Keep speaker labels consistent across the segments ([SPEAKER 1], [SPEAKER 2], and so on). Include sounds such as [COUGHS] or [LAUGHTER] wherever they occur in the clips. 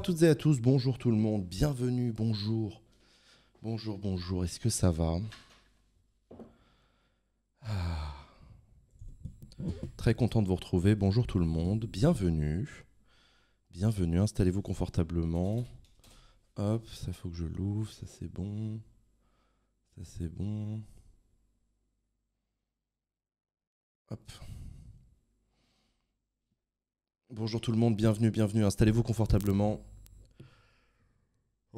[SPEAKER 1] toutes et à tous, bonjour tout le monde, bienvenue, bonjour, bonjour, bonjour, est-ce que ça va ah. Très content de vous retrouver, bonjour tout le monde, bienvenue, bienvenue, installez-vous confortablement. Hop, ça faut que je l'ouvre, ça c'est bon, ça c'est bon. Hop. Bonjour tout le monde, bienvenue, bienvenue, installez-vous confortablement.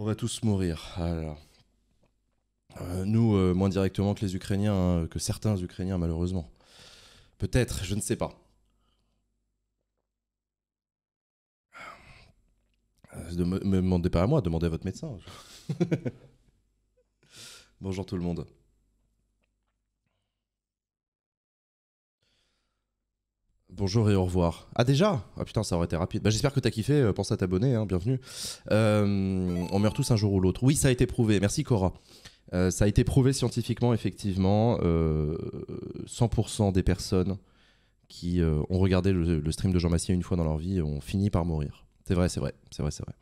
[SPEAKER 1] On va tous mourir. Alors. Euh, nous, euh, moins directement que les Ukrainiens, hein, que certains Ukrainiens, malheureusement. Peut-être, je ne sais pas. Ne euh, me demandez pas à moi, demandez à votre médecin. [LAUGHS] Bonjour tout le monde. Bonjour et au revoir. Ah déjà Ah putain, ça aurait été rapide. Bah, j'espère que t'as kiffé, euh, pense à t'abonner, hein, bienvenue. Euh, on meurt tous un jour ou l'autre. Oui, ça a été prouvé, merci Cora. Euh, ça a été prouvé scientifiquement, effectivement, 100% des personnes qui ont regardé le, le stream de Jean Massier une fois dans leur vie ont fini par mourir. C'est vrai, c'est vrai, c'est vrai, c'est vrai.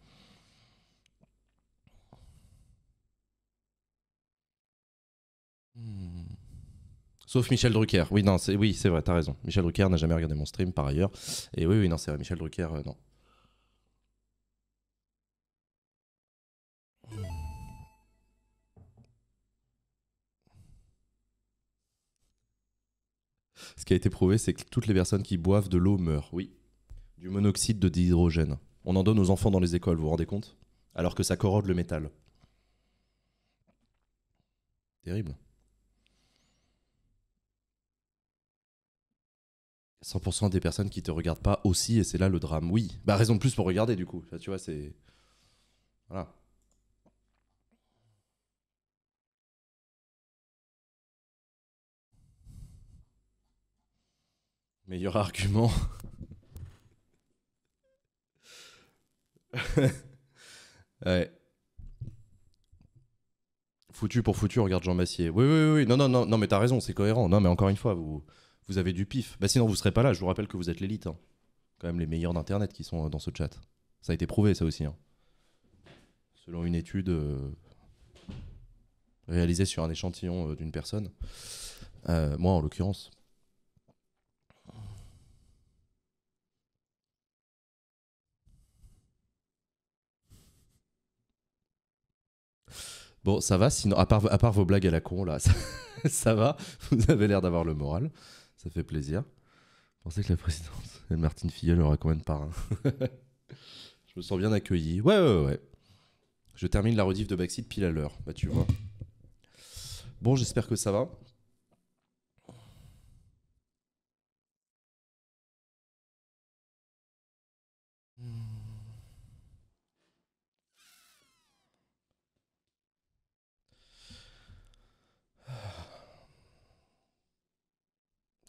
[SPEAKER 1] Sauf Michel Drucker. Oui, non, c'est oui, c'est vrai, t'as raison. Michel Drucker n'a jamais regardé mon stream par ailleurs. Et oui, oui, non, c'est vrai, Michel Drucker, euh, non. Ce qui a été prouvé, c'est que toutes les personnes qui boivent de l'eau meurent. Oui. Du monoxyde de dihydrogène. On en donne aux enfants dans les écoles, vous vous rendez compte Alors que ça corrode le métal. Terrible. 100% des personnes qui te regardent pas aussi, et c'est là le drame. Oui, bah raison de plus pour regarder du coup. Ça, tu vois, c'est voilà.
[SPEAKER 2] Meilleur argument.
[SPEAKER 1] [LAUGHS] ouais. Foutu pour foutu, regarde Jean Massier. Oui, oui, oui, non, non, non, non mais t'as raison, c'est cohérent. Non, mais encore une fois, vous, vous avez du pif. Bah, sinon, vous ne serez pas là. Je vous rappelle que vous êtes l'élite. Hein. Quand même, les meilleurs d'Internet qui sont euh, dans ce chat. Ça a été prouvé, ça aussi. Hein. Selon une étude euh, réalisée sur un échantillon euh, d'une personne. moi, en l'occurrence. Bon, ça va, sinon, à part, vos blagues à la con, là, [LAUGHS] ça va, vous avez l'air d'avoir le moral ça fait plaisir. Je que la présidente [LAUGHS] et Martine Filleul aura combien de parrains Je me sens bien accueilli. Ouais, ouais, ouais. Je termine la rediff de Backseat
[SPEAKER 2] pile à l'heure. Bah, tu vois. Bon, j'espère que ça va.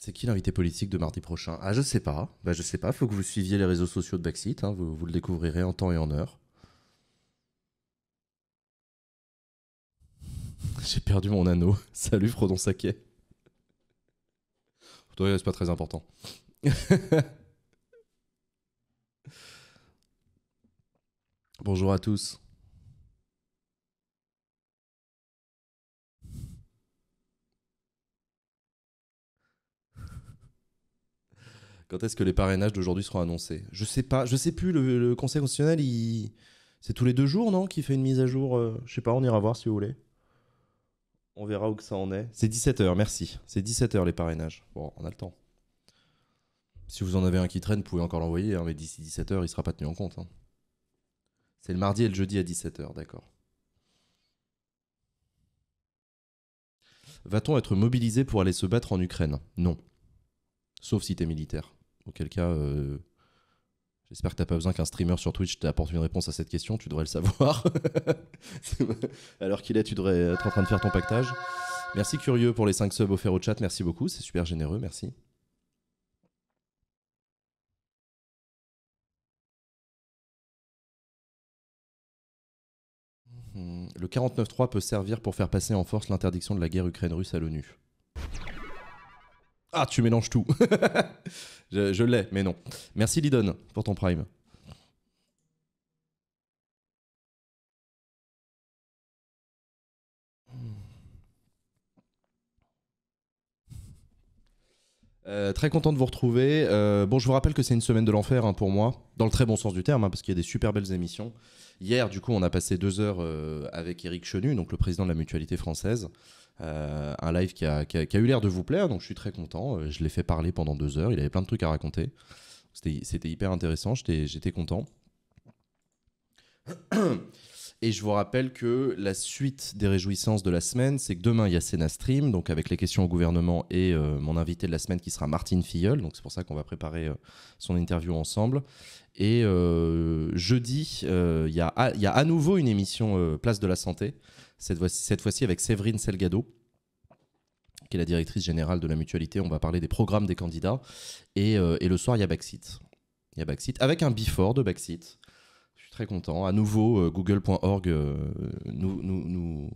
[SPEAKER 1] C'est qui l'invité politique de mardi prochain Ah, je sais pas. Bah, je sais pas. Faut que vous suiviez les réseaux sociaux de Backseat. Hein. Vous, le découvrirez en temps et en heure. J'ai perdu mon anneau. [LAUGHS] Salut, Frodon Saquet. Toi, c'est pas très important.
[SPEAKER 2] [LAUGHS] Bonjour à tous.
[SPEAKER 1] Quand est-ce que les parrainages d'aujourd'hui seront annoncés Je sais pas, je sais plus. Le, Conseil constitutionnel, il... c'est tous les deux jours, non Qui fait une mise à jour euh, Je sais pas, on ira voir si vous voulez. On verra où que ça en est. C'est 17h, merci. C'est 17h les parrainages. Bon, on a le temps. Si vous en avez un qui traîne, vous pouvez encore l'envoyer, hein, mais d'ici 17h, il sera pas tenu en compte. Hein. C'est le mardi et le jeudi à 17h, d'accord. Va-t-on être mobilisé pour aller se battre en Ukraine Non. Sauf si t'es militaire. Auquel cas, euh, j'espère que tu n'as pas besoin qu'un streamer sur Twitch t'apporte une réponse à cette question, tu devrais le savoir. Alors [LAUGHS] qu'il est, tu devrais être en train de faire ton pactage. Merci Curieux pour les 5 subs offerts au chat, merci beaucoup, c'est
[SPEAKER 2] super généreux, merci. Hmm, le
[SPEAKER 1] 49.3 peut servir pour faire passer en force l'interdiction de la guerre Ukraine-Russe à l'ONU. Ah, tu mélanges tout. [LAUGHS] je, l'ai, mais non. Merci Lidon pour ton prime. Euh, très content de vous retrouver. Euh, bon, je vous rappelle que c'est une semaine de l'enfer hein, pour moi, dans le très bon sens du terme, hein, parce qu'il y a des super belles émissions. Hier, du coup, on a passé deux heures euh, avec Eric Chenu, donc le président de la Mutualité française. Euh, un live qui a, eu l'air de vous plaire, donc je suis très content. Euh, je l'ai fait parler pendant deux heures, il avait plein de trucs à raconter. C'était hyper intéressant, j'étais content. [COUGHS] Et je vous rappelle que la suite des réjouissances de la semaine, c'est que demain, il y a Sénastream donc avec les questions au gouvernement et euh, mon invité de la semaine qui sera Martine Filleul. Donc c'est pour ça qu'on va préparer son interview ensemble. Et jeudi, il y, a à nouveau une émission Place de la Santé cette fois-ci cette avec Séverine Selgado qui est la directrice générale de la mutualité, on va parler des programmes des candidats. Euh, et, le soir, il y a Backseat. Il y a Backseat, avec un before de Backseat. Je suis très content. À nouveau, euh, google.org euh, nous,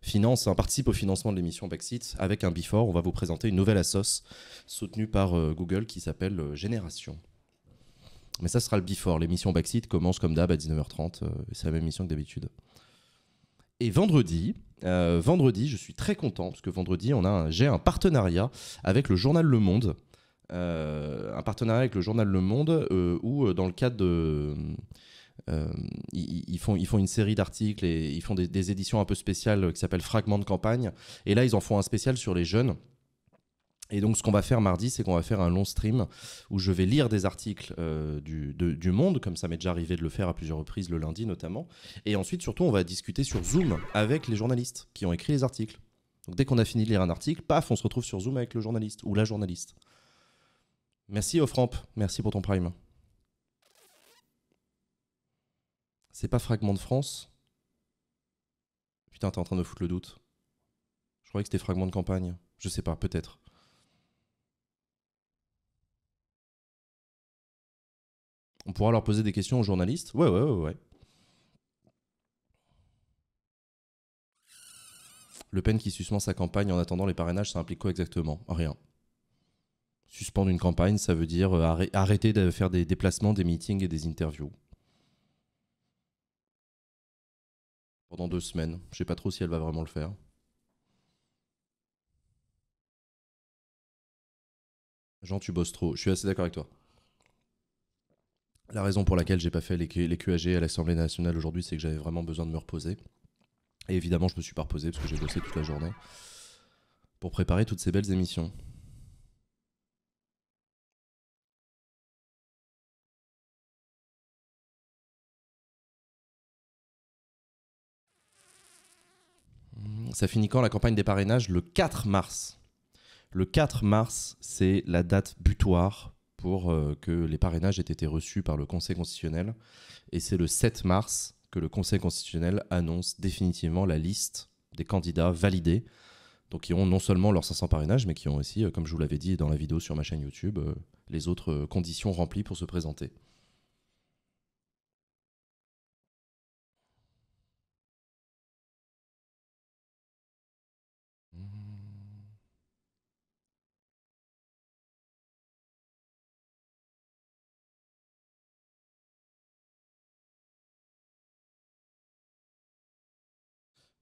[SPEAKER 1] finance, hein, participe au financement de l'émission Backseat. Avec un before, on va vous présenter une nouvelle assos soutenue par Google qui s'appelle Génération. Mais ça sera le before. L'émission Backseat commence comme d'hab à 19h30. c'est la même émission que d'habitude. Et vendredi, euh, vendredi, je suis très content parce que vendredi, on a j'ai un partenariat avec le journal Le Monde. Euh, un partenariat avec le journal Le Monde euh, où, dans le cadre de. Ils, font, ils font une série d'articles et ils font des éditions un peu spéciales qui s'appellent Fragments de campagne. Et là, ils en font un spécial sur les jeunes. Et donc, ce qu'on va faire mardi, c'est qu'on va faire un long stream où je vais lire des articles euh, du, du, Monde, comme ça m'est déjà arrivé de le faire à plusieurs reprises, le lundi notamment. Et ensuite, surtout, on va discuter sur Zoom avec les journalistes qui ont écrit les articles. Donc, dès qu'on a fini de lire un article, paf, on se retrouve sur Zoom avec le journaliste ou la journaliste. Merci, Offramp. Merci pour ton prime. C'est pas Fragment de France Putain, t'es en train de foutre le doute. Je croyais que c'était Fragment de campagne. Je sais pas, peut-être. On pourra leur poser des questions aux journalistes. Ouais, ouais, ouais, ouais. Le Pen qui suspend sa campagne en attendant les parrainages, ça implique quoi exactement Rien. Suspendre une campagne, ça veut dire euh, arrêter de faire des déplacements, des meetings et des interviews. Pendant deux semaines. Je sais pas trop si elle va vraiment le faire. Jean, tu bosses trop. Je suis assez d'accord avec toi. La raison pour laquelle j'ai pas fait les, QAG à l'Assemblée nationale aujourd'hui, c'est que j'avais vraiment besoin de me reposer. Et évidemment, je me suis pas reposé parce que j'ai bossé toute la journée pour préparer toutes ces belles émissions.
[SPEAKER 2] Ça finit quand la campagne des parrainages Le 4 mars. Le 4
[SPEAKER 1] mars, c'est la date butoir euh, que les parrainages aient été reçus par le Conseil constitutionnel. Et c'est le 7 mars que le Conseil constitutionnel annonce définitivement la liste des candidats validés, donc qui ont non seulement leurs 500 parrainages, mais qui ont aussi, euh, comme je vous l'avais dit dans la vidéo sur ma chaîne YouTube, euh, les autres conditions remplies pour se présenter.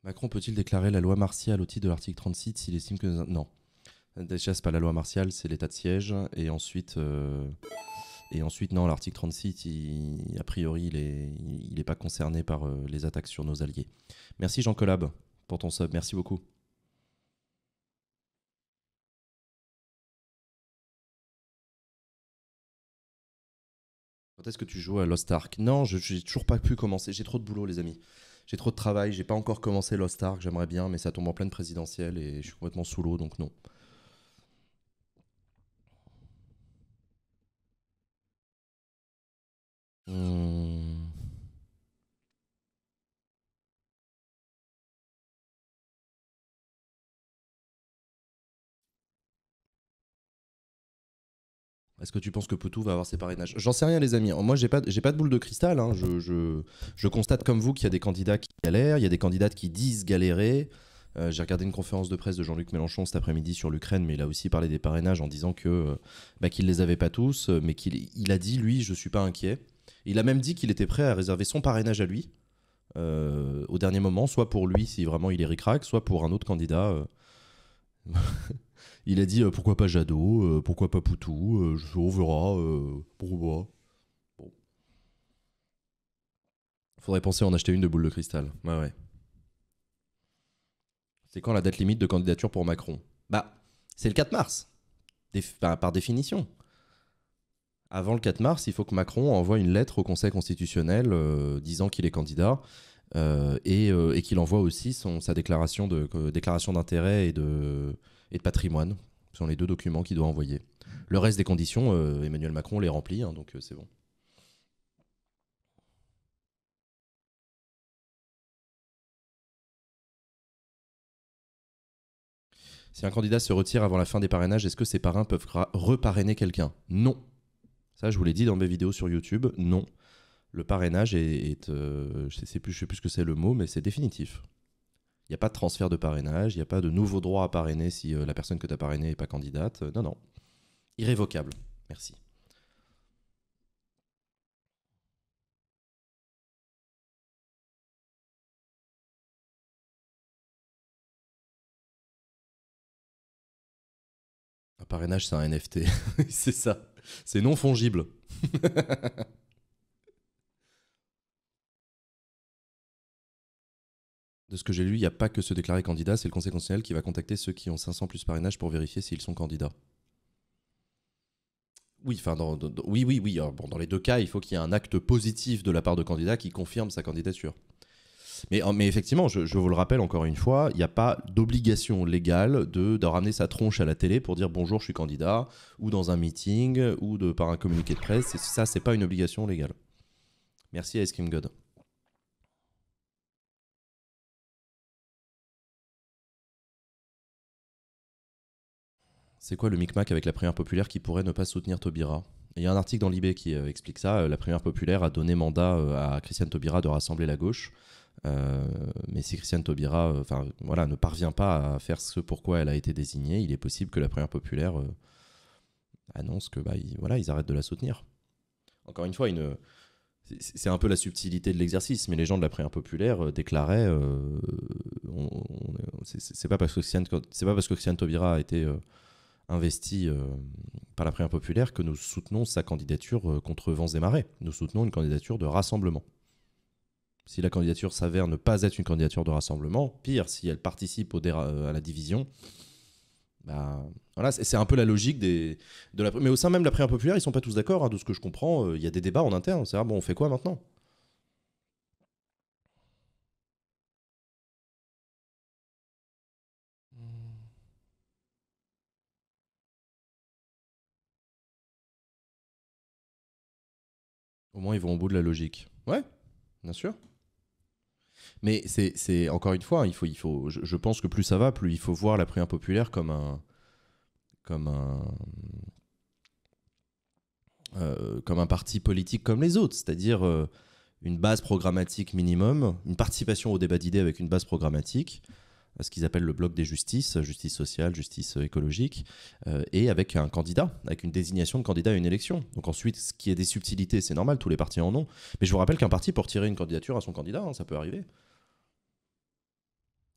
[SPEAKER 2] Macron peut-il déclarer la loi martiale au titre de l'article 36 s'il estime que... Non. Déjà, c'est pas la loi
[SPEAKER 1] martiale, c'est l'état de siège. Et ensuite, euh, et ensuite non, l'article 36, a priori, il n'est il est pas concerné par euh, les attaques sur nos alliés. Merci Jean Collab
[SPEAKER 2] pour ton sub, merci beaucoup. Quand est-ce que tu joues à Lost Ark Non, je n'ai toujours pas pu commencer, j'ai trop de boulot les amis j'ai trop de travail, j'ai pas encore commencé
[SPEAKER 1] Lost Ark, j'aimerais bien, mais ça tombe en pleine présidentielle et je suis complètement sous l'eau, donc non.
[SPEAKER 2] Hmm. Est-ce que tu penses que Poutou va avoir ses parrainages J'en sais rien, les amis. Moi, j'ai pas,
[SPEAKER 1] pas de boule de cristal. Hein. Je, je, constate comme vous qu'il y a des candidats qui galèrent, il y a des candidates qui disent galérer. Euh, j'ai regardé une conférence de presse de Jean-Luc Mélenchon cet après-midi sur l'Ukraine, mais il a aussi parlé des parrainages en disant que euh, bah, qu'il les avait pas tous, euh, mais qu'il il a dit lui, je suis pas inquiet. Il a même dit qu'il était prêt à réserver son parrainage à lui au dernier moment, soit pour lui si vraiment il est ricrac, soit pour un autre candidat. Il a dit euh, pourquoi pas Jadot, euh, pourquoi pas Poutou, euh, je on verra, pourquoi Bon. Faudrait penser à en acheter une de boule de cristal. Ouais, ouais. C'est quand la date limite de candidature pour Macron Bah, c'est le 4 mars, par définition. Avant le 4 mars, il faut que Macron envoie une lettre au Conseil constitutionnel disant qu'il est candidat. et, qu'il envoie aussi sa déclaration déclaration d'intérêt et de et de patrimoine. Ce sont les deux documents qu'il doit envoyer. Le reste des conditions, euh, Emmanuel Macron les remplit, hein, donc euh, c'est bon.
[SPEAKER 2] Si un candidat se retire avant la fin des parrainages, est-ce que
[SPEAKER 1] ses parrains peuvent reparrainer quelqu'un Non. Ça, je vous l'ai dit dans mes vidéos sur YouTube, non. Le parrainage est, euh, je ne sais, plus ce que c'est le mot, mais c'est définitif. Il n'y a pas de transfert de parrainage, il n'y a pas de nouveau droit à parrainer si euh, la personne que tu as parrainée n'est pas candidate. Euh,
[SPEAKER 2] non, non. Irrévocable. Merci. Un parrainage, c'est un NFT. [LAUGHS] c'est ça. C'est non fongible. [LAUGHS]
[SPEAKER 1] de ce que j'ai lu, il n'y a pas que se déclarer candidat, c'est le Conseil constitutionnel qui va contacter ceux qui ont 500 plus parrainage pour vérifier s'ils sont candidats. Oui, enfin, dans, oui, oui, oui. bon, dans les deux cas, il faut qu'il y ait un acte positif de la part de candidat qui confirme sa candidature. Mais, effectivement, je, vous le rappelle encore une fois, il n'y a pas d'obligation légale de, ramener sa tronche à la télé pour dire bonjour, je suis candidat, ou dans un meeting, ou par un communiqué de presse. Ça, c'est pas une obligation légale.
[SPEAKER 2] Merci à Eskim God. C'est quoi le
[SPEAKER 1] micmac avec la Première populaire qui pourrait ne pas soutenir Taubira Il y a un article dans Libé qui euh, explique ça. Euh, la Première populaire a donné mandat euh, à Christiane Taubira de rassembler la gauche. mais si Christiane Taubira voilà, ne parvient pas à faire ce pourquoi elle a été désignée, il est possible que la Première populaire annonce que bah, voilà, ils arrêtent de la soutenir. Encore une fois, c'est un peu la subtilité de l'exercice, mais les gens de la Première populaire déclaraient c'est pas parce que Christiane, pas parce que Christiane Taubira a été investi euh, par la première populaire que nous soutenons sa candidature euh, contre vents et marées. Nous soutenons une candidature de rassemblement. Si la candidature s'avère ne pas être une candidature de rassemblement, pire, si elle participe au euh, à la division, bah, voilà, c'est un peu la logique des, de la. Mais au sein même de la première populaire, ils sont pas tous d'accord, hein, de ce que je comprends. Il y a des débats en interne. C'est bon,
[SPEAKER 2] on fait quoi maintenant Au moins, ils vont au bout de la logique. Ouais, bien sûr. Mais c'est encore une fois, hein, il
[SPEAKER 1] faut, il faut, je, pense que plus ça va, plus il faut voir la prière populaire comme un, comme euh, comme un parti politique comme les autres, c'est-à-dire euh, une base programmatique minimum, une participation au débat d'idées avec une base programmatique, à ce qu'ils appellent le bloc des justices, justice sociale, justice écologique, euh, et avec un candidat, avec une désignation de candidat à une élection. Donc ensuite, ce qui est des subtilités, c'est normal, tous les partis en ont. Mais je vous rappelle qu'un parti, peut retirer une candidature à son candidat, hein, ça peut arriver.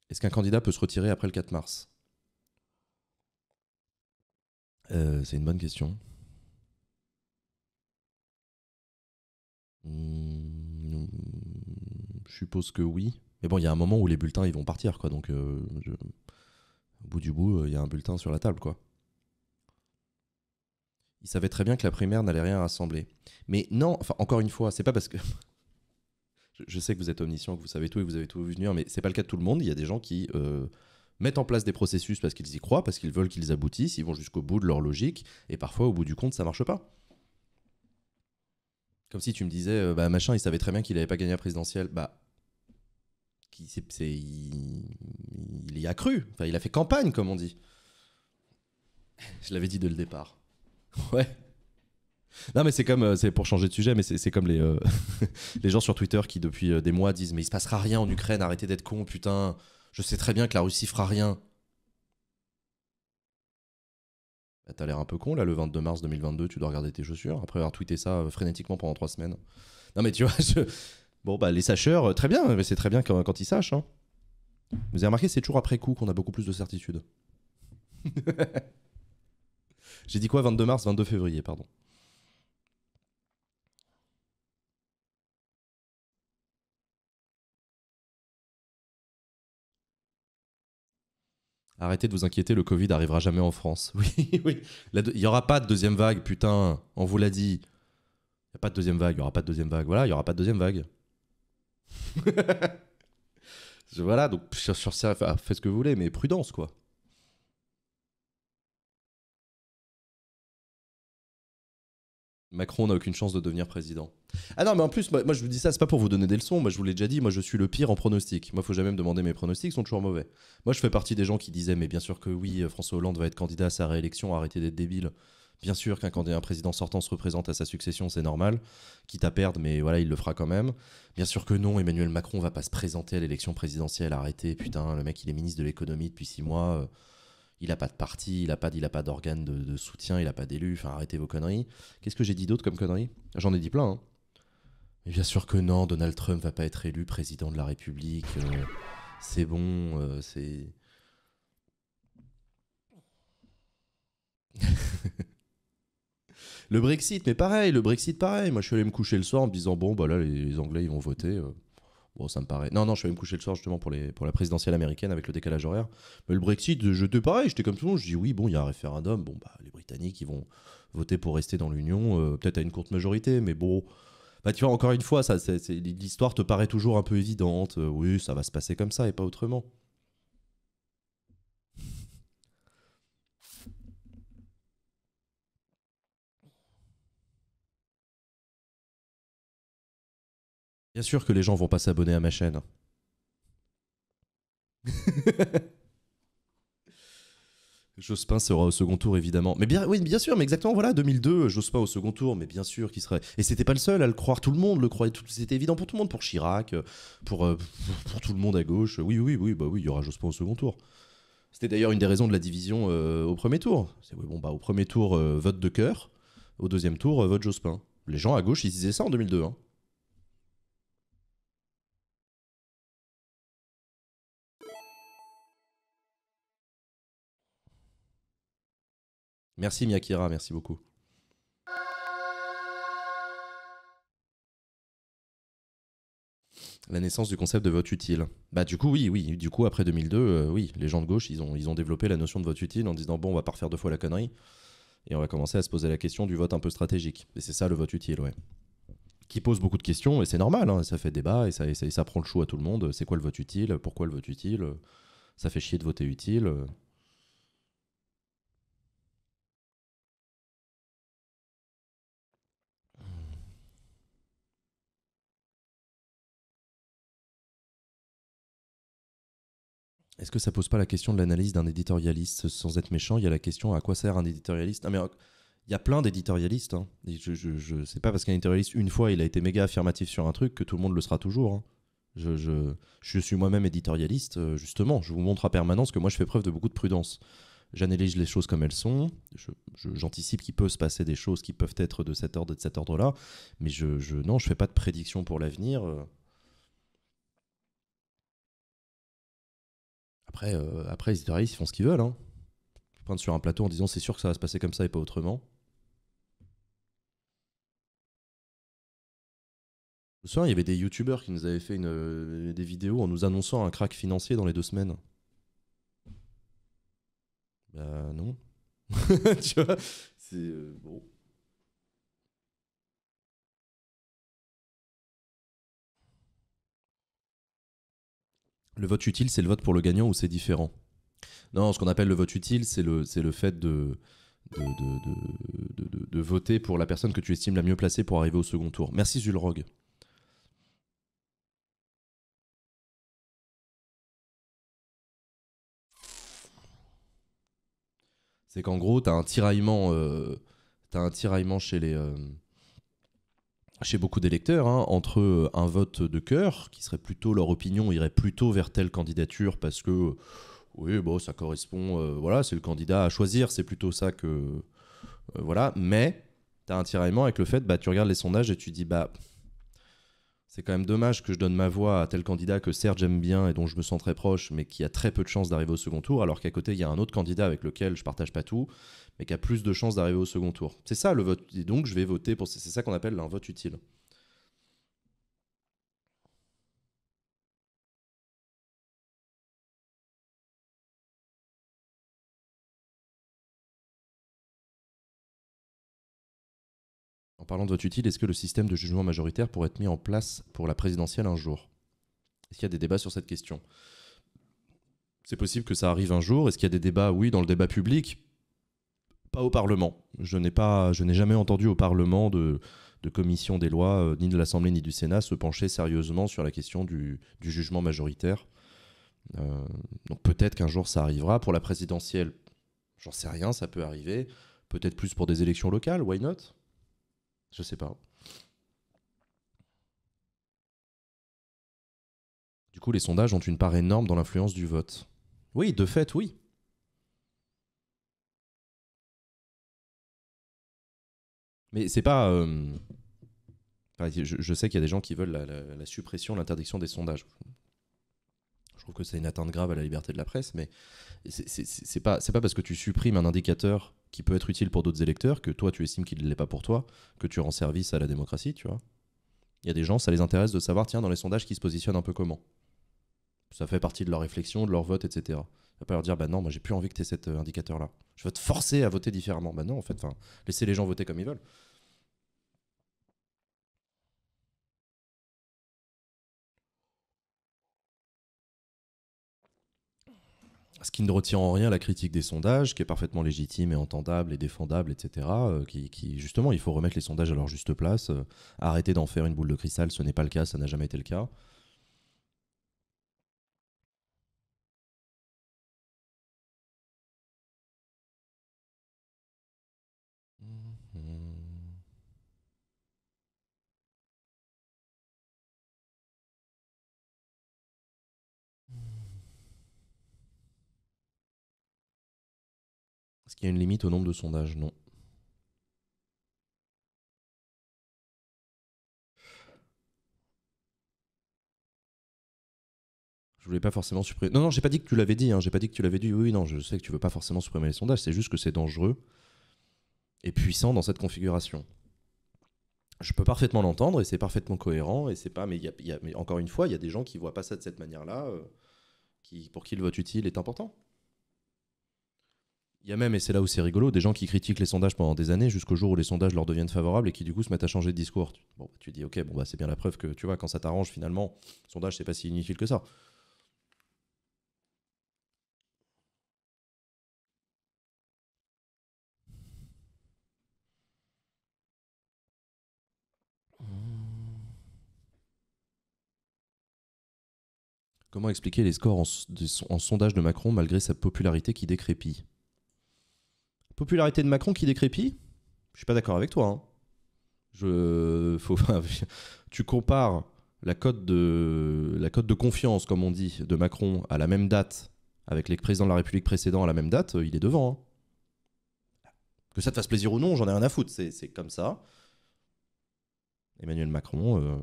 [SPEAKER 1] Est-ce qu'un candidat peut se retirer après le 4 mars euh, C'est une bonne question. Hmm, je suppose que oui. Mais bon, il y a un moment où les bulletins, ils vont partir, quoi. Donc, euh, au bout du bout, euh, il y a un bulletin sur la table, quoi. Il savait très bien que la primaire n'allait rien rassembler. Mais non, enfin, encore une fois, c'est pas parce que. [LAUGHS] je sais que vous êtes omniscient, que vous savez tout et que vous avez tout vu venir, mais c'est pas le cas de tout le monde. Il y a des gens qui euh, mettent en place des processus parce qu'ils y croient, parce qu'ils veulent qu'ils aboutissent, ils vont jusqu'au bout de leur logique, et parfois, au bout du compte, ça marche pas. Comme si tu me disais, bah machin, il savait très bien qu'il n'avait pas gagné la présidentielle. Bah, il, y a cru. Enfin, il a fait campagne, comme on dit. Je l'avais dit dès le départ. [LAUGHS] Ouais. Non, mais c'est comme, euh, c'est pour changer de sujet, mais c'est, comme les, euh, [LAUGHS] les gens sur Twitter qui, depuis euh, des mois, disent Mais il se passera rien en Ukraine, arrêtez d'être con, putain. Je sais très bien que la Russie fera rien. Bah, t'as l'air un peu con, là, le 22 mars 2022, tu dois regarder tes chaussures, après avoir tweeté ça frénétiquement pendant trois semaines. Non, mais tu vois, [LAUGHS] je Bon, bah, les sacheurs, euh, très bien, mais c'est très bien quand, ils sachent. Hein. Vous avez remarqué, c'est toujours après coup qu'on a beaucoup plus de certitude. [LAUGHS]
[SPEAKER 2] J'ai dit quoi 22 mars, 22 février, pardon. Arrêtez de vous inquiéter, le Covid n'arrivera jamais en France. [LAUGHS] Oui, oui.
[SPEAKER 1] Il n'y aura pas de deuxième vague, putain. On vous l'a dit. Il n'y a pas de deuxième vague, il n'y aura pas de deuxième vague. Voilà, il n'y aura pas de deuxième vague voilà, donc sur ça, faites ce que vous voulez, mais prudence, quoi. Macron n'a aucune chance de devenir président. Ah non, mais en plus, moi, je vous dis ça, c'est pas pour vous donner des leçons. Moi, je vous l'ai déjà dit, moi, je suis le pire en pronostic. Moi, faut jamais me demander mes pronostics, sont toujours mauvais. Moi, je fais partie des gens qui disaient, mais bien sûr que oui, François Hollande va être candidat à sa réélection, arrêtez d'être débile. Bien sûr qu'un candidat, un président sortant se représente à sa succession, c'est normal, quitte à perdre, mais voilà, il le fera quand même. Bien sûr que non, Emmanuel Macron va pas se présenter à l'élection présidentielle, arrêtez, putain, le mec il est ministre de l'économie depuis six mois, euh, il n'a pas de parti, il a pas, a pas d'organe de, soutien, il a pas d'élu, enfin arrêtez vos conneries. Qu'est-ce que j'ai dit d'autre comme conneries J'en ai dit plein, hein. Mais bien sûr que non, Donald Trump va pas être élu président de la République, euh, c'est bon, euh, c'est... [LAUGHS] Le Brexit, mais pareil, le Brexit, pareil. Moi, je suis allé me coucher le soir en me disant, bon, bah là, les, Anglais, ils vont voter. Euh. Bon, ça me paraît. Non, non, je suis allé me coucher le soir justement pour, les, pour la présidentielle américaine avec le décalage horaire. Mais le Brexit, j'étais pareil, j'étais comme tout le monde. Je dis, oui, bon, il y a un référendum. Bon, bah, les Britanniques, ils vont voter pour rester dans l'Union, euh, peut-être à une courte majorité, mais bon. Bah, tu vois, encore une fois, ça, l'histoire te paraît toujours un peu évidente. Euh, oui, ça va se passer comme ça et pas autrement.
[SPEAKER 2] Bien sûr que les gens vont pas s'abonner à ma chaîne.
[SPEAKER 1] [LAUGHS] Jospin sera au second tour, évidemment. Mais bien, oui, bien sûr, mais exactement, voilà, 2002, Jospin au second tour, mais bien sûr qu'il serait. Et c'était pas le seul à le croire, tout le monde le croyait, c'était évident pour tout le monde, pour Chirac, euh, pour, pour, tout le monde à gauche. Oui, oui, oui, bah oui, il y aura Jospin au second tour. C'était d'ailleurs une des raisons de la division euh, au premier tour. C'est bon, bah au premier tour, euh, vote de cœur, au deuxième tour, vote Jospin. Les gens à gauche, ils disaient ça en 2002. Hein. Merci Miyakira, merci beaucoup. La naissance du concept de vote utile. Bah du coup oui, oui, du coup après 2002, euh, oui, les gens de gauche, ils ont, ils ont développé la notion de vote utile en disant bon, on va pas refaire deux fois la connerie et on va commencer à se poser la question du vote un peu stratégique. Et c'est ça le vote utile, ouais. Qui pose beaucoup de questions et c'est normal, hein. ça fait débat et ça, et ça prend le chou à tout le monde. C'est quoi le vote utile Pourquoi le vote utile Ça fait chier de voter utile euh.
[SPEAKER 2] Est-ce que ça pose pas la question de l'analyse d'un éditorialiste sans être méchant Il y a la question à quoi sert un éditorialiste
[SPEAKER 1] mais euh, il y a plein d'éditorialistes. Hein. Je, ne sais pas parce qu'un éditorialiste une fois il a été méga affirmatif sur un truc que tout le monde le sera toujours. Hein. Je, suis moi-même éditorialiste, euh, justement. Je vous montre à permanence que moi, je fais preuve de beaucoup de prudence. J'analyse les choses comme elles sont. J'anticipe qu'il peut se passer des choses qui peuvent être de cet ordre de cet ordre-là. Mais je, je, non, je fais pas de prédiction pour l'avenir. Euh. après, euh, après, les ils font ce qu'ils veulent. Hein. Ils sur un plateau en disant c'est sûr que ça va se passer comme ça et pas autrement. ce soir il y avait des youtubeurs qui nous avaient fait une, euh, des vidéos en nous annonçant un crack financier dans les deux semaines. Bah non. [LAUGHS] tu vois,
[SPEAKER 2] c'est euh, bon. Le vote utile, c'est le vote pour
[SPEAKER 1] le gagnant ou c'est différent Non, ce qu'on appelle le vote utile, c'est le, le fait de de, voter pour la personne que tu estimes la mieux placée pour arriver au second tour. Merci Zulrog.
[SPEAKER 2] C'est qu'en gros, tu as un tiraillement,
[SPEAKER 1] euh, un tiraillement chez les... Euh, chez beaucoup d'électeurs, hein, entre euh, un vote de cœur, qui serait plutôt leur opinion, irait plutôt vers telle candidature parce que euh, oui, bon, ça correspond, euh, voilà, c'est le candidat à choisir, c'est plutôt ça que. voilà, mais tu as un tiraillement avec le fait, bah, tu regardes les sondages et tu dis, bah, c'est quand même dommage que je donne ma voix à tel candidat que Serge j'aime bien et dont je me sens très proche, mais qui a très peu de chances d'arriver au second tour, alors qu'à côté il y a un autre candidat avec lequel je partage pas tout, mais qui a plus de chances d'arriver au second tour. C'est ça le vote. Et donc je vais voter pour. C'est ça qu'on appelle un vote utile.
[SPEAKER 2] parlant de votre utile, est-ce que le système de jugement majoritaire pourrait
[SPEAKER 1] être mis en place pour la présidentielle un jour Est-ce qu'il y a des débats sur cette question C'est possible que ça arrive un jour. Est-ce qu'il y a des débats Oui, dans le débat public. Pas au Parlement. Je n'ai pas, je n'ai jamais entendu au Parlement de, commission des lois, euh, ni de l'Assemblée, ni du Sénat, se pencher sérieusement sur la question du, jugement majoritaire. Euh, donc peut-être qu'un jour ça arrivera. Pour la présidentielle, j'en sais rien, ça peut arriver. Peut-être plus pour des élections locales, why not je sais pas.
[SPEAKER 2] Du coup, les sondages ont une part énorme dans l'influence du vote. Oui, de fait, oui. Mais c'est pas. Euh, je, sais qu'il
[SPEAKER 1] y a des gens qui veulent la, suppression, l'interdiction des sondages. Je trouve que c'est une atteinte grave à la liberté de la presse, mais c'est pas, pas parce que tu supprimes un indicateur qui peut être utile pour d'autres électeurs, que toi tu estimes qu'il ne l'est pas pour toi, que tu rends service à la démocratie, tu vois. Il y a des gens, ça les intéresse de savoir, tiens, dans les sondages, qui se positionnent un peu comment. Ça fait partie de leur réflexion, de leur vote, etc. Ça pas leur dire, bah non, moi j'ai plus envie que tu aies cet euh, indicateur-là. Je veux te forcer à voter différemment. Bah non,
[SPEAKER 2] en fait, laissez les gens voter comme ils veulent.
[SPEAKER 1] ce qui ne retire en rien la critique des sondages, qui est parfaitement légitime et entendable et défendable, etc. Euh, qui, justement, il faut remettre les sondages à leur juste place. Euh, arrêter d'en faire une boule de cristal,
[SPEAKER 2] ce n'est pas le cas, ça n'a jamais été le cas. Il y a une limite au nombre de sondages Non. je voulais pas forcément supprimer. Non, non, j'ai pas
[SPEAKER 1] dit que tu l'avais dit. Hein, j'ai pas dit que tu l'avais dit. Oui, non, je sais que tu veux pas forcément supprimer les sondages. C'est juste que c'est dangereux et puissant dans cette configuration. Je peux parfaitement l'entendre et c'est parfaitement cohérent et c'est pas. Mais, mais encore une fois, il y a des gens qui voient pas ça de cette manière-là, euh, qui pour qui le vote utile est important. Il y a même, et c'est là où c'est rigolo, des gens qui critiquent les sondages pendant des années jusqu'au jour où les sondages leur deviennent favorables et qui du coup se mettent à changer de discours. Bon, bah, tu dis, ok, bon, bah, c'est bien la preuve que tu vois, quand ça t'arrange finalement, le sondage, c'est pas si inutile que ça.
[SPEAKER 2] Comment expliquer les scores
[SPEAKER 1] en sondage de Macron malgré sa popularité qui décrépit Popularité de Macron qui décrépit Je suis pas d'accord avec toi. Hein. Je, [LAUGHS] tu compares la cote de la cote de confiance, comme on dit, de Macron à la même date avec les présidents de la République précédents à la même date, il est devant. Hein. Que ça te fasse plaisir ou non, j'en ai rien à foutre. C'est comme ça. Emmanuel Macron euh,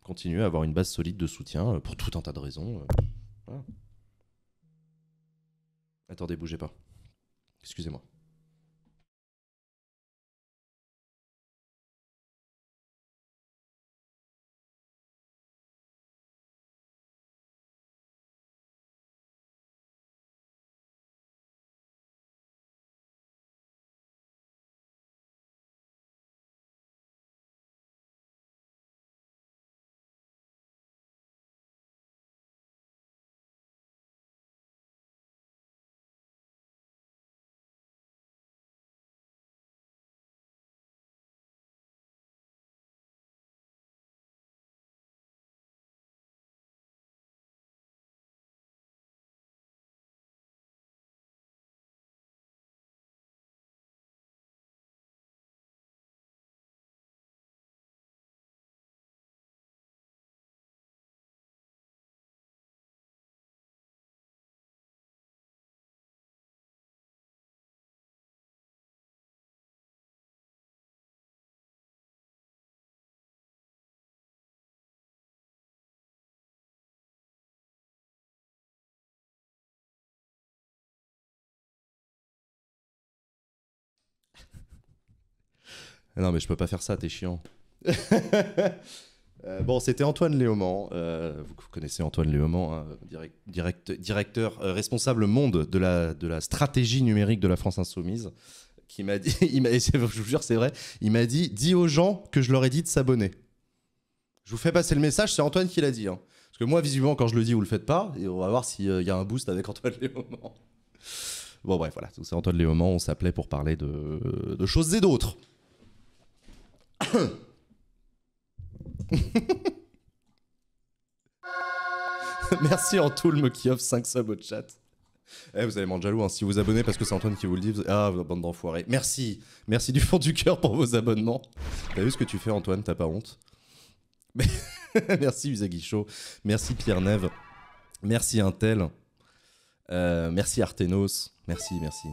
[SPEAKER 1] continue à avoir une base solide de soutien euh, pour tout un tas de raisons.
[SPEAKER 3] Euh,
[SPEAKER 2] Attendez, bougez pas. Excusez-moi. Ah non, mais je peux pas faire ça, t'es chiant. [LAUGHS]
[SPEAKER 3] Euh,
[SPEAKER 1] bon, c'était Antoine Léaumont. Euh, vous connaissez Antoine Léaumont, hein, direct, directeur euh, responsable monde de la, de la stratégie numérique de la France Insoumise, qui m'a dit, [LAUGHS] il je vous jure, c'est vrai, il m'a dit dis aux gens que je leur ai dit de s'abonner. Je vous fais passer le message, c'est Antoine qui l'a dit. Hein. Parce que moi, visiblement, quand je le dis, vous le faites pas, et on va voir s'il y a un boost avec Antoine Léaumont. Bon, bref, voilà, c'est Antoine Léaumont, on s'appelait pour parler de choses et d'autres. [COUGHS] Merci Antoulme qui offre 5 subs au chat. Eh, vous allez m'en jaloux hein, si vous abonnez parce que c'est Antoine qui vous le dit. Vous... Ah, bande d'enfoirés. Merci. Merci du fond du cœur pour vos abonnements. T'as vu ce que tu fais, Antoine T'as pas honte [LAUGHS] Merci Usaguichot. Merci Pierre Neve. Merci Intel. Euh, merci Artenos. Merci, merci.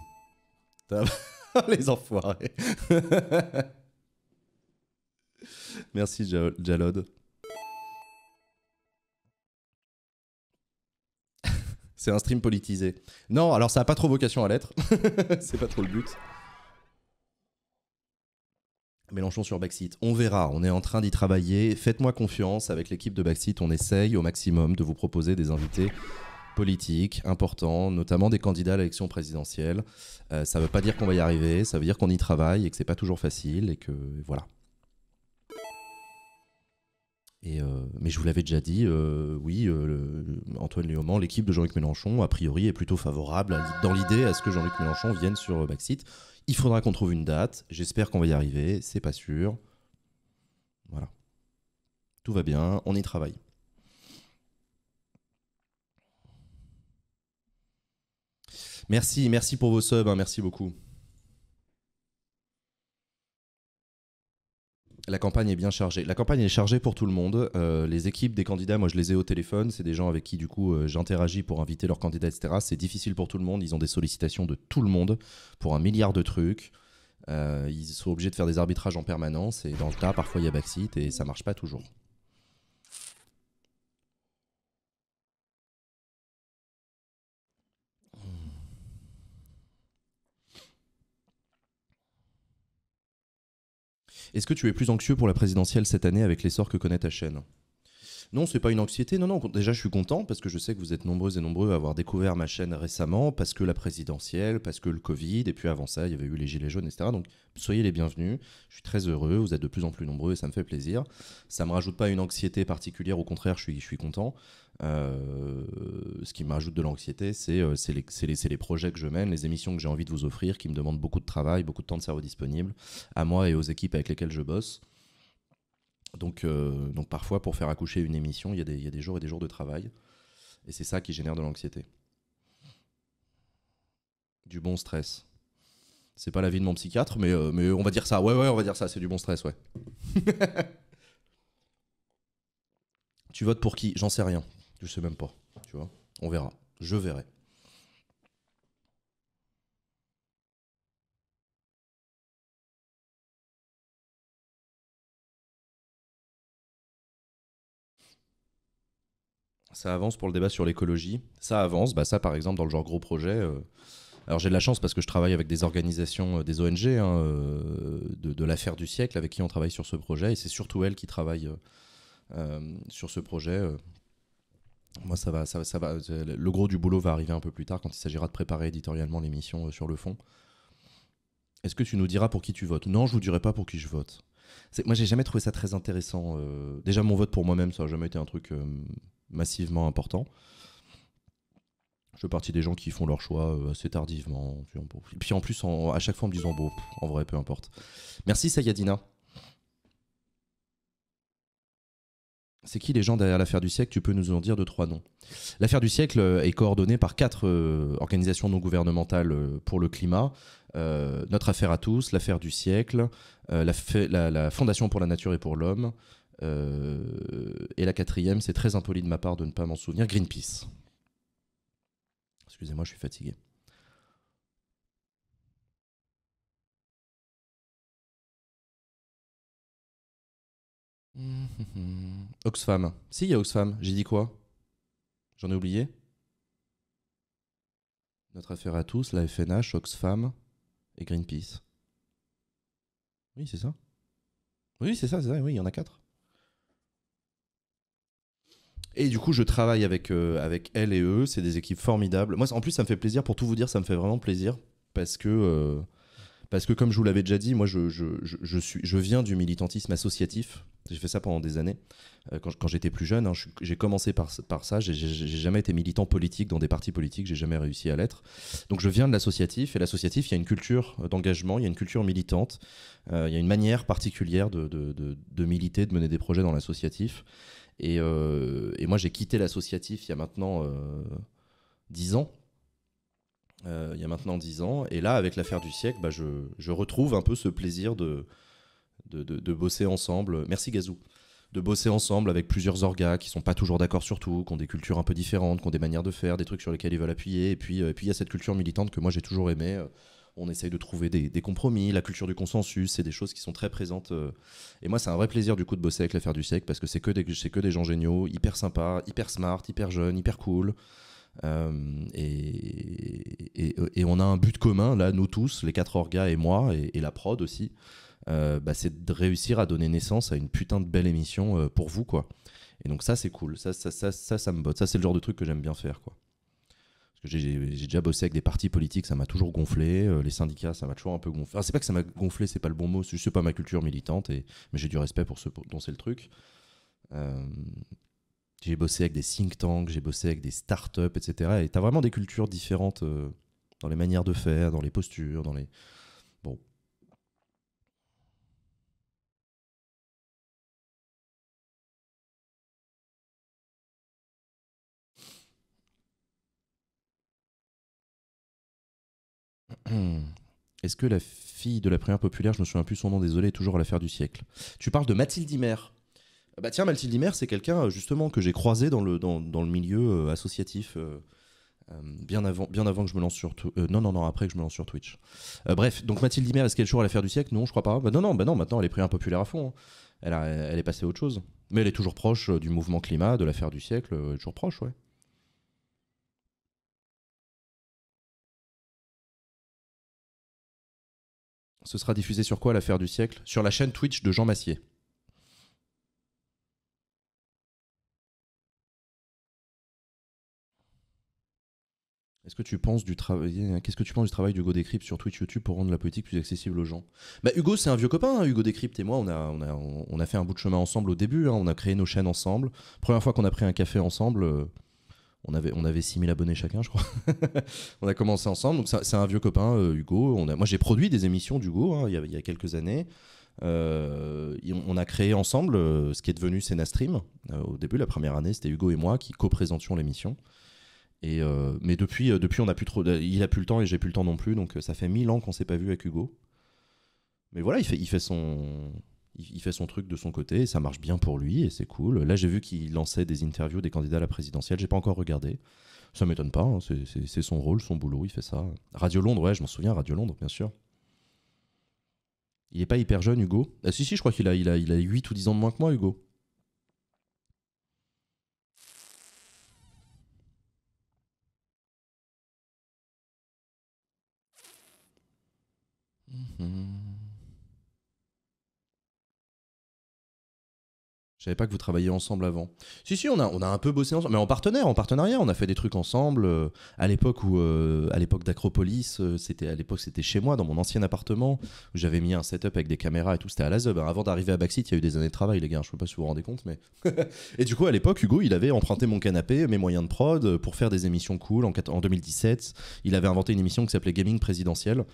[SPEAKER 1] [LAUGHS]
[SPEAKER 3] Les enfoirés. [LAUGHS]
[SPEAKER 1] Merci Jalod. [LAUGHS] C'est un stream politisé. Non, alors ça n'a pas trop vocation à l'être. [LAUGHS] C'est pas trop le but. Mélenchon sur Baxit. On verra, on est en train d'y travailler. Faites-moi confiance, avec l'équipe de Baxit. on essaye au maximum de vous proposer des invités politiques importants, notamment des candidats à l'élection présidentielle. Euh, ça ne veut pas dire qu'on va y arriver, ça veut dire qu'on y travaille et que n'est pas toujours facile et que voilà. Euh, mais je vous l'avais déjà dit, euh, oui, euh, Antoine Léaumont, l'équipe de Jean-Luc Mélenchon, a priori, est plutôt favorable dans l'idée à ce que Jean-Luc Mélenchon vienne sur Backseat. Il faudra qu'on trouve une date. J'espère qu'on va y arriver. C'est pas sûr. Voilà. Tout va bien. On y travaille. Merci, merci pour vos subs. Hein. merci beaucoup. La campagne est bien chargée. La campagne est chargée pour tout le monde. Euh, les équipes des candidats, moi je les ai au téléphone. C'est des gens avec qui du coup euh, j'interagis pour inviter leurs candidats, etc. C'est difficile pour tout le monde. Ils ont des sollicitations de tout le monde pour un milliard de trucs. Euh, ils sont obligés de faire des arbitrages en permanence et dans le cas parfois il y a backseat et ça marche pas toujours. Est-ce que tu es plus anxieux pour la présidentielle cette année avec l'essor que connaît ta chaîne non, c'est pas une anxiété. Non, non. Déjà, je suis content parce que je sais que vous êtes nombreux et nombreux à avoir découvert ma chaîne récemment parce que la présidentielle, parce que le Covid, et puis avant ça, il y avait eu les gilets jaunes, etc. Donc, soyez les bienvenus. Je suis très heureux. Vous êtes de plus en plus nombreux et ça me fait plaisir. Ça me rajoute pas une anxiété particulière. Au contraire, je suis, je suis content. Euh, ce qui me rajoute de l'anxiété, c'est euh, c'est les, les, projets que je mène, les émissions que j'ai envie de vous offrir, qui me demandent beaucoup de travail, beaucoup de temps de cerveau disponible, à moi et aux équipes avec lesquelles je bosse. Donc, euh, donc parfois, pour faire accoucher une émission, il y, a des, jours et des jours de travail. Et c'est ça qui génère de l'anxiété. Du bon stress. C'est pas l'avis de mon psychiatre, euh, mais, on va dire ça. Ouais, ouais, on va dire ça. C'est du bon stress, ouais. [LAUGHS] tu votes pour qui J'en sais rien. Je sais même pas. Tu vois On verra. Je verrai.
[SPEAKER 2] Ça avance pour le débat sur l'écologie. Ça avance, bah ça par
[SPEAKER 1] exemple dans le genre gros projet. Euh, alors j'ai de la chance parce que je travaille avec des organisations, euh, des ONG hein, euh, de, l'affaire du siècle avec qui on travaille sur ce projet et c'est surtout elles qui travaillent sur ce projet. Moi ça va, ça, ça va. Le gros du boulot va arriver un peu plus tard quand il s'agira de préparer éditorialement l'émission sur le fond. Est-ce que tu nous diras pour qui tu votes Non, je vous dirai pas pour qui je vote. Moi, j'ai jamais trouvé ça très intéressant. déjà, mon vote pour moi-même, ça n'a jamais été un truc massivement important. Je fais partie des gens qui font leur choix euh, assez tardivement. Et puis en plus, à chaque fois on me disant, en vrai, peu importe. Merci Sayadina. C'est qui les gens derrière l'affaire du siècle Tu peux nous en dire de trois noms. L'affaire du siècle euh, est coordonnée par quatre euh, organisations non gouvernementales pour le climat. notre affaire à tous, l'affaire du siècle, la, Fondation pour la nature et pour l'homme, euh, et la quatrième, c'est très impoli de ma part de ne pas m'en souvenir, Greenpeace.
[SPEAKER 2] Excusez-moi, je suis fatigué. [LAUGHS] Oxfam. Si, il y a Oxfam. J'ai dit quoi J'en ai oublié
[SPEAKER 1] Notre affaire à tous, la FNH, Oxfam et Greenpeace. Oui, c'est ça. Oui, c'est ça, c'est ça. Oui, il y en a quatre. Et du coup, je travaille avec, euh, avec elle et eux. C'est des équipes formidables. Moi, en plus, ça me fait plaisir. Pour tout vous dire, ça me fait vraiment plaisir. Parce que, euh, parce que comme je vous l'avais déjà dit, moi, je, je, je, suis, je viens du militantisme associatif. J'ai fait ça pendant des années. Euh, quand, quand j'étais plus jeune, hein, j'ai commencé par, par ça. J'ai jamais été militant politique dans des partis politiques. J'ai jamais réussi à l'être. Donc, je viens de l'associatif. Et l'associatif, il y a une culture d'engagement, il y a une culture militante. il y a une manière particulière de, de, de, de militer, de mener des projets dans l'associatif. Euh, et, moi, j'ai quitté l'associatif il y a maintenant 10 euh, ans. Euh, il y a maintenant dix ans. Et là, avec l'affaire du siècle, bah, je, retrouve un peu ce plaisir de, bosser ensemble. Merci Gazou. De bosser ensemble avec plusieurs orgas qui sont pas toujours d'accord sur tout, qui ont des cultures un peu différentes, qui ont des manières de faire, des trucs sur lesquels ils veulent appuyer. Et puis, et puis il y a cette culture militante que moi j'ai toujours aimée on essaye de trouver des, compromis, la culture du consensus, c'est des choses qui sont très présentes. Euh. Et moi, c'est un vrai plaisir du coup de bosser avec l'affaire du siècle parce que c'est que, des, que des gens géniaux, hyper sympas, hyper smart, hyper jeunes, hyper cool. Euh, et, et, on a un but commun, là, nous tous, les quatre orgas et moi, et, la prod aussi, euh, bah, c'est de réussir à donner naissance à une putain de belle émission pour vous, quoi. Et donc ça, c'est cool, ça, ça, ça, ça, ça me botte, ça, c'est le genre de truc que j'aime bien faire, quoi que j'ai déjà bossé avec des partis politiques, ça m'a toujours gonflé. Euh, les syndicats, ça m'a toujours un peu gonflé. c'est pas que ça m'a gonflé, c'est pas le bon mot. C'est pas ma culture militante, et, mais j'ai du respect pour ce dont c'est le truc. Euh, j'ai bossé avec des think tanks, j'ai bossé avec des startups, etc. Et t'as vraiment des cultures différentes euh, dans les manières de faire, dans les postures, dans les.
[SPEAKER 2] Hmm. Est-ce que la fille de la première
[SPEAKER 1] populaire, je me souviens plus son nom, désolé, est toujours à l'affaire du siècle Tu parles de Mathilde Himer. Ah bah tiens, Mathilde Himer, c'est quelqu'un euh, justement que j'ai croisé dans le, dans, le milieu euh, associatif. Euh, bien avant, bien avant que je me lance sur non non non après que je me lance sur Twitch. bref, donc Mathilde Himer est-ce qu'elle est toujours à l'affaire du siècle Non, je crois pas. Bah non non bah non, maintenant elle est première populaire à fond. Hein. Elle, elle est passée à autre chose. Mais elle est toujours proche
[SPEAKER 2] du mouvement climat, de l'affaire du siècle, toujours proche, ouais. Ce sera diffusé sur quoi l'affaire du siècle Sur la chaîne Twitch de Jean Massier.
[SPEAKER 1] Est-ce que tu penses du travail Qu'est-ce que tu penses du travail d'Hugo Décrypte sur Twitch YouTube pour rendre la politique plus accessible aux gens Bah Hugo, c'est un vieux copain. Hein, Hugo Décrypte et moi, on a, on a, fait un bout de chemin ensemble au début. Hein, on a créé nos chaînes ensemble. Première fois qu'on a pris un café ensemble. Euh, on avait, on avait 6000 abonnés chacun, je crois. [LAUGHS] on a commencé ensemble. Donc, c'est un vieux copain, euh, Hugo. On a, moi, j'ai produit des émissions d'Hugo hein, il, y a, quelques années. Euh, on a créé ensemble euh, ce qui est devenu Sénastream. au début, la première année, c'était Hugo et moi qui co-présentions l'émission. mais depuis, depuis, on a plus trop. Il n'a plus le temps et j'ai plus le temps non plus. Donc, ça fait 1000 ans qu'on s'est pas vu avec Hugo. Mais voilà, il fait son il, fait son truc de son côté, et ça marche bien pour lui, et c'est cool. Là, j'ai vu qu'il lançait des interviews des candidats à la présidentielle, j'ai pas encore regardé. Ça m'étonne pas, hein. c'est son rôle, son boulot, il fait ça. Radio Londres, ouais, je m'en souviens, Radio Londres, bien sûr. Il est pas hyper jeune, Hugo Ah si, si, je crois qu'il a, il a, 8 ou 10 ans de moins que moi, Hugo.
[SPEAKER 2] Mmh Je savais pas que vous travailliez ensemble
[SPEAKER 1] avant. Si, si, on a, on a un peu bossé ensemble, mais en partenaire, en partenariat, on a fait des trucs ensemble. Euh, à l'époque où, euh, à l'époque d'Acropolis, euh, c'était à l'époque c'était chez moi, dans mon ancien appartement, où j'avais mis un setup avec des caméras et tout. C'était à la Zub. Avant d'arriver à Backseat, il y a eu des années de travail, les gars. Je sais pas si vous vous rendez compte, mais. [LAUGHS] et du coup, à l'époque, Hugo, il avait emprunté mon canapé, mes moyens de prod, pour faire des émissions cool. En, en 2017, il avait inventé une émission qui s'appelait Gaming Présidentiel,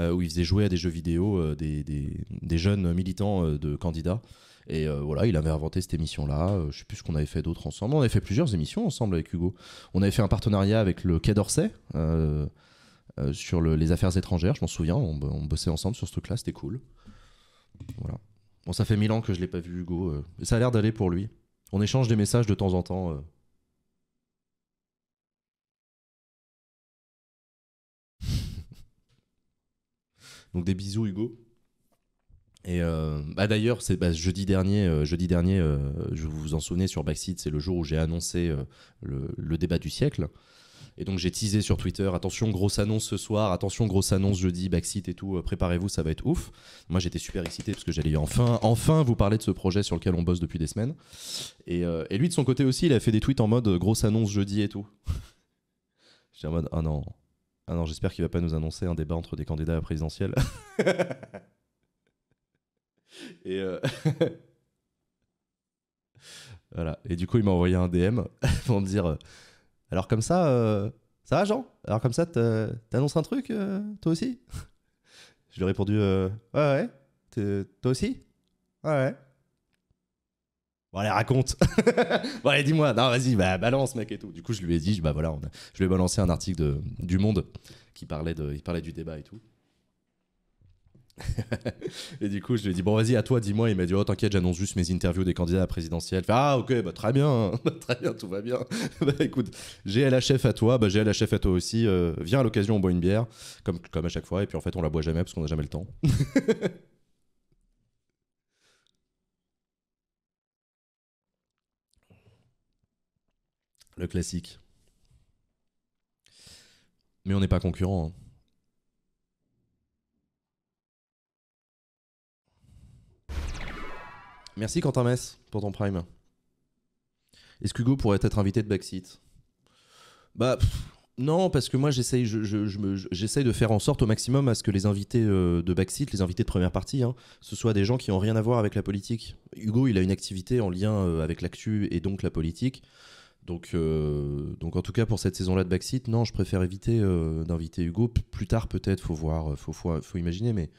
[SPEAKER 1] où il faisait jouer à des jeux vidéo des, des, des, jeunes militants de candidats. Et euh, voilà, il avait inventé cette émission-là. Euh, je sais plus ce qu'on avait fait d'autres ensemble. On avait fait plusieurs émissions ensemble avec Hugo. On avait fait un partenariat avec le Quai d'Orsay euh, sur les affaires étrangères. Je m'en souviens. On, bossait ensemble sur ce truc-là. C'était cool. Voilà. Bon, ça fait mille ans que je l'ai pas vu Hugo. ça a l'air d'aller pour lui. On échange des messages de temps en temps. [LAUGHS] Donc des bisous Hugo. Et euh, bah, d'ailleurs, c'est bah, jeudi dernier, euh, jeudi dernier euh, je vous en souvenez sur Backseat, c'est le jour où j'ai annoncé le, débat du siècle. Et donc j'ai teasé sur Twitter, attention grosse annonce ce soir, attention grosse annonce jeudi, Backseat et tout, préparez-vous, ça va être ouf. Moi j'étais super excité parce que j'allais enfin, enfin vous parler de ce projet sur lequel on bosse depuis des semaines. Et, lui de son côté aussi, il a fait des tweets en mode grosse annonce jeudi et tout. [LAUGHS] J'étais en mode, ah non, ah non j'espère qu'il va pas nous annoncer un débat entre des candidats à la présidentielle. [LAUGHS] Et euh, [LAUGHS] voilà. Et du coup, il m'a envoyé un DM [LAUGHS] pour me dire euh, Alors, comme ça, euh, ça va, Jean Alors, comme ça, t'annonces un truc, toi aussi Je lui ai répondu Ouais, ouais. Toi aussi Ouais, ouais. Bon, allez, raconte. [LAUGHS] bon, allez, dis-moi. Non, vas-y, bah, balance, mec, et tout. Du coup, je lui ai dit, bah voilà, je lui ai balancé un article de, du Monde qui parlait, de, il parlait du débat et tout. [LAUGHS] et du coup, je lui ai dit, bon, vas-y, à toi, dis-moi. Il m'a dit, oh, t'inquiète, j'annonce juste mes interviews des candidats à la présidentielle. ah, ok, bah, très bien, [LAUGHS] bah, très bien, tout va bien. [LAUGHS] bah, écoute, j'ai la à toi, bah, j'ai la à toi aussi. Euh, viens à l'occasion, on boit une bière, comme, comme à chaque fois. Et puis, en fait, on la boit jamais parce qu'on n'a jamais le temps. le classique. Mais on n'est pas concurrent. Hein. Merci Quentin Mess pour ton prime. Est-ce qu'Hugo pourrait être invité de Backseat Bah non, parce que moi j'essaye je, de faire en sorte au maximum à ce que les invités euh, de Backseat, les invités de première partie, hein, ce soient des gens qui n'ont rien à voir avec la politique. Hugo, il a une activité en lien euh, avec l'actu et donc la politique. Donc, euh, donc en tout cas pour cette saison-là de Backseat, non, je préfère éviter d'inviter Hugo. plus tard peut-être, faut voir, faut imaginer, mais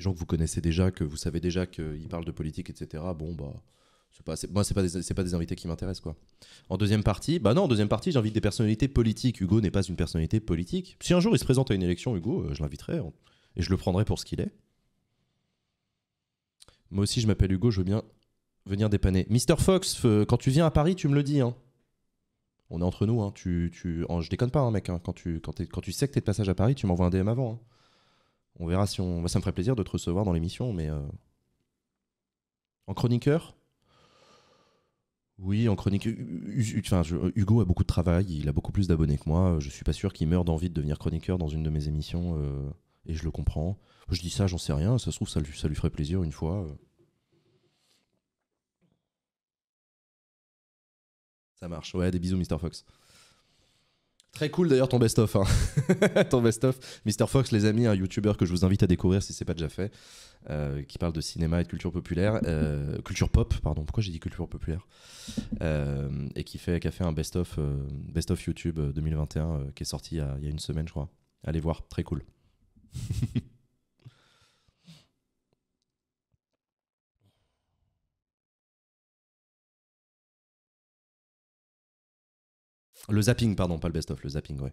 [SPEAKER 1] les gens que vous connaissez déjà, que vous savez déjà qu'ils parlent de politique, etc. Bon, bah, c'est pas, moi, c'est pas, des, pas des invités qui m'intéressent, quoi. En deuxième partie, bah non, en deuxième partie, j'invite des personnalités politiques. Hugo n'est pas une personnalité politique. Si un jour il se présente à une élection, Hugo, euh, je l'inviterai et je le prendrai pour ce qu'il est. Moi aussi, je m'appelle Hugo, je veux bien venir dépanner. Mister Fox, euh, quand tu viens à Paris, tu me le dis, hein. On est entre nous, hein. Tu, tu... Oh, je déconne pas, hein, mec. Hein. Quand, tu, quand, quand tu sais que t'es de passage à Paris, tu m'envoies un DM avant. On verra si on. Bah, ça me ferait plaisir de te recevoir dans l'émission, mais. Euh, en chroniqueur oui, en chroniqueur. Hugo a beaucoup de travail, il a beaucoup plus d'abonnés que moi. Je suis pas sûr qu'il meure d'envie de devenir chroniqueur dans une de mes émissions, euh, et je le comprends. Je dis ça, j'en sais rien. Ça se trouve, ça lui, ferait plaisir une fois. Euh. Ça marche. Ouais, des bisous, Mr Fox. Très cool d'ailleurs ton best-of. Hein. [LAUGHS] ton best-of. Mr. Fox, les amis, un youtubeur que je vous invite à découvrir si c'est pas déjà fait, euh, qui parle de cinéma et de culture populaire, euh, culture pop, pardon, pourquoi j'ai dit culture populaire euh, Et qui, fait, a fait un best-of best of YouTube 2021 qui est sorti il y, il y, a, une semaine, je crois. Allez voir, très cool. [LAUGHS]
[SPEAKER 2] Le zapping, pardon, pas le best-of, le zapping, ouais.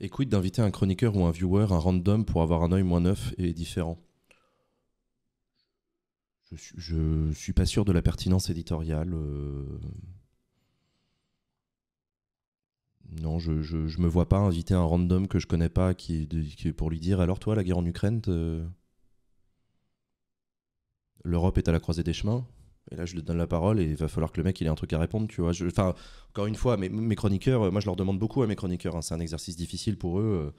[SPEAKER 1] Écoute d'inviter un chroniqueur ou un viewer, un random, pour avoir un œil moins neuf et différent je, ne suis pas sûr de la pertinence éditoriale. Euh non, je, je, me vois pas inviter un random que je connais pas qui, qui pour lui dire alors toi la guerre en Ukraine l'Europe est à la croisée des chemins et là je lui donne la parole et il va falloir que le mec il ait un truc à répondre tu vois enfin encore une fois mes, chroniqueurs euh, moi je leur demande beaucoup à mes chroniqueurs hein. c'est un exercice difficile pour eux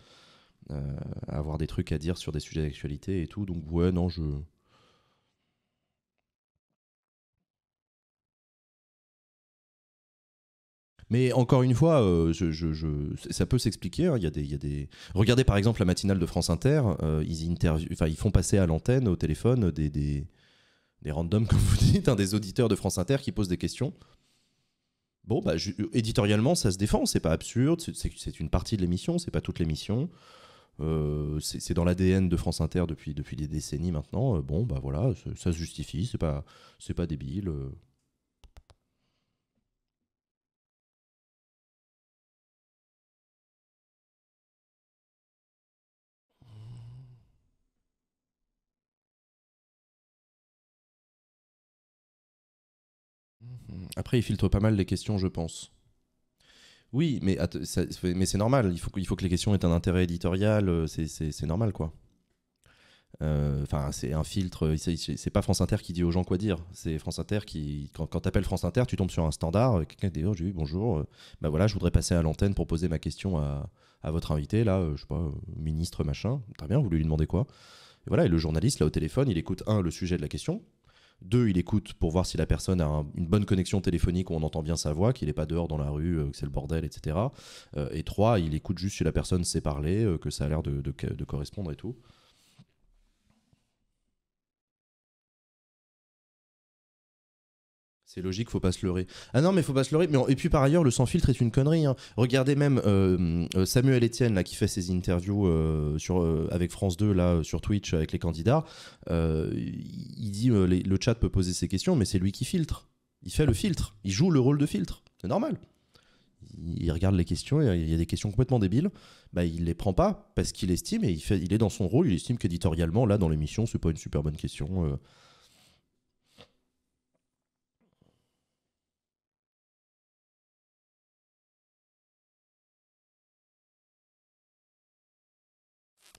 [SPEAKER 1] euh, euh, avoir des trucs à dire sur des sujets d'actualité
[SPEAKER 2] et tout donc ouais non je Mais encore une fois, euh,
[SPEAKER 1] ça peut s'expliquer. Hein. Il, a des, Regardez par exemple la matinale de France Inter. Euh, ils, interview... ils font passer à l'antenne, au téléphone, euh, des, des, randoms, [LAUGHS] comme vous dites, hein, des auditeurs de France Inter qui posent des questions. Bon, bah, éditorialement, ça se défend. C'est pas absurde. C'est une partie de l'émission. C'est pas toute l'émission. c'est dans l'ADN de France Inter depuis, depuis des décennies maintenant. bon, bah voilà, ça se justifie. C'est pas, pas débile.
[SPEAKER 2] Après, il filtre pas mal les questions, je pense. Oui, mais,
[SPEAKER 1] mais c'est normal. Il faut, faut que les questions aient un intérêt éditorial. Euh, c'est normal, quoi. Euh, enfin, c'est un filtre. C'est pas France Inter qui dit aux gens quoi dire. C'est France Inter qui, quand, quand t'appelles France Inter, tu tombes sur un standard. Euh, quelqu'un dit oh, bonjour. bah voilà, je voudrais passer à l'antenne pour poser ma question à, à, votre invité là, je sais pas, ministre machin. Très bien, vous lui demandez quoi et Voilà, et le journaliste là au téléphone, il écoute un le sujet de la question, deux, il écoute pour voir si la personne a une bonne connexion téléphonique où on entend bien sa voix, qu'il n'est pas dehors dans la rue, euh, que c'est le bordel, etc. Euh, et trois, il écoute juste si la personne sait parler, euh, que ça a l'air de, correspondre et tout. C'est logique, faut pas se leurrer. Ah non, mais il faut pas se leurrer. Mais Et puis par ailleurs, le sans filtre est une connerie. Hein. Regardez même euh, euh, Samuel Etienne là, qui fait ses interviews euh, sur, avec France 2 là, sur Twitch avec les candidats. il dit que le chat peut poser ses questions, mais c'est lui qui filtre. Il fait le filtre. Il joue le rôle de filtre. C'est normal. Il regarde les questions, et il y a des questions complètement débiles, bah, il les prend pas parce qu'il estime et il, il est dans son rôle, il estime qu'éditorialement, là
[SPEAKER 2] dans l'émission, c'est pas une super bonne question.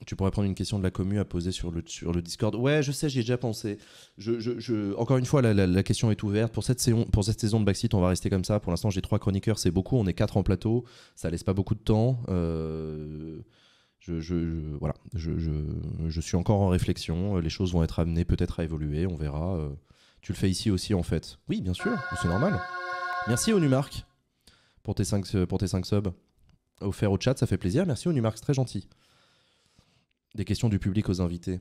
[SPEAKER 2] tu pourrais prendre une question de la commu à poser sur le,
[SPEAKER 1] sur le Discord. Ouais, je sais, j'y ai déjà pensé. Je, je, Encore une fois, la, la, question est ouverte. Pour cette, saison, pour cette saison de Backseat, on va rester comme ça. Pour l'instant, j'ai trois chroniqueurs, c'est beaucoup. On est quatre en plateau. Ça laisse pas beaucoup de temps. Euh, je, je, je, je, suis encore en réflexion. Les choses vont être amenées peut-être à évoluer. On verra. Euh, tu le fais ici aussi, en fait. Oui, bien sûr. C'est normal. Merci au pour tes 5, pour tes cinq subs. offerts au chat, ça fait plaisir. Merci au c'est très gentil des questions du public aux invités.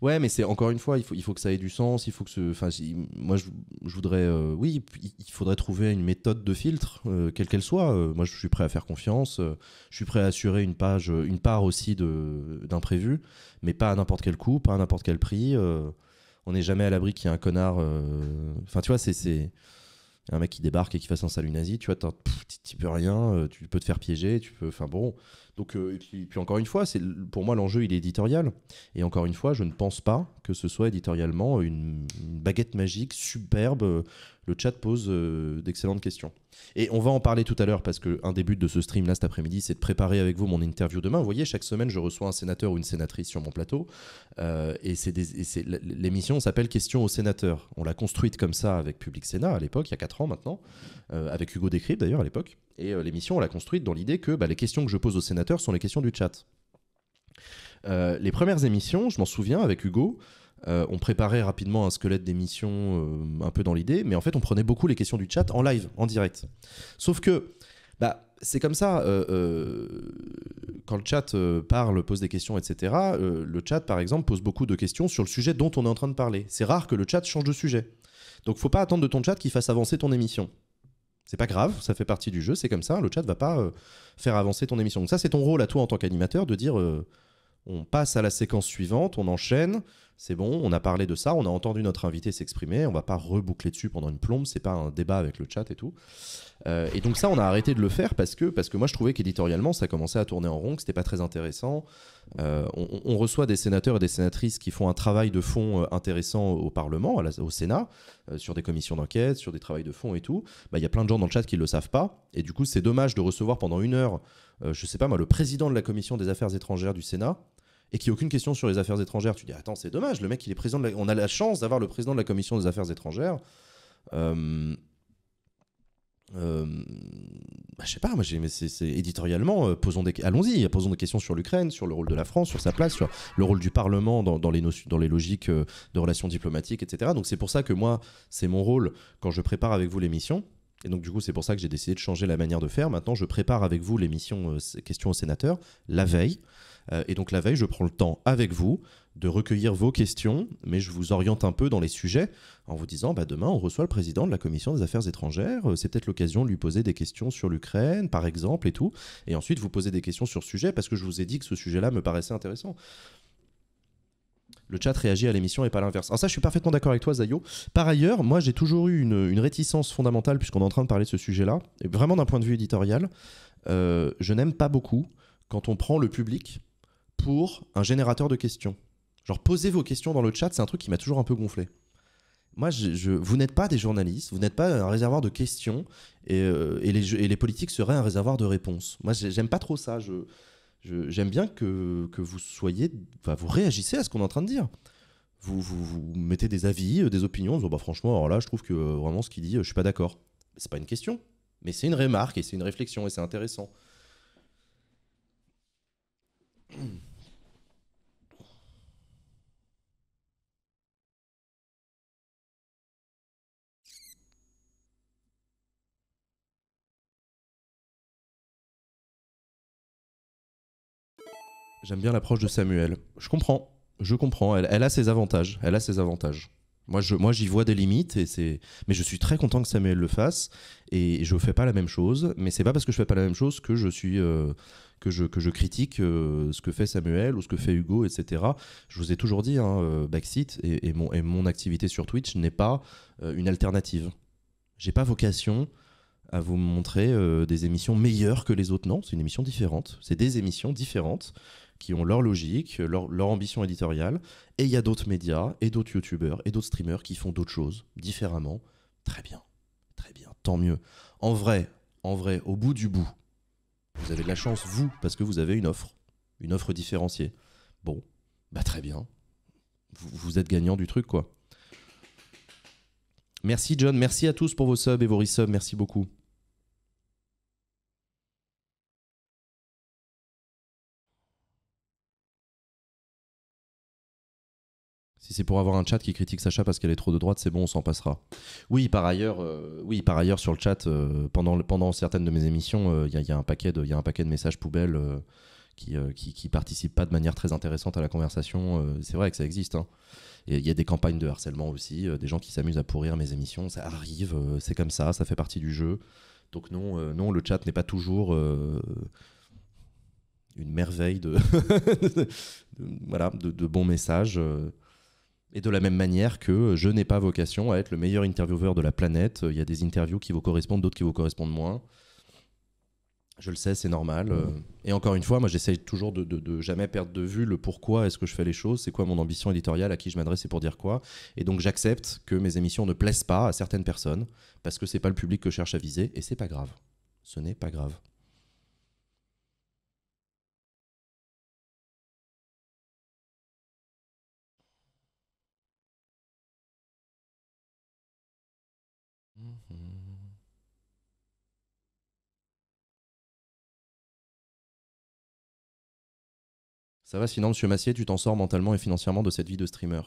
[SPEAKER 1] Ouais, mais c'est encore une fois, il faut, il faut que ça ait du sens. Il faut que ce, enfin, moi, je, voudrais, euh, oui, il faudrait trouver une méthode de filtre, euh, quelle qu'elle soit. Euh, moi, je suis prêt à faire confiance. je suis prêt à assurer une page, une part aussi de d'imprévu, mais pas à n'importe quel coût, pas à n'importe quel prix. on n'est jamais à l'abri qu'il y ait un connard. Enfin, tu vois, c'est un mec qui débarque et qui fasse un salut nazi, tu vois, tu peux rien, euh, tu peux te faire piéger, tu peux. Enfin bon. Donc, euh, et puis, encore une fois, c'est pour moi l'enjeu il est éditorial. Et encore une fois, je ne pense pas que ce soit éditorialement une baguette magique superbe euh, le chat pose euh, d'excellentes questions. Et on va en parler tout à l'heure parce qu'un des buts de ce stream là cet après-midi, c'est de préparer avec vous mon interview demain. Vous voyez, chaque semaine, je reçois un sénateur ou une sénatrice sur mon plateau. Euh, et l'émission s'appelle Questions aux sénateurs. On l'a construite comme ça avec Public Sénat à l'époque, il y a 4 ans maintenant, euh, avec Hugo Décrypte d'ailleurs à l'époque. Et l'émission, on l'a construite dans l'idée que bah, les questions que je pose aux sénateurs sont les questions du chat. les premières émissions, je m'en souviens, avec Hugo, euh, on préparait rapidement un squelette d'émission euh, un peu dans l'idée, mais en fait on prenait beaucoup les questions du chat en live, en direct. Sauf que, bah, c'est comme ça, euh, quand le chat parle, pose des questions, etc., le chat par exemple pose beaucoup de questions sur le sujet dont on est en train de parler. C'est rare que le chat change de sujet. Donc faut pas attendre de ton chat qu'il fasse avancer ton émission. C'est pas grave, ça fait partie du jeu, c'est comme ça, le chat va pas faire avancer ton émission. Donc ça c'est ton rôle à toi en tant qu'animateur de dire on passe à la séquence suivante, on enchaîne, c'est bon, on a parlé de ça, on a entendu notre invité s'exprimer, on va pas reboucler dessus pendant une plombe, c'est pas un débat avec le chat et tout. Euh, et donc ça, on a arrêté de le faire parce que, parce que moi, je trouvais qu'éditorialement, ça commençait à tourner en rond, que c'était pas très intéressant. Euh, on, reçoit des sénateurs et des sénatrices qui font un travail de fond euh, intéressant au Parlement, au Sénat, sur des commissions d'enquête, sur des travaux de fond et tout. Bah, il y a plein de gens dans le chat qui le savent pas. Et du coup, c'est dommage de recevoir pendant une heure, je sais pas moi, le président de la commission des affaires étrangères du Sénat et qui aucune question sur les affaires étrangères. Tu dis attends c'est dommage, le mec il est président. De On a la chance d'avoir le président de la commission des affaires étrangères. Euh... Euh... Bah, je sais pas, moi mais c'est éditorialement euh, posons des allons-y, posons des questions sur l'Ukraine, sur le rôle de la France, sur sa place, sur le rôle du Parlement dans, dans les dans les logiques euh, de relations diplomatiques, etc. Donc c'est pour ça que moi c'est mon rôle quand je prépare avec vous l'émission. Et donc, du coup, c'est pour ça que j'ai décidé de changer la manière de faire. Maintenant, je prépare avec vous l'émission euh, Questions au sénateur la veille. Euh, et donc la veille, je prends le temps avec vous de recueillir vos questions, mais je vous oriente un peu dans les sujets en vous disant, bah, demain, on reçoit le président de la Commission des Affaires étrangères, euh, c'est peut-être l'occasion de lui poser des questions sur l'Ukraine, par exemple, et tout. Et ensuite, vous poser des questions sur ce sujet parce que je vous ai dit que ce sujet-là me paraissait intéressant le chat réagit à l'émission et pas l'inverse. Alors ça, je suis parfaitement d'accord avec toi, Zayo. Par ailleurs, moi, j'ai toujours eu une, réticence fondamentale, puisqu'on est en train de parler de ce sujet-là, vraiment d'un point de vue éditorial, euh, je n'aime pas beaucoup quand on prend le public pour un générateur de questions. Genre, posez vos questions dans le chat, c'est un truc qui m'a toujours un peu gonflé. Moi, vous n'êtes pas des journalistes, vous n'êtes pas un réservoir de questions, et, euh, les, politiques seraient un réservoir de réponses. Moi, j'aime pas trop ça. Je, j'aime bien que, vous soyez, vous réagissez à ce qu'on est en train de dire. Vous, mettez des avis, euh, des opinions, en oh, bah, franchement, alors là, je trouve que euh, vraiment ce qu'il dit, je suis pas d'accord. C'est pas une question, mais c'est une remarque et c'est une réflexion et c'est intéressant.
[SPEAKER 2] J'aime bien l'approche de Samuel. Je comprends, je comprends. Elle,
[SPEAKER 1] a ses avantages. Elle a ses avantages. Moi, je, moi, j'y vois des limites et c'est. Mais je suis très content que Samuel le fasse et je fais pas la même chose. Mais c'est pas parce que je fais pas la même chose que je suis euh, que je que je critique euh, ce que fait Samuel ou ce que fait Hugo, etc. Je vous ai toujours dit, hein, euh, backseat et, mon et mon activité sur Twitch n'est pas une alternative. J'ai pas vocation à vous montrer des émissions meilleures que les autres. Non, c'est une émission différente. C'est des émissions différentes qui ont leur logique, leur, ambition éditoriale, et il y a d'autres médias, et d'autres youtubeurs, et d'autres streamers qui font d'autres choses différemment. Très bien, très bien, tant mieux. En vrai, en vrai, au bout du bout, vous avez de la chance, vous, parce que vous avez une offre, une offre différenciée. Bon, bah très bien, vous, vous êtes gagnant du truc, quoi. Merci John, merci à tous pour vos
[SPEAKER 2] subs et vos resubs, merci beaucoup. Si c'est pour avoir un chat qui critique Sacha parce qu'elle est trop de droite, c'est bon, on s'en passera. Oui, par ailleurs, euh,
[SPEAKER 1] oui, par ailleurs sur le chat, euh, pendant, pendant certaines de mes émissions, il euh, y a, un paquet de, y a un paquet de messages poubelles qui, qui, participent pas de manière très intéressante à la conversation. c'est vrai que ça existe. Hein. Et il y a des campagnes de harcèlement aussi, des gens qui s'amusent à pourrir mes émissions. Ça arrive, c'est comme ça, ça fait partie du jeu. Donc non, non, le chat n'est pas toujours une merveille [LAUGHS] de, voilà de, de, bons messages. Et de la même manière que euh, je n'ai pas vocation à être le meilleur intervieweur de la planète. Il y a des interviews qui vous correspondent, d'autres qui vous correspondent moins. Je le sais, c'est normal. Euh. Et encore une fois, moi j'essaye toujours de, jamais perdre de vue le pourquoi est-ce que je fais les choses, c'est quoi mon ambition éditoriale, à qui je m'adresse et pour dire quoi. Et donc j'accepte que mes émissions ne plaisent pas à certaines personnes parce
[SPEAKER 2] que c'est pas le public que je cherche à viser et c'est pas grave. Ce n'est pas grave. Ça va sinon, monsieur Massier, tu t'en sors mentalement et financièrement de cette vie de
[SPEAKER 1] streamer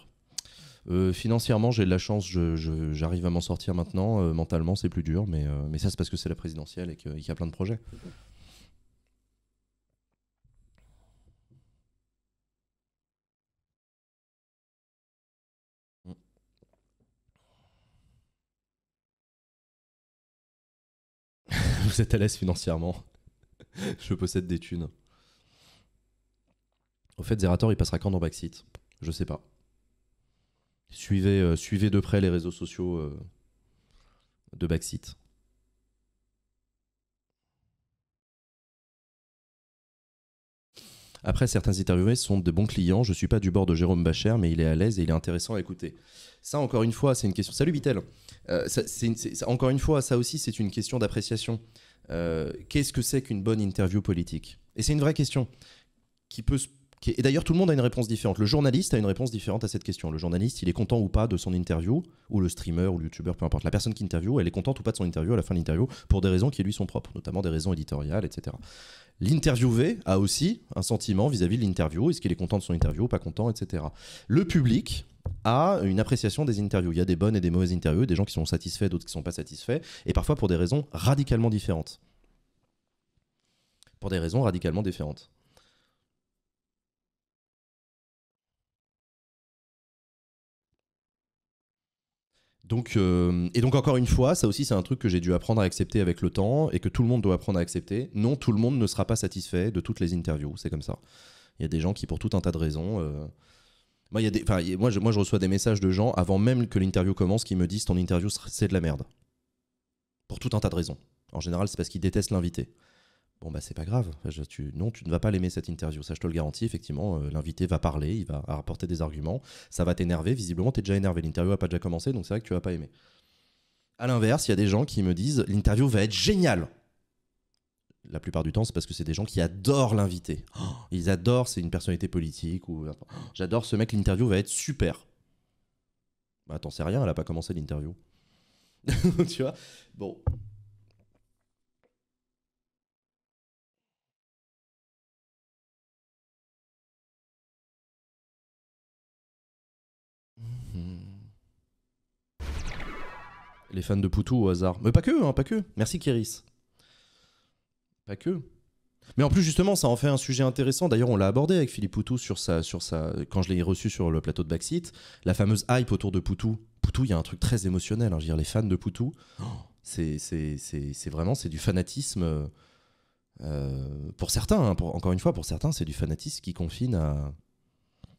[SPEAKER 1] euh, financièrement, j'ai de la chance, j'arrive à m'en sortir maintenant. Euh, mentalement, c'est plus dur, euh, mais, ça, c'est parce que c'est la présidentielle et qu'il y a plein de projets.
[SPEAKER 2] êtes à l'aise financièrement. [LAUGHS] je possède des
[SPEAKER 1] thunes. Au fait, Zerator, il passera quand dans Backseat Je sais pas. Suivez, euh, suivez de près les réseaux sociaux euh, de Backseat. Après, certains interviewés sont de bons clients. Je suis pas du bord de Jérôme Bacher, mais il est à l'aise et il est intéressant à écouter. Ça, encore une fois, c'est une question. Salut vitel euh, encore une fois, ça aussi, c'est une question d'appréciation. Euh, qu'est-ce que c'est qu'une bonne interview politique Et c'est une vraie question qui peut et d'ailleurs, tout le monde a une réponse différente. Le journaliste a une réponse différente à cette question. Le journaliste, il est content ou pas de son interview, ou le streamer, ou le youtubeur, peu importe. La personne qui interviewe, elle est contente ou pas de son interview à la fin de l'interview, pour des raisons qui lui sont propres, notamment des raisons éditoriales, etc. L'interviewé a aussi un sentiment vis-à-vis -vis de l'interview. Est-ce qu'il est content de son interview, pas content, etc. Le public à une appréciation des interviews. Il y a des bonnes et des mauvaises interviews, des gens qui sont satisfaits, d'autres qui ne sont pas satisfaits, et parfois pour des raisons radicalement différentes. Pour des raisons radicalement
[SPEAKER 2] différentes. Donc, euh, et donc encore une fois, ça aussi
[SPEAKER 1] c'est un truc que j'ai dû apprendre à accepter avec le temps et que tout le monde doit apprendre à accepter. Non, tout le monde ne sera pas satisfait de toutes les interviews, c'est comme ça. Il y a des gens qui pour tout un tas de raisons... Euh, moi, des, moi, je, moi, je reçois des messages de gens avant même que l'interview commence qui me disent ton interview, c'est de la merde. Pour tout un tas de raisons. En général, c'est parce qu'ils détestent l'invité. Bon, bah, c'est pas grave. non, tu ne vas pas l'aimer cette interview. Ça, je te le garantis. Effectivement, euh, l'invité va parler, il va rapporter des arguments. Ça va t'énerver. Visiblement, t'es déjà énervé. L'interview n'a pas déjà commencé, donc c'est vrai que tu vas pas aimer. À l'inverse, il y a des gens qui me disent l'interview va être géniale la plupart du temps, c'est parce que c'est des gens qui adorent l'invité. Oh, ils adorent, c'est une personnalité politique ou oh, j'adore ce mec, l'interview va être super. Bah, t'en sais rien, elle a pas commencé l'interview. [LAUGHS] tu vois
[SPEAKER 2] Bon. Les fans de Poutou au hasard.
[SPEAKER 1] Mais pas que, hein, pas que. Merci Kéris. Pas que. Mais en plus, justement, ça en fait un sujet intéressant. D'ailleurs, on l'a abordé avec Philippe Poutou sur sa, sur sa, quand je l'ai reçu sur le plateau de Backseat. La fameuse hype autour de Poutou. Poutou, il y a un truc très émotionnel. Hein. Je veux dire, les fans de Poutou, c'est vraiment c'est du fanatisme. Euh, pour certains, hein. encore une fois, pour certains, c'est du fanatisme qui confine à,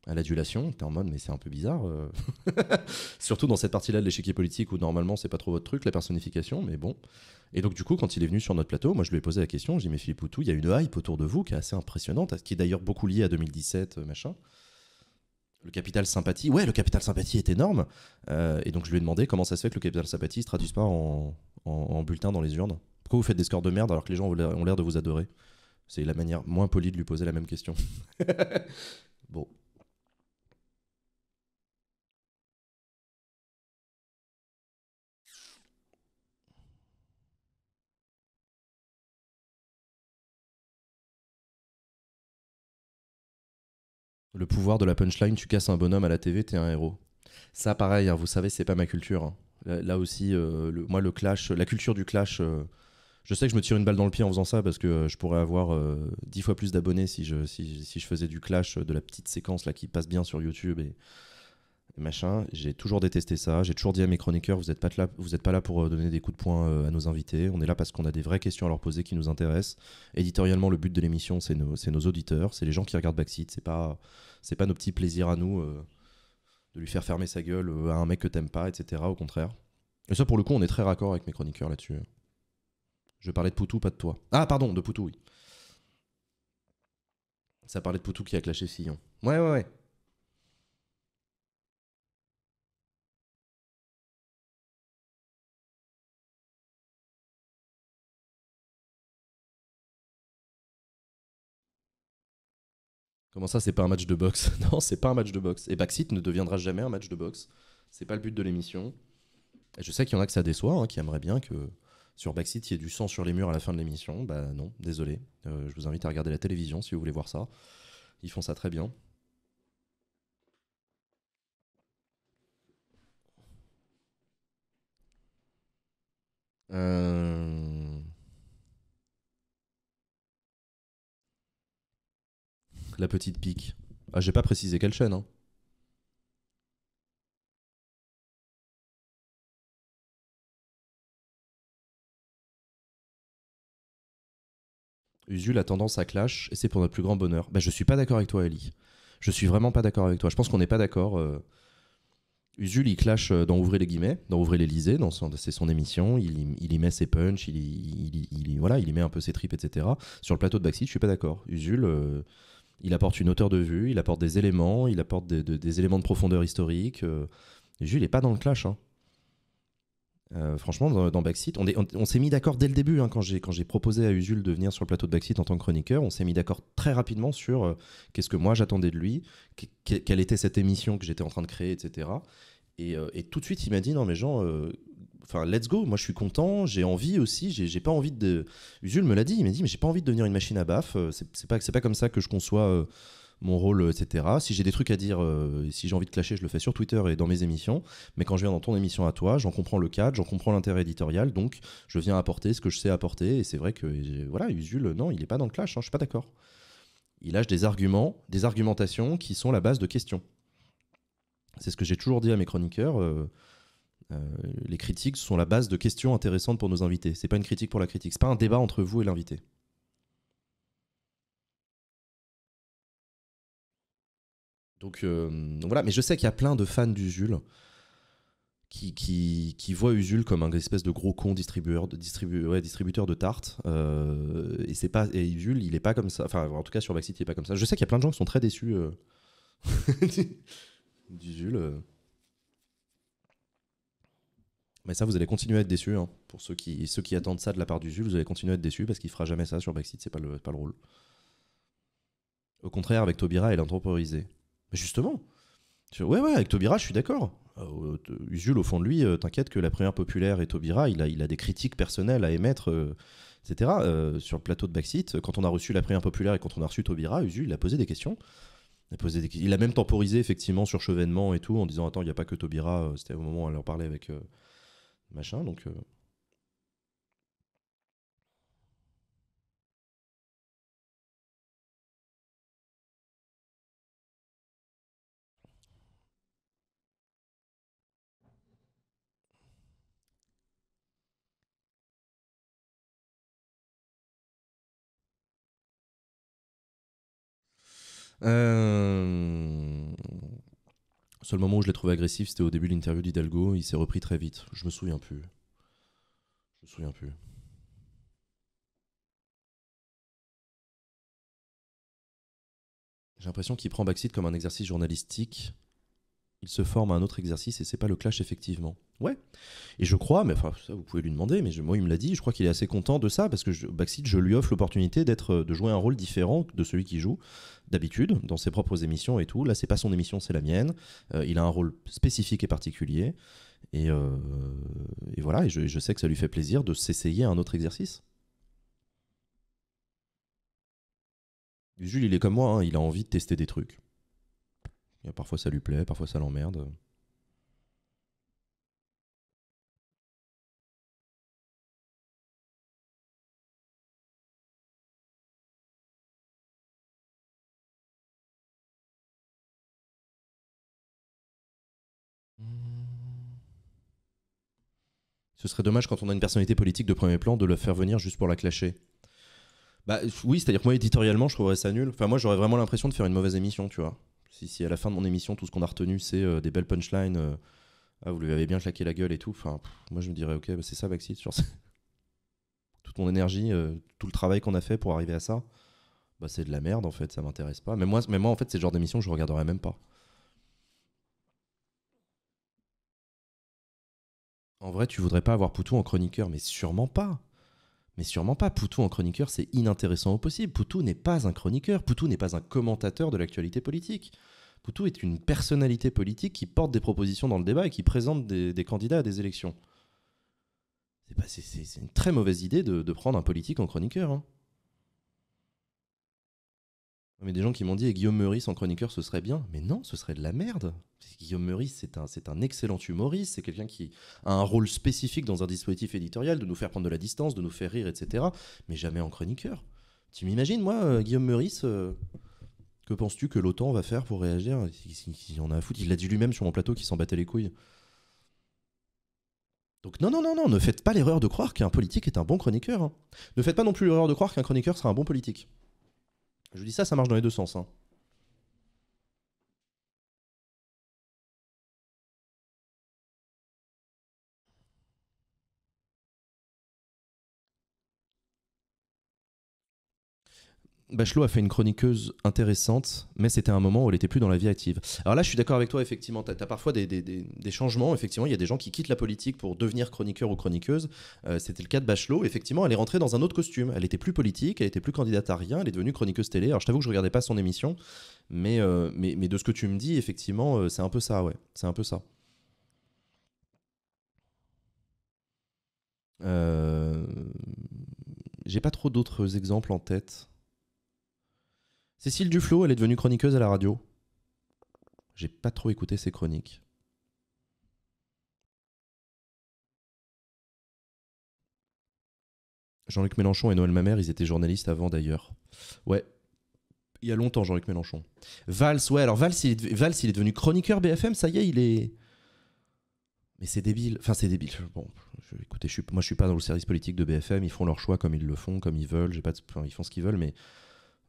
[SPEAKER 1] à l'adulation, t'es en mode mais c'est un peu bizarre. Euh. [LAUGHS] Surtout dans cette partie-là de l'échiquier politique où normalement c'est pas trop votre truc, la personnification, mais bon. Et donc du coup, quand il est venu sur notre plateau, moi je lui ai posé la question, j'ai dit mais Philippe Poutou, il y a une hype autour de vous qui est assez impressionnante, qui est d'ailleurs beaucoup liée à 2017, euh, machin. Le capital sympathie, ouais, le capital sympathie est énorme. Euh, et donc je lui ai demandé comment ça se fait que le capital sympathie se traduise pas en, en, en bulletin dans les urnes. Pourquoi vous faites des scores de merde alors que les gens ont l'air de vous adorer C'est la manière moins polie de lui poser la même question. [LAUGHS] bon,
[SPEAKER 2] Le pouvoir de la punchline, tu casses un bonhomme à la TV,
[SPEAKER 1] t'es un héros. Ça, pareil, hein, vous savez, c'est pas ma culture. Hein. Là, aussi, euh, moi, le clash, la culture du clash, euh, je sais que je me tire une balle dans le pied en faisant ça parce que euh, je pourrais avoir dix fois plus d'abonnés si je, si, je faisais du clash, de la petite séquence là qui passe bien sur YouTube et machin. J'ai toujours détesté ça. J'ai toujours dit à mes chroniqueurs, vous n'êtes pas là, vous êtes pas là pour euh, donner des coups de poing euh, à nos invités. On est là parce qu'on a des vraies questions à leur poser qui nous intéressent. Éditorialement, le but de l'émission, c'est nos, nos, auditeurs, c'est les gens qui regardent Backseat. C'est pas, c'est pas nos petits plaisirs à nous euh, de lui faire fermer sa gueule à un mec que t'aimes pas, etc. Au contraire. Et ça, pour le coup, on est très raccord avec mes chroniqueurs là-dessus. Je parlais de Poutou, pas de toi. Ah, pardon, de Poutou, oui.
[SPEAKER 2] Ça parlait de Poutou qui a clashé Sillon. Ouais, ouais, ouais. Comment ça, c'est pas un match de boxe [LAUGHS] Non, c'est pas un match de boxe. Et Backseat ne deviendra
[SPEAKER 1] jamais un match de boxe. C'est pas le but de l'émission. Et je sais qu'il y en a que ça déçoit, hein, qui aimeraient bien que sur Backseat il y ait du sang sur les murs à la fin de l'émission. Bah non, désolé. Euh, je vous invite à regarder la télévision si vous voulez voir ça. Ils font ça très bien.
[SPEAKER 3] Euh...
[SPEAKER 2] la petite pique. Ah, j'ai pas précisé quelle chaîne. Hein. Usul a tendance à clash
[SPEAKER 1] et c'est pour notre plus grand bonheur. Bah, je suis pas d'accord avec toi, Ellie. Je suis vraiment pas d'accord avec toi. Je pense qu'on n'est pas d'accord. Euh. Usul, il clash euh, dans Ouvrir les guillemets, dans Ouvrez l'Elysée, c'est son émission. Il, y met ses punchs, il, il, voilà, il y met un peu ses tripes, etc. Sur le plateau de Baxi, je suis pas d'accord. Usul. Euh, il apporte une hauteur de vue, il apporte des éléments, il apporte des, éléments de profondeur historique. Euh. Jules n'est pas dans le clash. Hein. Euh, franchement, dans, dans, Backseat, on, s'est mis d'accord dès le début. Hein, quand, j'ai, proposé à Usul de venir sur le plateau de Backseat en tant que chroniqueur, on s'est mis d'accord très rapidement sur euh, qu'est-ce que moi j'attendais de lui, quelle était cette émission que j'étais en train de créer, etc. Et, tout de suite, il m'a dit Non, mais Jean, enfin, let's go. Moi, je suis content, j'ai envie aussi. J'ai pas envie de. Usul me l'a dit, il m'a dit, mais j'ai pas envie de devenir une machine à baf. Euh, c'est pas, pas comme ça que je conçois euh, mon rôle, euh, etc. Si j'ai des trucs à dire, si j'ai envie de clasher, je le fais sur Twitter et dans mes émissions. Mais quand je viens dans ton émission à toi, j'en comprends le cadre, j'en comprends l'intérêt éditorial, donc je viens apporter ce que je sais apporter. Et c'est vrai que, voilà, Usul, non, il est pas dans le clash, hein, je suis pas d'accord. Il lâche des arguments, des argumentations qui sont la base de questions. C'est ce que j'ai toujours dit à mes chroniqueurs. Euh, les critiques sont la base de questions intéressantes pour nos invités. C'est pas une critique pour la critique, c'est pas un débat entre vous et l'invité. Donc, euh, voilà, mais je sais qu'il y a plein de fans d'Usul qui, qui, qui, voit Usul comme un espèce de gros con distributeur de, de tartes. Euh, et c'est pas et il est pas comme ça. Enfin, en tout cas, sur Vaxit, il est pas comme ça. Je sais qu'il y a plein de gens qui sont très déçus euh, [LAUGHS] Mais ça, vous allez continuer à être déçu. Hein. Pour ceux qui, ceux qui attendent ça de la part du Jules, vous allez continuer à être déçu parce qu'il fera jamais ça sur Backseat, c'est pas le, pas le rôle. Au contraire, avec Tobira, il est temporisé. justement, ouais, ouais, avec Tobira, je suis d'accord. Euh, au fond de lui, euh, t'inquiète que la première populaire et Tobira, il a, il a des critiques personnelles à émettre. Euh, etc. Euh, sur le plateau de Backseat, quand on a reçu la première populaire et quand on a reçu Tobira, Usul, il a posé des questions. Il a, il a même temporisé effectivement sur Chevènement et tout en disant Attends, il n'y a pas que Tobira. C'était au moment où elle en avec, machin, donc. Euh...
[SPEAKER 2] euh seul
[SPEAKER 1] moment où je l'ai trouvé agressif, c'était au début de l'interview d'Hidalgo. Il s'est repris très vite. Je me souviens plus.
[SPEAKER 2] Je me souviens plus. J'ai l'impression qu'il prend Backseat comme un exercice journalistique il
[SPEAKER 1] se forme à un autre exercice et c'est pas le clash effectivement. Ouais. Et je crois, mais enfin ça vous pouvez lui demander, mais moi il me l'a dit, je crois qu'il est assez content de ça parce que je, je lui offre l'opportunité d'être de jouer un rôle différent de celui qu'il joue d'habitude dans ses propres émissions et tout. Là c'est pas son émission, c'est la mienne. Euh, il a un rôle spécifique et particulier et, euh, voilà. Et je, sais que ça lui fait plaisir de s'essayer à un autre exercice. Jules il est comme moi, hein, il a envie de tester des trucs parfois ça lui plaît, parfois ça l'emmerde.
[SPEAKER 2] Ce serait dommage quand on a une personnalité
[SPEAKER 1] politique de premier plan de le faire venir juste pour la clasher. Bah oui, c'est-à-dire que moi éditorialement, je trouverais ça nul. Enfin moi, j'aurais vraiment l'impression de faire une mauvaise émission, tu vois. Si, à la fin de mon émission, tout ce qu'on a retenu, c'est euh, des belles punchlines, euh, ah, vous lui avez bien claqué la gueule et tout, enfin, moi je me dirais, ok, bah, c'est ça, Maxi, [LAUGHS] toute mon énergie, euh, tout le travail qu'on a fait pour arriver à ça, bah, c'est de la merde en fait, ça m'intéresse pas. Mais moi, en fait, c'est genre d'émission je je regarderais même pas. En vrai, tu voudrais pas avoir Poutou en chroniqueur, mais sûrement pas. Mais sûrement pas. Poutou en chroniqueur, c'est inintéressant au possible. Poutou n'est pas un chroniqueur. Poutou n'est pas un commentateur de l'actualité politique. Poutou est une personnalité politique qui porte des propositions dans le débat et qui présente des, candidats à des élections. C'est une très mauvaise idée de, de prendre un politique en chroniqueur. Hein. Mais des gens qui m'ont dit, et eh, Guillaume Meurice en chroniqueur, ce serait bien. Mais non, ce serait de la merde. Guillaume Meurice, c'est un, un excellent humoriste, c'est quelqu'un qui a un rôle spécifique dans un dispositif éditorial, de nous faire prendre de la distance, de nous faire rire, etc. Mais jamais en chroniqueur. Tu m'imagines, moi, euh, Guillaume Meurice, euh, que penses-tu que l'OTAN va faire pour réagir Il en a à foutre. Il l'a dit lui-même sur mon plateau qu'il s'en battait les couilles. Donc non, non, non, non, ne faites pas l'erreur de croire qu'un politique est un bon chroniqueur. Hein. Ne faites pas non plus l'erreur de croire qu'un chroniqueur sera un bon politique.
[SPEAKER 2] Je dis ça, ça marche dans les deux sens. Hein. Bachelot a fait une
[SPEAKER 1] chroniqueuse intéressante, mais c'était un moment où elle n'était plus dans la vie active. Alors là, je suis d'accord avec toi, effectivement, tu as, parfois des, changements, effectivement, il y a des gens qui quittent la politique pour devenir chroniqueur ou chroniqueuse. Euh, c'était le cas de Bachelot, effectivement, elle est rentrée dans un autre costume, elle était plus politique, elle était plus candidate à rien, elle est devenue chroniqueuse télé. Alors je t'avoue que je regardais pas son émission, mais, euh, mais, de ce que tu me dis, effectivement, euh, c'est un peu ça, ouais, c'est un peu ça. J'ai pas trop d'autres exemples en tête. Cécile Duflo, elle est devenue chroniqueuse à la radio. J'ai pas trop écouté ses chroniques. Jean-Luc Mélenchon et Noël Mamère, ils étaient journalistes avant d'ailleurs. Ouais. Il y a longtemps, Jean-Luc Mélenchon. Valls, ouais, alors Valls il, est, devenu chroniqueur BFM, ça y est, il est. Mais c'est débile. Enfin, c'est débile. Bon, écoutez, moi, je suis pas dans le service politique de BFM. Ils font leur choix comme ils le font, comme ils veulent. pas ils font ce qu'ils veulent, mais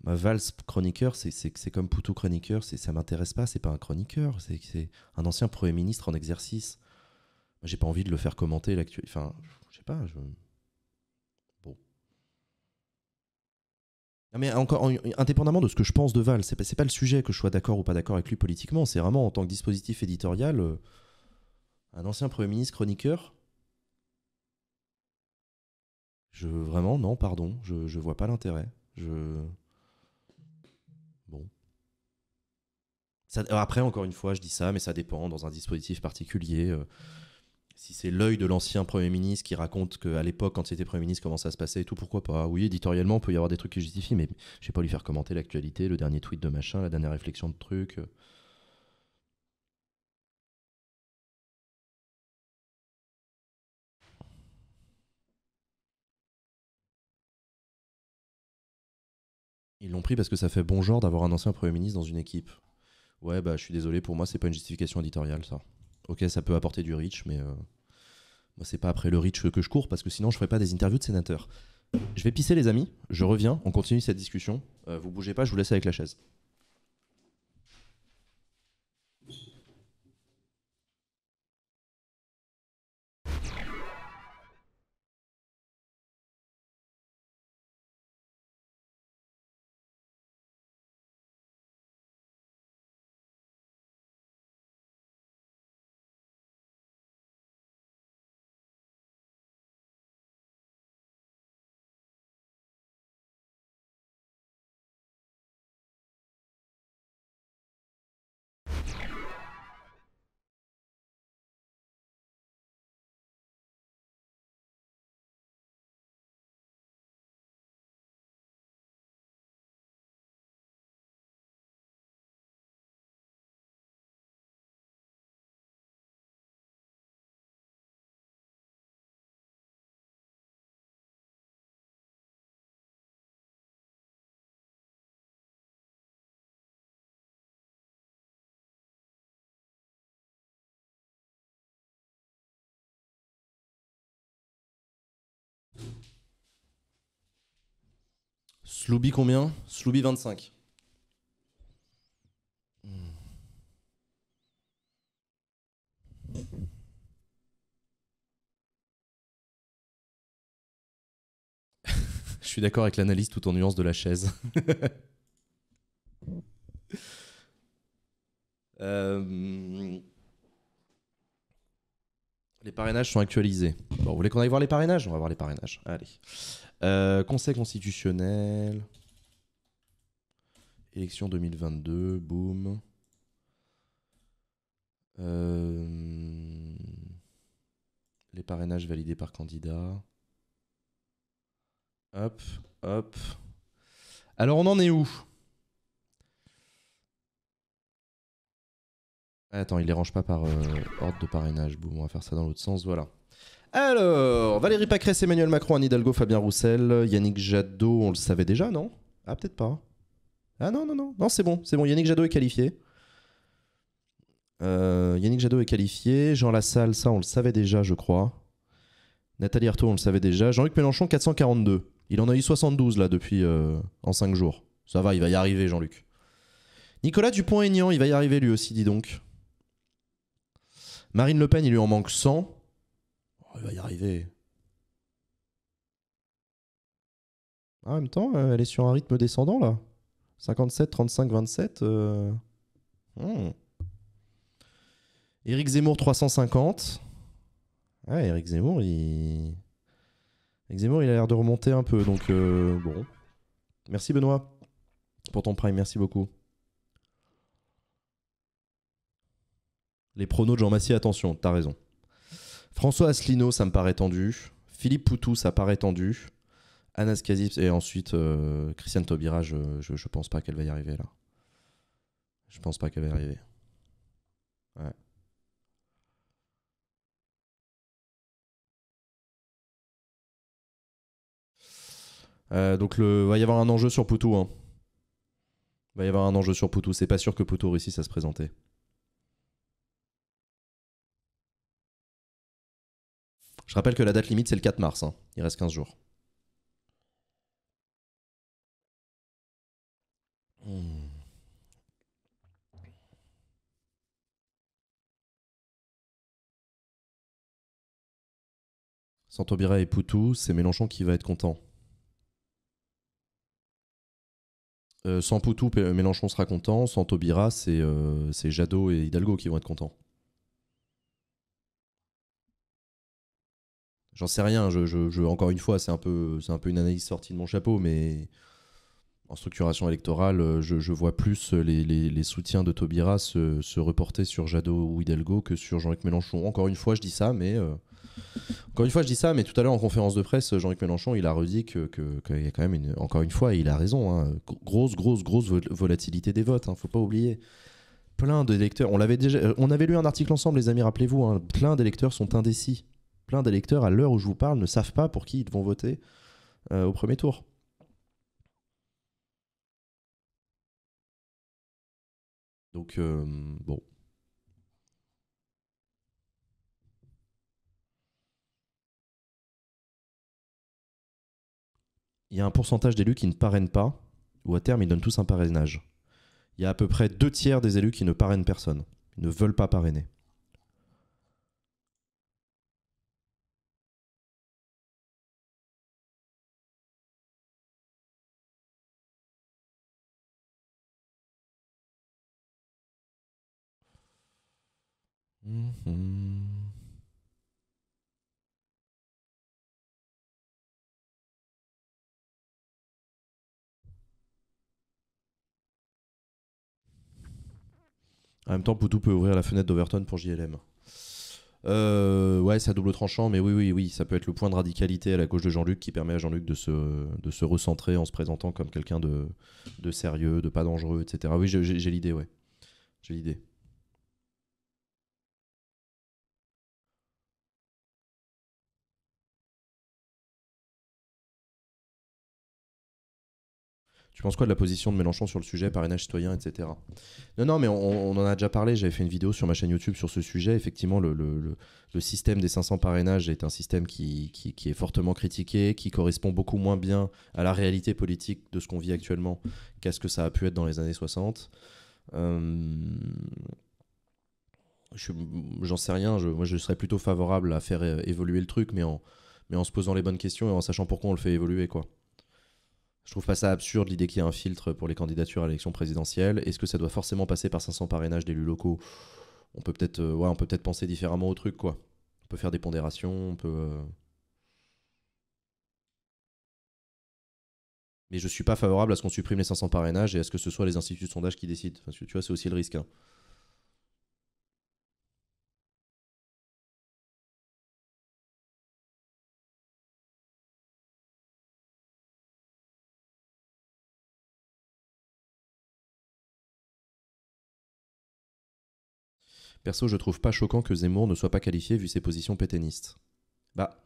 [SPEAKER 1] ma chroniqueur, c'est comme Poutou chroniqueur, ça m'intéresse pas, c'est pas un chroniqueur, c'est un ancien Premier ministre en exercice. J'ai pas envie de le faire commenter l'actuel. Enfin, je sais pas. Bon. mais encore, indépendamment de ce que je pense de Val, c'est pas, pas le sujet que je sois d'accord ou pas d'accord avec lui politiquement, c'est vraiment en tant que dispositif éditorial, euh, un ancien Premier ministre chroniqueur. Je, vraiment, non, pardon, je, je vois pas l'intérêt. Je. Euh, après, encore une fois, je dis ça, mais ça dépend dans un dispositif particulier. Euh, si c'est l'œil de l'ancien Premier ministre qui raconte qu'à l'époque, quand c'était Premier ministre, comment ça se passait et tout, pourquoi pas Oui, éditorialement, il peut y avoir des trucs qui justifient, mais je ne vais pas lui faire commenter
[SPEAKER 2] l'actualité, le dernier tweet de machin, la dernière réflexion de truc. Euh. Ils l'ont pris parce que
[SPEAKER 1] ça fait bon genre d'avoir un ancien Premier ministre dans une équipe. Ouais, bah je suis désolé, pour moi, c'est pas une justification éditoriale, ça. Ok, ça peut apporter du reach, mais euh, moi, c'est pas après le reach que je cours, parce que sinon, je ferai pas des interviews de sénateurs. Je vais pisser, les amis, je reviens, on continue cette discussion. Euh, vous bougez pas, je vous laisse avec la chaise.
[SPEAKER 2] Slooby combien vingt 25.
[SPEAKER 3] Hmm. [LAUGHS]
[SPEAKER 1] Je suis d'accord avec l'analyse tout en nuance de la chaise. [LAUGHS] Euh, les parrainages sont actualisés. vous voulez qu'on aille voir les parrainages On va voir les parrainages. Allez. Euh, Conseil constitutionnel. Élection 2022. Boum. Euh, les parrainages validés par candidat. Hop, hop. Alors on en est où attends, il les range pas par euh, ordre de parrainage. Bon, on va faire ça dans l'autre sens, voilà. Alors, Valérie Pacresse, Emmanuel Macron, Anne Hidalgo, Fabien Roussel, Yannick Jadot, on le savait déjà, non Ah, peut-être pas. Ah non, non, non, non, c'est bon, c'est bon, Yannick Jadot est qualifié. Euh, Yannick Jadot est qualifié, Jean Lassalle, ça on le savait déjà, je crois. Nathalie Arthaud, on le savait déjà. Jean-Luc Mélenchon, 442. Il en a eu 72 là depuis euh, en 5 jours. Ça va, il va y arriver, Jean-Luc. Nicolas Dupont-Aignan, il va y arriver lui aussi, dis donc. Marine Le Pen, il lui en manque 100. Oh, il va y arriver. Ah, en même temps, euh, elle est sur un rythme descendant là. 57, 35, 27. Eric Zemmour 350. Ouais, Zemmour, il. a l'air de remonter un peu, donc euh, bon. Merci Benoît pour ton prime, merci beaucoup. Les pronos de Jean Massy, attention, t'as raison. François Asselineau, ça me paraît tendu. Philippe Poutou, ça paraît tendu. Anas Kazib et ensuite euh, Christiane Taubira, je, je, pense pas
[SPEAKER 2] qu'elle va y arriver là. Je pense pas qu'elle va y arriver. Ouais. Euh, donc le, va y avoir un enjeu sur Poutou. Il hein.
[SPEAKER 1] Va y avoir un enjeu sur Poutou. C'est pas sûr que Poutou réussisse à se présenter.
[SPEAKER 2] Je rappelle que la date limite, c'est le 4 mars. Hein. Il reste 15 jours. Sans hmm. Santobira et Poutou, c'est Mélenchon qui va être content. Euh, sans
[SPEAKER 1] Poutou, Mélenchon sera content. Sans Taubira, euh, c'est Jadot et Hidalgo qui vont être contents. J'en sais rien, je, je, encore une fois, c'est un, peu, un peu une analyse sortie de mon chapeau, mais en structuration électorale, euh, je, vois plus les, soutiens de Taubira se, reporter sur Jadot ou Hidalgo que sur Jean-Luc Mélenchon. Encore une fois, je dis ça, mais euh, encore une fois, je dis ça, mais tout à l'heure en conférence de presse, Jean-Luc Mélenchon, il a redit que qu'il y a quand même encore une fois, il a raison, hein, grosse, grosse, grosse volatilité des votes. Hein, faut pas oublier. Plein d'électeurs, on l'avait déjà, euh, on avait lu un article ensemble, les amis, rappelez-vous, hein, plein d'électeurs sont indécis plein d'électeurs à l'heure où je vous parle ne savent pas pour qui ils vont voter euh, au premier tour.
[SPEAKER 2] Donc, euh, bon. Il y a un pourcentage d'élus qui ne parrainent pas, ou à terme, ils donnent tous un
[SPEAKER 1] parrainage. Il y a à peu près deux tiers des élus qui ne parrainent personne. Ils ne veulent pas parrainer.
[SPEAKER 2] Mm-hmm. En même temps, Poutou peut ouvrir la fenêtre d'Overton pour
[SPEAKER 1] JLM. Euh, ouais, c'est à double tranchant, mais oui, oui, oui, ça peut être le point de radicalité à la gauche de Jean-Luc qui permet à Jean-Luc de se, de se recentrer en se présentant comme quelqu'un de, de sérieux,
[SPEAKER 2] de pas dangereux, etc. Oui, j'ai, j'ai l'idée, ouais. J'ai l'idée. Tu penses quoi de la position de Mélenchon sur
[SPEAKER 1] le sujet, parrainage citoyen, etc. Non, non, mais on, en a déjà parlé. J'avais fait une vidéo sur ma chaîne YouTube sur ce sujet. Effectivement, le, système des 500 parrainages est un système qui, est fortement critiqué, qui correspond beaucoup moins bien à la réalité politique de ce qu'on vit actuellement qu'à ce que ça a pu être dans les années 60. Euh, j'en sais rien. moi, je serais plutôt favorable à faire évoluer le truc, mais en, mais en se posant les bonnes questions et en sachant pourquoi on le fait évoluer, quoi. Je trouve pas ça absurde l'idée qu'il y ait un filtre pour les candidatures à l'élection présidentielle. Est-ce que ça doit forcément passer par 500 parrainages d'élus locaux On peut peut-être euh, ouais, on peut penser différemment au truc quoi. On peut faire des pondérations, on peut euh. Mais je suis pas favorable à ce qu'on supprime les 500 parrainages et à ce que
[SPEAKER 2] ce soit les instituts de sondage qui décident. Parce que tu vois, c'est aussi le risque. Hein. Perso, je trouve pas
[SPEAKER 1] choquant que Zemmour ne soit pas qualifié vu ses positions pétainistes. Bah,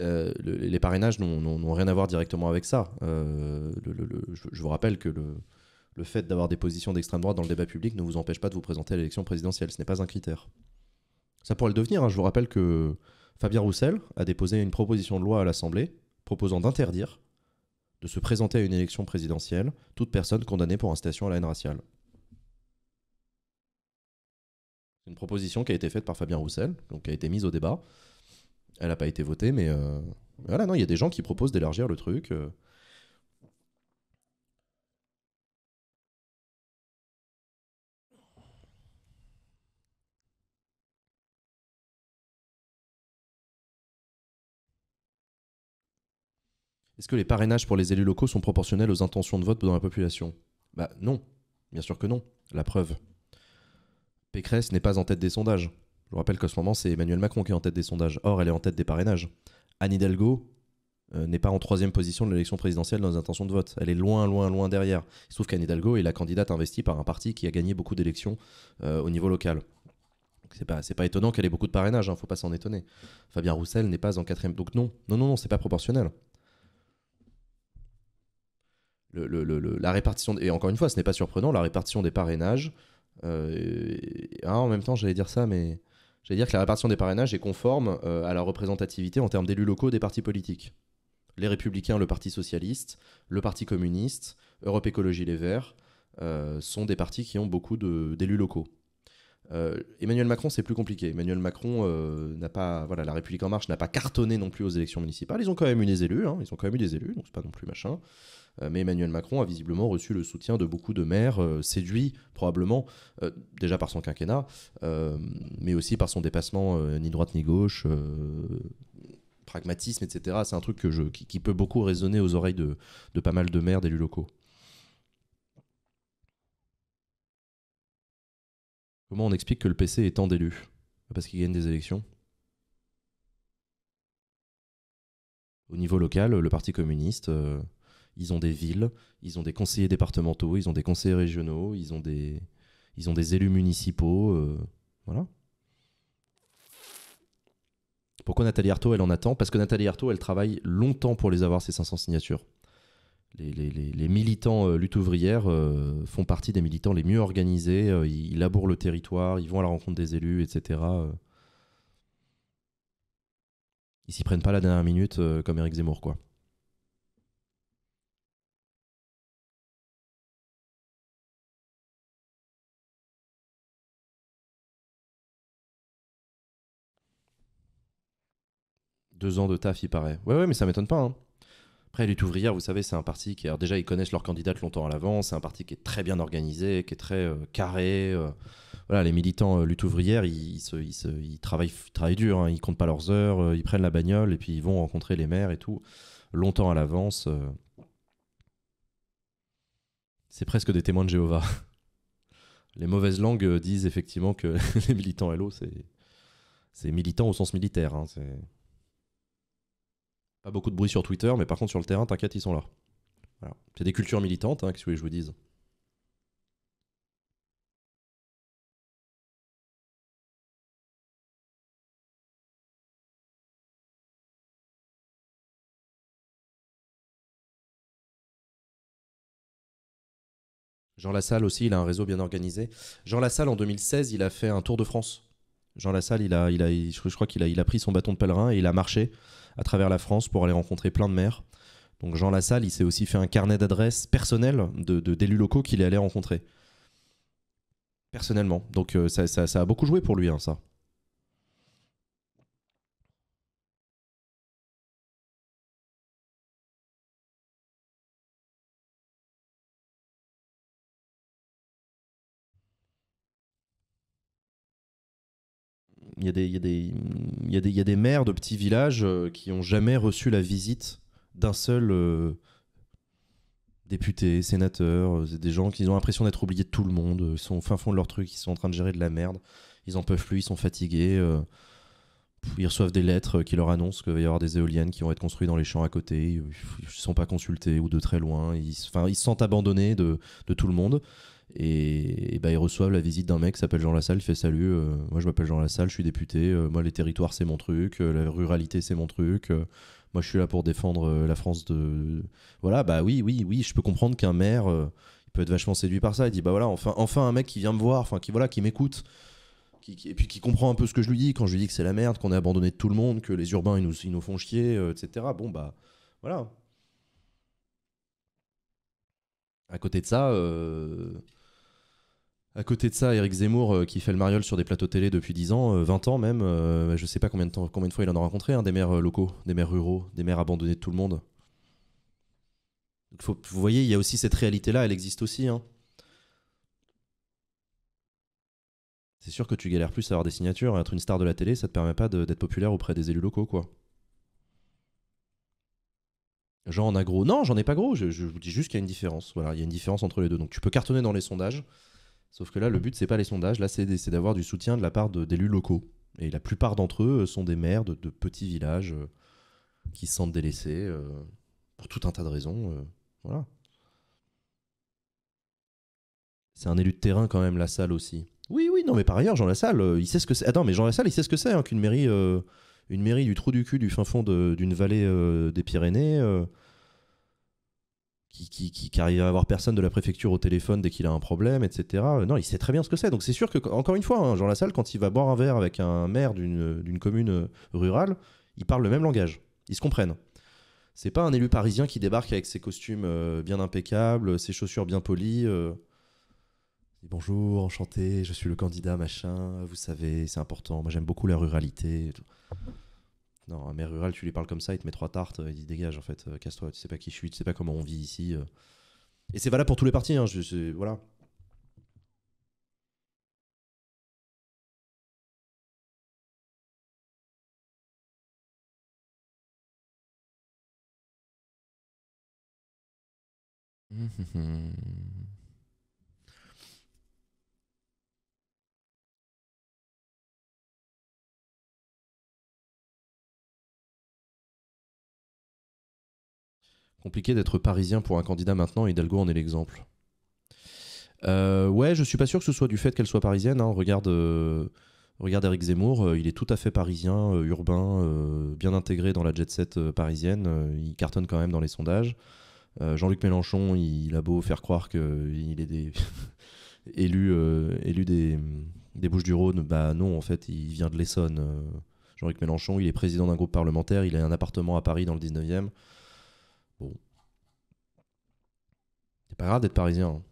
[SPEAKER 1] euh, les parrainages n'ont rien à voir directement avec ça. Euh, je, vous rappelle que le, fait d'avoir des positions d'extrême droite dans le débat public ne vous empêche pas de vous présenter à l'élection présidentielle. Ce n'est pas un critère. Ça pourrait le devenir. Hein. Je vous rappelle que Fabien Roussel a déposé une proposition de loi à l'Assemblée proposant d'interdire de se présenter à une élection présidentielle toute personne condamnée pour incitation à la haine raciale. une proposition qui a été faite par Fabien Roussel, donc qui a été mise au débat. Elle n'a pas été votée, mais euh, voilà, non, il y a des gens qui proposent d'élargir le truc. Euh.
[SPEAKER 2] Est-ce que les parrainages pour les élus locaux sont proportionnels aux intentions de vote dans la population
[SPEAKER 1] Bah non, bien sûr que non. La preuve, Pécresse n'est pas en tête des sondages. Je vous rappelle qu'en ce moment, c'est Emmanuel Macron qui est en tête des sondages. Or, elle est en tête des parrainages. Anne Hidalgo euh, n'est pas en troisième position de l'élection présidentielle dans les intentions de vote. Elle est loin, loin, loin derrière. Sauf se qu'Anne Hidalgo est la candidate investie par un parti qui a gagné beaucoup d'élections euh, au niveau local. C'est pas, pas étonnant qu'elle ait beaucoup de parrainages, ne hein, faut pas s'en étonner. Fabien Roussel n'est pas en quatrième. Donc non, non, non, c'est pas proportionnel. la répartition, et encore une fois, ce n'est pas surprenant, la répartition des parrainages euh, ah, en même temps, j'allais dire ça, mais j'allais dire que la répartition des parrainages est conforme euh, à la représentativité en termes d'élus locaux des partis politiques. Les Républicains, le Parti Socialiste, le Parti Communiste, Europe Écologie Les Verts euh, sont des partis qui ont beaucoup d'élus locaux. Euh, Emmanuel Macron, c'est plus compliqué. Emmanuel Macron euh, n'a pas, voilà, la République en marche n'a pas cartonné non plus aux élections municipales. Ils ont quand même eu des élus, hein. ils ont quand même eu des élus, donc c'est pas non plus machin. Euh, mais Emmanuel Macron a visiblement reçu le soutien de beaucoup de maires, séduits probablement déjà par son quinquennat, mais aussi par son dépassement ni droite ni gauche, pragmatisme, etc. C'est un truc que qui, peut beaucoup résonner aux oreilles de, de pas mal de maires, d'élus locaux. Comment on explique que le PC est tant d'élus Parce qu'il gagne des élections Au niveau local, le Parti communiste, euh, ils ont des villes, ils ont des conseillers départementaux, ils ont des conseillers régionaux, ils ont des, ils ont des élus municipaux. Euh, voilà. Pourquoi Nathalie Arthaud, elle en attend Parce que Nathalie Arthaud, elle travaille longtemps pour les avoir, ces 500 signatures les, militants euh, lutte ouvrière euh, font partie des militants les mieux organisés. Euh, ils, labourent le territoire, ils vont à la rencontre des élus, etc. Ils s'y prennent pas la dernière minute comme Eric
[SPEAKER 2] Zemmour, quoi. Deux ans de taf, il paraît. Ouais, ouais, mais ça
[SPEAKER 1] m'étonne pas. Hein. Après, Lutte ouvrière, vous savez, c'est un parti qui. Alors déjà, ils connaissent leurs candidate longtemps à l'avance. C'est un parti qui est très bien organisé, qui est très euh, carré. Euh. voilà, les militants euh, lutte ouvrière, ils, travaillent, travaillent, dur. Hein. ils comptent pas leurs heures. ils prennent la bagnole et puis ils vont rencontrer les maires et tout longtemps à l'avance. C'est presque des témoins de Jéhovah. [LAUGHS] Les mauvaises langues disent effectivement que [LAUGHS] les militants LO, c'est militant au sens militaire. Hein. Pas beaucoup de bruit sur Twitter, mais par contre sur le terrain, t'inquiète, ils sont là. C'est des cultures militantes, hein, que je vous dise.
[SPEAKER 2] Jean Lassalle aussi, il a un réseau bien organisé. Jean Lassalle, en 2016, il a fait un Tour de France.
[SPEAKER 1] Jean Lassalle, je, crois qu'il il a pris son bâton de pèlerin et il a marché à travers la France pour aller rencontrer plein de maires. Donc Jean Lassalle, il s'est aussi fait un carnet d'adresses personnel de, d'élus locaux qu'il est allé rencontrer. Personnellement. Donc euh, ça, a beaucoup joué pour lui, hein, ça. y, y, a des maires de petits villages euh, qui n'ont jamais reçu la visite d'un seul euh, député, sénateur. Euh, c'est des gens qui ont l'impression d'être oubliés de tout le monde. Ils sont au fin fond de leur truc, ils sont en train de gérer de la merde. Ils en peuvent plus, ils sont fatigués. ils reçoivent des lettres qui leur annoncent qu'il va y avoir des éoliennes qui vont être construites dans les champs à côté. Ils ne sont pas consultés ou de très loin. Ils, ils se sentent abandonnés de, de tout le monde. Et, bah, ils reçoivent la visite d'un mec qui s'appelle Jean Lassalle, il fait salut, euh, moi je m'appelle Jean Lassalle, je suis député, euh, moi les territoires c'est mon truc, euh, la ruralité c'est mon truc, moi je suis là pour défendre la France de... Voilà, bah oui, oui, oui, je peux comprendre qu'un maire, il peut être vachement séduit par ça, il dit bah voilà, enfin, enfin un mec qui vient me voir, enfin qui, voilà, qui m'écoute, et puis qui comprend un peu ce que je lui dis, quand je lui dis que c'est la merde, qu'on est abandonné de tout le monde, que les urbains ils nous, ils nous font chier, etc. Bon bah voilà. À côté de ça... À côté de ça, Eric Zemmour, euh, qui fait le mariole sur des plateaux télé depuis 10 ans, 20 euh, ans même, je euh, je sais pas combien de, temps, combien de fois il en a rencontré, hein, des maires locaux, des maires ruraux, des maires abandonnés de tout le monde. vous voyez, il y a aussi cette réalité-là, elle existe aussi. Hein. C'est sûr que tu galères plus à avoir des signatures, être une star de la télé, ça te permet pas d'être populaire auprès des élus locaux, quoi. J'en a gros. Non, j'en ai pas gros, je, je vous dis juste qu'il y a une différence. Voilà, il y a une différence entre les deux. Donc tu peux cartonner dans les sondages Sauf que là, le but, c'est pas les sondages, là, c'est d'avoir du soutien de la part d'élus locaux. Et la plupart d'entre eux euh, sont des maires de, petits villages euh, qui se sentent délaissés euh, pour tout un tas de raisons. voilà. C'est un élu de terrain quand même, la salle aussi. Oui, oui, non, mais par ailleurs, Jean Lassalle, il sait ce que c'est. Attends, mais Jean Lassalle, il sait ce que c'est hein, qu'une mairie, une mairie du trou du cul du fin fond d'une vallée des Pyrénées qui, arrive à avoir personne de la préfecture au téléphone dès qu'il a un problème, etc. Euh, non, il sait très bien ce que c'est. Donc c'est sûr que, encore une fois, hein, Jean Lassalle, quand il va boire un verre avec un maire d'une euh, commune euh, rurale, il parle le même langage. Ils se comprennent. C'est pas un élu parisien qui débarque avec ses costumes bien impeccables, ses chaussures bien polies. Bonjour, enchanté, je suis le candidat, machin. Vous savez, c'est important. Moi, j'aime beaucoup la ruralité. Et non, un maire rural, tu lui parles comme ça, il te met trois tartes, euh, il dit dégage en fait, euh, casse-toi, tu sais pas qui je suis, tu sais pas comment on vit ici. Euh. Et c'est valable pour tous les partis, hein,
[SPEAKER 2] voilà. Mmh, mmh, mmh. Compliqué d'être parisien pour un candidat maintenant, Hidalgo en est l'exemple.
[SPEAKER 1] Euh, ouais, je suis pas sûr que ce soit du fait qu'elle soit parisienne. Hein. Regarde, euh, regarde Eric Zemmour, euh, il est tout à fait parisien, urbain, bien intégré dans la jet set parisienne. il cartonne quand même dans les sondages. Jean-Luc Mélenchon, il, a beau faire croire qu'il est des élu, [LAUGHS] élu des, des Bouches-du-Rhône, bah non, en fait, il vient de l'Essonne. Jean-Luc Mélenchon, il est président d'un groupe parlementaire, il a un appartement à Paris dans le 19e. pas grave d'être parisien. Hein.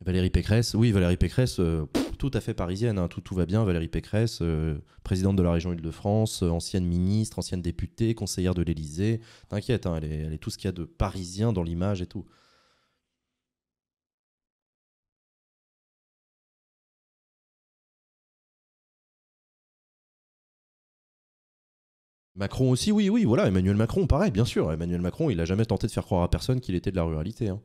[SPEAKER 1] Valérie Pécresse, oui, Valérie Pécresse, euh, tout à fait parisienne, hein. tout, tout va bien. Valérie Pécresse, euh, présidente de la région Île-de-France, euh, ancienne ministre, ancienne députée, conseillère de l'Élysée. T'inquiète, hein, elle, est tout ce qu'il y a de parisien dans l'image et tout.
[SPEAKER 2] Macron aussi, oui, oui, voilà, Emmanuel Macron, pareil, bien sûr. Emmanuel Macron, il n'a jamais tenté de faire croire à personne qu'il était de la ruralité.
[SPEAKER 1] Hein.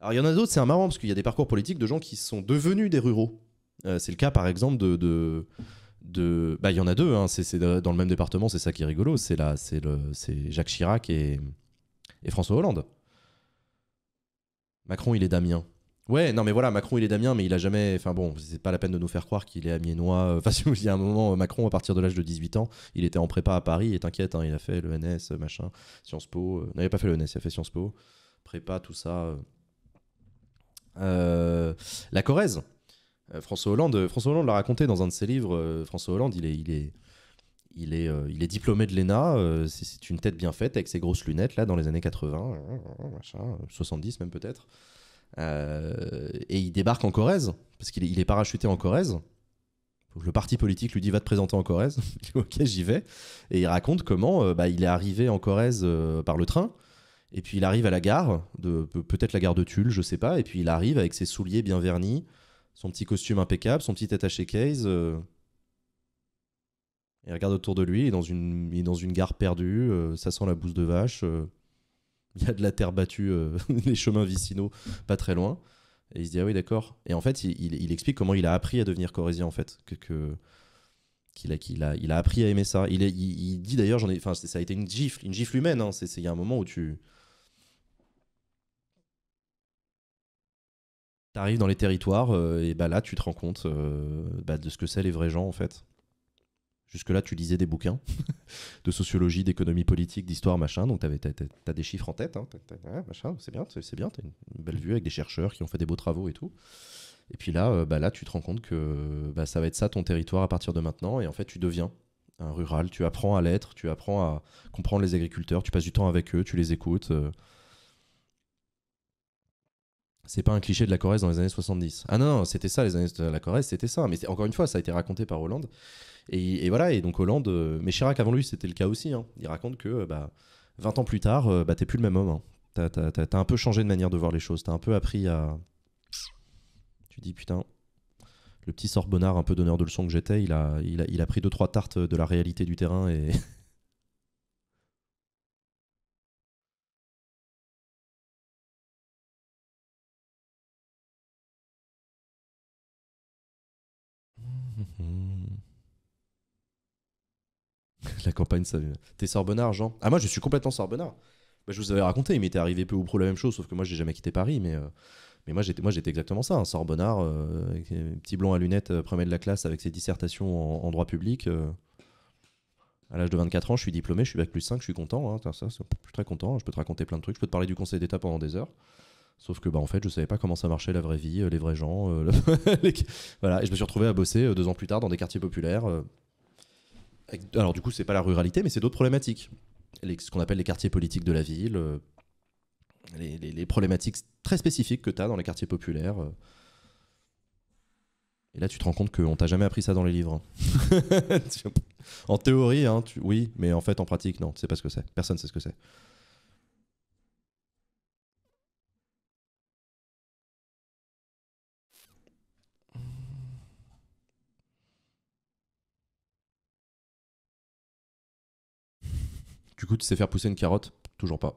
[SPEAKER 1] Alors il y en a d'autres, c'est un marrant, parce qu'il y a des parcours politiques de gens qui sont devenus des ruraux. Euh, c'est le cas, par exemple, de... de, Bah, il y en a deux, hein, c'est dans le même département, c'est ça qui est rigolo, c'est Jacques Chirac et, et François Hollande. Macron, il est d'Amiens. Ouais, non, mais voilà, Macron, il est Damien, mais il a jamais. Enfin bon, c'est pas la peine de nous faire croire qu'il est amiénois. Euh, enfin, [LAUGHS] il y a un moment, euh, Macron, à partir de l'âge de 18 ans, il était en prépa à Paris, et t'inquiète, hein, il a fait le NS, euh, machin, Sciences Po. Non, il pas fait le il a fait Sciences Po, prépa, tout ça. la Corrèze. François Hollande, François Hollande l'a raconté dans un de ses livres. François Hollande, il est, il est, il est, il est diplômé de l'ENA. c'est une tête bien faite avec ses grosses lunettes là dans les années 80, 70 même peut-être. Euh, et il débarque en Corrèze, parce qu'il est, il est parachuté en Corrèze le parti politique lui dit va te présenter en Corrèze. [LAUGHS] ok, j'y vais. Et il raconte comment euh, bah, il est arrivé en Corrèze euh, par le train. Et puis il arrive à la gare, de peut-être la gare de Tulle, je sais pas. Et puis il arrive avec ses souliers bien vernis, son petit costume impeccable, son petit attaché case. Il regarde autour de lui, il dans une, dans une gare perdue, ça sent la bouse de vache il y a de la terre battue, euh, les [LAUGHS] chemins vicinaux, pas très loin. Et il se dit, ah oui, d'accord. Et en fait, il, explique comment il a appris à devenir corésien, en fait. Que, qu'il a, qu'il a, il a appris à aimer ça. Il, il, dit d'ailleurs, j'en ai, enfin, ça a été une gifle, une gifle humaine. Hein. C'est, il y a un moment où tu. arrives dans les territoires, euh, et bah là, tu te rends compte euh, bah, de ce que c'est les vrais gens, en fait. Jusque-là, tu lisais des bouquins [LAUGHS] de sociologie, d'économie politique, d'histoire, machin. Donc, tu as, des chiffres en tête. Hein, c'est bien, c'est bien. Tu as une belle vue avec des chercheurs qui ont fait des beaux travaux et tout. Et puis là, euh, bah là tu te rends compte que bah, ça va être ça ton territoire à partir de maintenant. Et en fait, tu deviens un rural. Tu apprends à l'être, tu apprends à comprendre les agriculteurs, tu passes du temps avec eux, tu les écoutes. Euh, c'est pas un cliché de la Corrèze dans les années 70. Ah non, c'était ça, les années de la Corrèze, c'était ça. Mais encore une fois, ça a été raconté par Hollande. Et, voilà, et donc Hollande. Euh, mais Chirac, avant lui, c'était le cas aussi. Hein. Il raconte que euh, bah, 20 ans plus tard, euh, bah, t'es plus le même homme. Hein. T'as, un peu changé de manière de voir les choses. T'as un peu appris à. Tu dis, putain, le petit Sorbonnard, un peu donneur de leçons que j'étais, il a, il a, il a pris deux, trois tartes de la réalité du terrain
[SPEAKER 2] et. [LAUGHS] Hmm.
[SPEAKER 1] [LAUGHS] La campagne, ça. T'es sorbonnard, Jean Ah, moi, je suis complètement sorbonnard. Bah, je vous avais raconté, il m'était arrivé peu ou prou la même chose, sauf que moi, j'ai jamais quitté Paris, mais. Euh, mais moi, j'étais, moi, j'étais exactement ça, un sorbonnard, euh, petit blond à lunettes, euh, premier de la classe avec ses dissertations en, droit public. à l'âge de 24 ans, je suis diplômé, je suis bac plus 5, je suis content. Hein. ça, je suis très content, hein. je peux te raconter plein de trucs, je peux te parler du Conseil d'État pendant des heures. Sauf que, bah, en fait, je savais pas comment ça marchait la vraie vie, euh, les vrais gens. Euh, [LAUGHS] voilà, et je me suis retrouvé à bosser euh, deux ans plus tard dans des quartiers populaires. Alors, du coup, c'est pas la ruralité, mais c'est d'autres problématiques. Les... ce qu'on appelle les quartiers politiques de la ville, les, problématiques très spécifiques que tu as dans les quartiers populaires. Et là, tu te rends compte qu'on t'a jamais appris ça dans les livres. Hein. [LAUGHS] en théorie, hein, oui, mais en fait, en pratique, non, tu sais pas ce que c'est. Personne sait ce que c'est.
[SPEAKER 2] Du coup, tu sais faire pousser une carotte Toujours pas.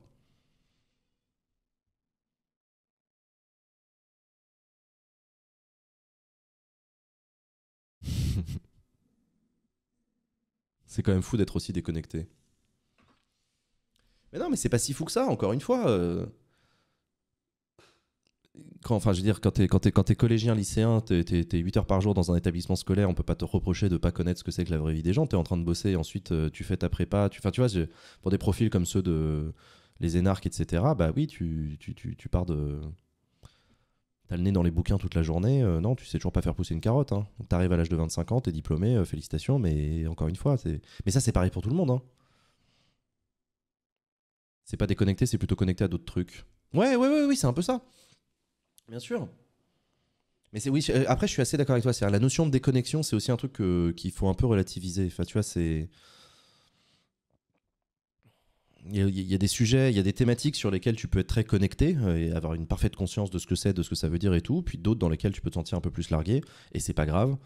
[SPEAKER 2] [LAUGHS] c'est quand même fou d'être
[SPEAKER 1] aussi déconnecté. Mais non, mais c'est pas si fou que ça, encore une fois. Euh quand, enfin, je veux dire, quand t'es quand es, collégien, lycéen, t'es es, 8 heures par jour dans un établissement scolaire, on peut pas te reprocher de pas connaître ce que c'est que la vraie vie des gens. T'es en train de bosser, et ensuite euh, tu fais ta prépa. Tu, enfin, tu vois, pour des profils comme ceux de les énarques, etc. Bah oui, tu, tu, tu, tu pars de t'as le nez dans les bouquins toute la journée, euh, non, tu sais toujours pas faire pousser une carotte. Tu hein. arrives t'arrives à l'âge de 25 ans, t'es diplômé, euh, félicitations, mais encore une fois, c'est... Mais ça, c'est pareil pour tout le monde. Hein. C'est pas déconnecté, c'est plutôt connecté à d'autres trucs. Ouais, ouais, ouais, oui, c'est un peu ça. Bien sûr. Mais c'est oui. Euh, après, je suis assez d'accord avec toi. C'est la notion de déconnexion, c'est aussi un truc qu'il faut un peu relativiser. Enfin, tu vois, c'est il y, a- des sujets, il y a des thématiques sur lesquelles tu peux être très connecté euh, et avoir une parfaite conscience de ce que c'est, de ce que ça veut dire et tout. Puis d'autres dans lesquelles tu peux te sentir un peu plus largué et c'est pas grave.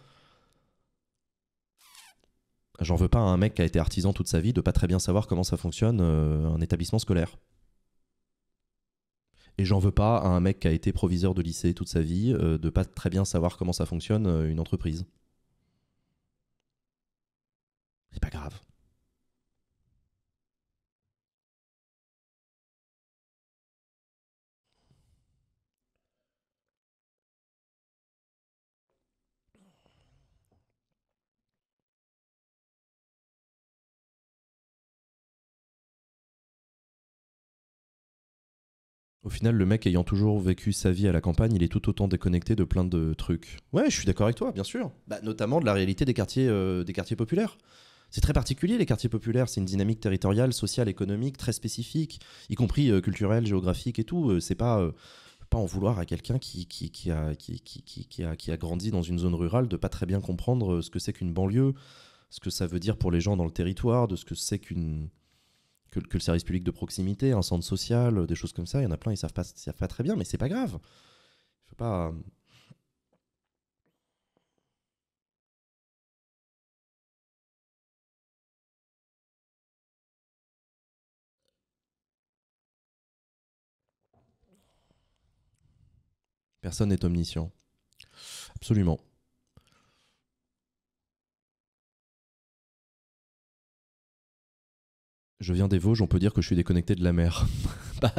[SPEAKER 1] J'en veux pas à un mec qui a été artisan toute sa vie de pas très bien savoir comment ça fonctionne euh, un établissement scolaire. Et j'en veux pas à un mec qui a été proviseur de lycée toute sa vie euh, de pas très bien savoir comment ça fonctionne
[SPEAKER 2] euh, une entreprise. C'est pas grave. Au final, le mec ayant toujours vécu sa vie à la campagne, il est tout autant déconnecté de plein de trucs. Ouais, je suis
[SPEAKER 1] d'accord avec toi, bien sûr. Bah, notamment de la réalité des quartiers, euh, des quartiers populaires. C'est très particulier, les quartiers populaires. C'est une dynamique territoriale, sociale, économique très spécifique, y compris euh, culturelle, géographique et tout. Euh, c'est pas pas en vouloir à quelqu'un qui, qui, a, qui a grandi dans une zone rurale de pas très bien comprendre ce que c'est qu'une banlieue, ce que ça veut dire pour les gens dans le territoire, de ce que c'est qu'une que, le service public de proximité, un centre social, euh, des choses comme ça. Il y en a plein,
[SPEAKER 2] ils savent pas, ça savent pas très bien, mais c'est pas grave. pas. Euh, Personne n'est omniscient. Absolument.
[SPEAKER 1] Je viens des Vosges, on peut dire que je suis déconnecté de la mer. [LAUGHS] Bah,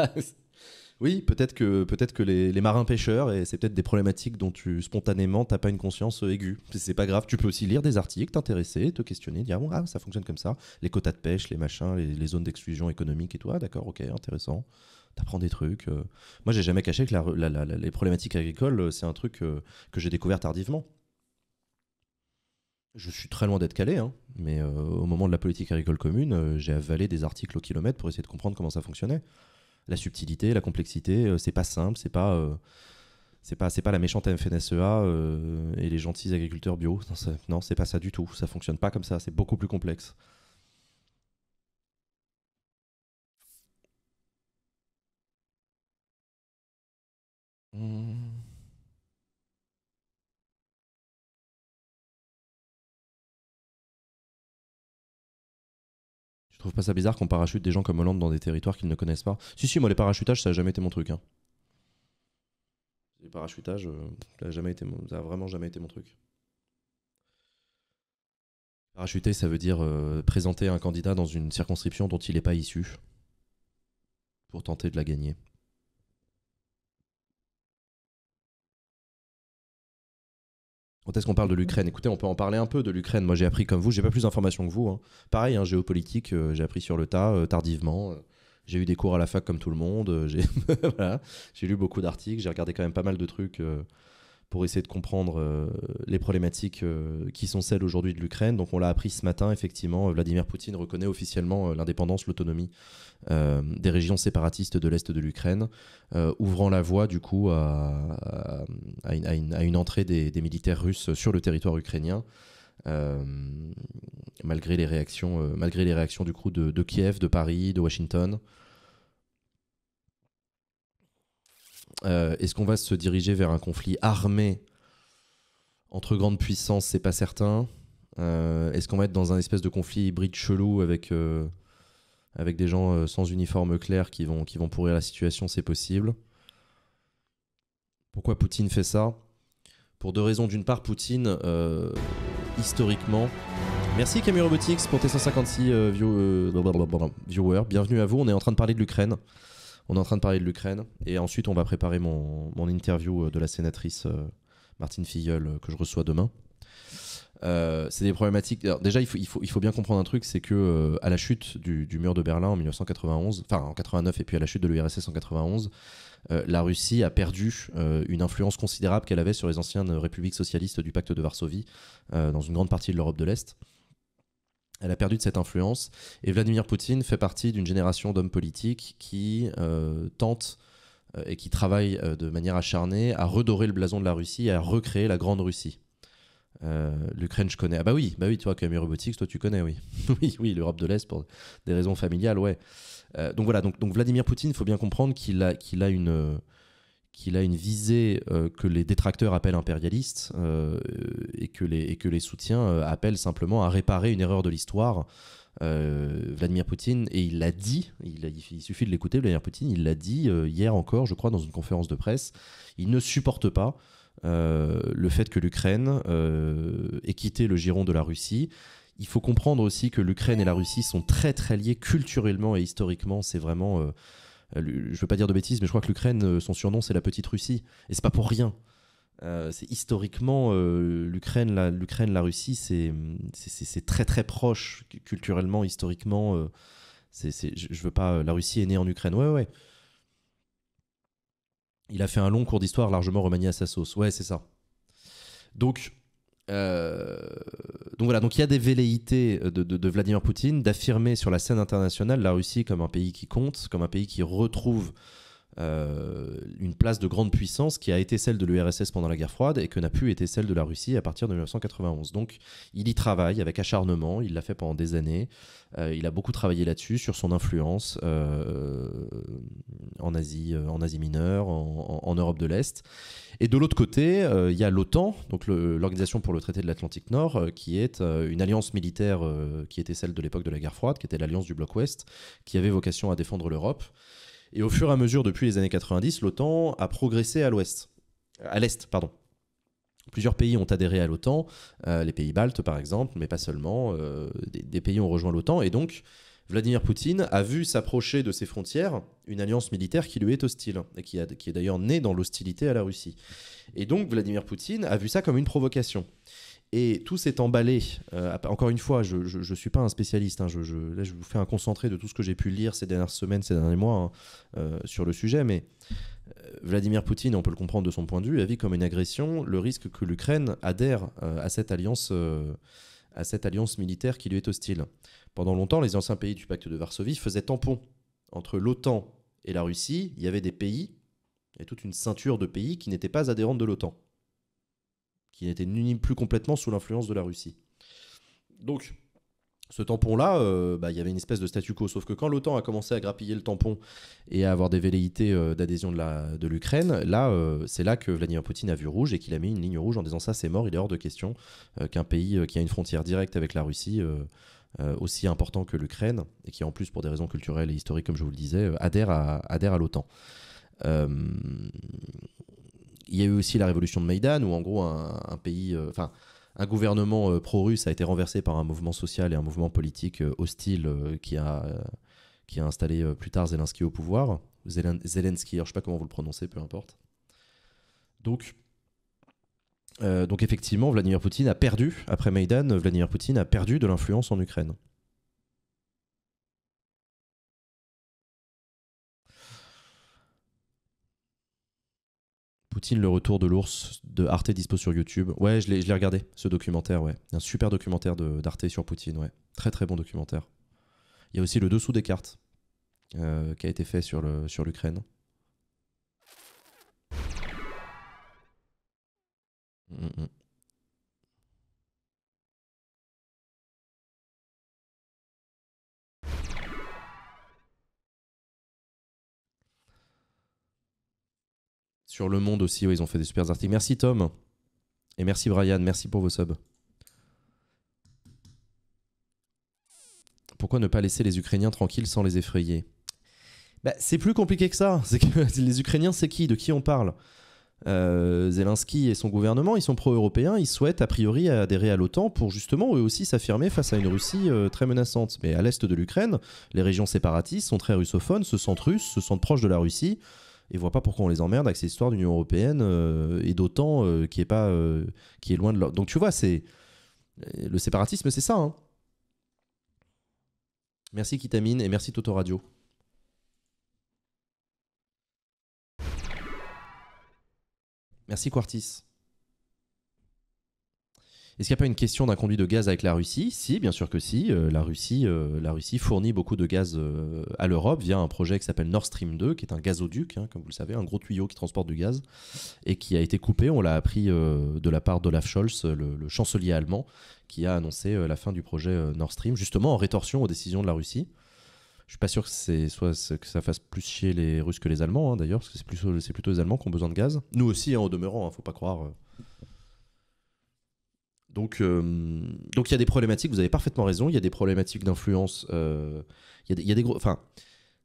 [SPEAKER 1] oui, peut-être que, peut que les, marins pêcheurs, et c'est peut-être des problématiques dont tu spontanément t'as pas une conscience euh, aiguë. C'est pas grave, tu peux aussi lire des articles, t'intéresser, te questionner, dire ah ça fonctionne comme ça, les quotas de pêche, les machins, les, zones d'exclusion économique et toi d'accord, ok, intéressant. T'apprends des trucs. Euh. Moi, j'ai jamais caché que les problématiques agricoles, euh, c'est un truc que j'ai découvert tardivement. Je suis très loin d'être calé, hein, mais euh, au moment de la politique agricole commune, euh, j'ai avalé des articles au kilomètre pour essayer de comprendre comment ça fonctionnait. La subtilité, la complexité, euh, c'est pas simple, c'est pas, c'est pas, pas la méchante FNSEA et les gentils agriculteurs bio. Non, c'est pas ça du tout. Ça fonctionne pas comme ça. C'est beaucoup plus complexe.
[SPEAKER 2] Mmh. trouve pas ça bizarre qu'on parachute des gens comme Hollande dans des territoires qu'ils ne connaissent pas Si, si, moi, les parachutages, ça a jamais été
[SPEAKER 1] mon truc. Hein. Les parachutages, euh, ça, a vraiment jamais été mon truc. Parachuter, ça veut dire euh, présenter un candidat dans une circonscription dont il n'est pas issu pour tenter de la gagner. Quand est-ce qu'on parle de l'Ukraine Écoutez, on peut en parler un peu de l'Ukraine. Moi, j'ai appris comme vous, j'ai pas plus d'informations que vous. Hein. Pareil, hein, géopolitique, euh, j'ai appris sur le tas euh, tardivement. Euh, j'ai eu des cours à la fac comme tout le monde. [LAUGHS] J'ai lu beaucoup d'articles, j'ai regardé quand même pas mal de trucs pour essayer de comprendre euh, les problématiques euh, qui sont celles aujourd'hui de l'Ukraine. Donc on l'a appris ce matin, effectivement, euh, Vladimir Poutine reconnaît officiellement l'indépendance, l'autonomie des régions séparatistes de l'Est de l'Ukraine, ouvrant la voie du coup à, une, entrée des, militaires russes sur le territoire ukrainien. malgré les réactions, malgré les réactions du coup de Kiev, de Paris, de Washington, Euh, est-ce qu'on va se diriger vers un conflit armé entre grandes puissances C'est pas certain. Euh, est-ce qu'on va être dans un espèce de conflit hybride chelou avec euh, avec des gens sans uniforme clair qui vont, pourrir la situation, c'est possible. Pourquoi Poutine fait ça Pour deux raisons. D'une part, Poutine, historiquement... Merci Camus Robotics pour tes 156 viewers. Bienvenue à vous. On est en train de parler de l'Ukraine. On est en train de parler de l'Ukraine. Et ensuite, on va préparer mon, interview euh, de la sénatrice euh, Martine Filleul euh, que je reçois demain. c'est des problématiques. déjà, il faut, il, faut, il faut, bien comprendre un truc, c'est que à la chute du, mur de Berlin en 1991, enfin en 89, et puis à la chute de l'URSS en 91, la Russie a perdu une influence considérable qu'elle avait sur les anciennes républiques socialistes du pacte de Varsovie dans une grande partie de l'Europe de l'Est elle a perdu de cette influence. Et Vladimir Poutine fait partie d'une génération d'hommes politiques qui tente euh, tentent euh, et qui travaillent euh, de manière acharnée à redorer le blason de la Russie et à recréer la Grande Russie. L'Ukraine, je connais. Ah bah oui, bah oui, toi, Camille Robotics, toi, tu connais, oui. [LAUGHS] oui, oui, l'Europe de l'Est, pour des raisons familiales, ouais. donc voilà, donc, donc Vladimir Poutine, il faut bien comprendre qu'il a, qu'il a une qu'il a une visée euh, que les détracteurs appellent impérialiste euh, et, que les, soutiens euh, appellent simplement à réparer une erreur de l'histoire. Vladimir Poutine, et il l'a dit, il, suffit de l'écouter, Vladimir Poutine, il l'a dit hier encore, je crois, dans une conférence de presse, il ne supporte pas le fait que l'Ukraine ait quitté le giron de la Russie, il faut comprendre aussi que l'Ukraine et la Russie sont très très liées culturellement et historiquement. C'est vraiment euh, je veux pas dire de bêtises, mais je crois que l'Ukraine, euh, son surnom, c'est la petite Russie. Et c'est pas pour rien. Euh, c'est historiquement l'Ukraine, la, l'Ukraine, la Russie, c'est, c'est, très très proche culturellement, historiquement. c'est, je, ne veux pas. La Russie est née en Ukraine. Ouais, ouais. Il a fait un long cours d'histoire largement remanié à sa sauce. Ouais, c'est ça. Donc euh, donc voilà, donc il y a des velléités euh, de, de Vladimir Poutine d'affirmer sur la scène internationale la Russie comme un pays qui compte, comme un pays qui retrouve euh, une place de grande puissance qui a été celle de l'URSS pendant la guerre froide et que n'a plus été celle de la Russie à partir de 1991. Donc il y travaille avec acharnement, il l'a fait pendant des années, euh, il a beaucoup travaillé là-dessus, sur son influence euh, en, Asie, en Asie mineure, en, en Europe de l'Est. Et de l'autre côté, il y a l'OTAN, donc l'Organisation pour le Traité de l'Atlantique Nord, qui est une alliance militaire qui était celle de l'époque de la guerre froide, qui était l'alliance du bloc Ouest, qui avait vocation à défendre l'Europe. Et au fur et à mesure, depuis les années 90, l'OTAN a progressé à l'ouest, à l'est, pardon. Plusieurs pays ont adhéré à l'OTAN, euh, les pays baltes par exemple, mais pas seulement. Euh, des, pays ont rejoint l'OTAN et donc Vladimir Poutine a vu s'approcher de ses frontières une alliance militaire qui lui est hostile et qui, qui est d'ailleurs née dans l'hostilité à la Russie. Et donc Vladimir Poutine a vu ça comme une provocation. Et tout s'est emballé. Euh, encore une fois, je ne suis pas un spécialiste. Hein, je, là, je vous fais un concentré de tout ce que j'ai pu lire ces dernières semaines, ces derniers mois hein, euh, sur le sujet. Mais euh, Vladimir Poutine, on peut le comprendre de son point de vue, a vu comme une agression le risque que l'Ukraine adhère à, cette alliance, à cette alliance militaire qui lui est hostile. Pendant longtemps, les anciens pays du pacte de Varsovie faisaient tampon entre l'OTAN et la Russie. Il y avait des pays et toute une ceinture de pays qui n'étaient pas adhérents de l'OTAN qui n'était plus complètement sous l'influence de la Russie. Donc, ce tampon-là, euh, bah, il y avait une espèce de statu quo. Sauf que quand l'OTAN a commencé à grappiller le tampon et à avoir des velléités euh, d'adhésion de l'Ukraine, de là, euh, c'est là que Vladimir Poutine a vu rouge et qu'il a mis une ligne rouge en disant ça, c'est mort, il est hors de question qu'un pays qui a une frontière directe avec la Russie, aussi important que l'Ukraine, et qui en plus, pour des raisons culturelles et historiques, comme je vous le disais, adhère adhère à l'OTAN il y a eu aussi la révolution de Maïdan, où en gros, un, pays. Euh, enfin. un gouvernement euh, pro-russe a été renversé par un mouvement social et un mouvement politique euh, hostile qui, a, qui a installé plus tard Zelensky au pouvoir. Zelensky, je ne sais pas comment vous le prononcez, peu importe. Donc, donc effectivement, Vladimir Poutine a perdu, après Maïdan, Vladimir Poutine a perdu de l'influence en Ukraine. Poutine, le retour de l'ours de Arte dispo sur YouTube. Ouais, je l'ai regardé, ce documentaire, ouais. Un super documentaire d'Arte sur Poutine, ouais. Très très bon documentaire. Il y a aussi le dessous des cartes euh, qui a été fait sur l'Ukraine. Sur mm, mm, mm. Sur Le Monde aussi, ils ont fait des super articles. Merci Tom. Et merci Brian, merci pour vos subs. Pourquoi ne pas laisser les Ukrainiens tranquilles sans les effrayer bah, C'est plus compliqué que ça. [LAUGHS] C'est les Ukrainiens, c'est qui De qui on parle euh, Zelensky et son gouvernement, ils sont pro-européens, ils souhaitent a priori adhérer à l'OTAN pour justement eux aussi s'affirmer face à une Russie euh, très menaçante. Mais à l'est de l'Ukraine, les régions séparatistes sont très russophones, se sentent russes, se sentent proches de la Russie et voient pas pourquoi on les emmerde avec ces histoires d'Union européenne euh, et d'autant euh, qui est pas euh, qui est loin de leur... Donc tu vois, c'est le séparatisme, c'est ça. Hein. Merci Kitamine et merci Toto Radio. Merci Quartis. Est-ce qu'il n'y a pas une question d'un conduit de gaz avec la Russie Si, bien sûr que si. Euh, la, Russie, euh, la Russie fournit beaucoup de gaz euh, à l'Europe via un projet qui s'appelle Nord Stream 2, qui est un gazoduc, hein, comme vous le savez, un gros tuyau qui transporte du gaz, et qui a été coupé, on l'a appris de la part d'Olaf Scholz, le, chancelier allemand, qui a annoncé la fin du projet Nord Stream, justement en rétorsion aux décisions de la Russie. Je suis pas sûr que, soit, que ça fasse plus chier les Russes que les Allemands, hein, d'ailleurs, parce que c'est, plutôt les Allemands qui ont besoin de gaz. Nous aussi, en hein, demeurant, demeurant, ne faut pas croire. Donc, donc il y a des problématiques. Vous avez parfaitement raison. Il y a des problématiques d'influence. il, y, a des gros. Enfin,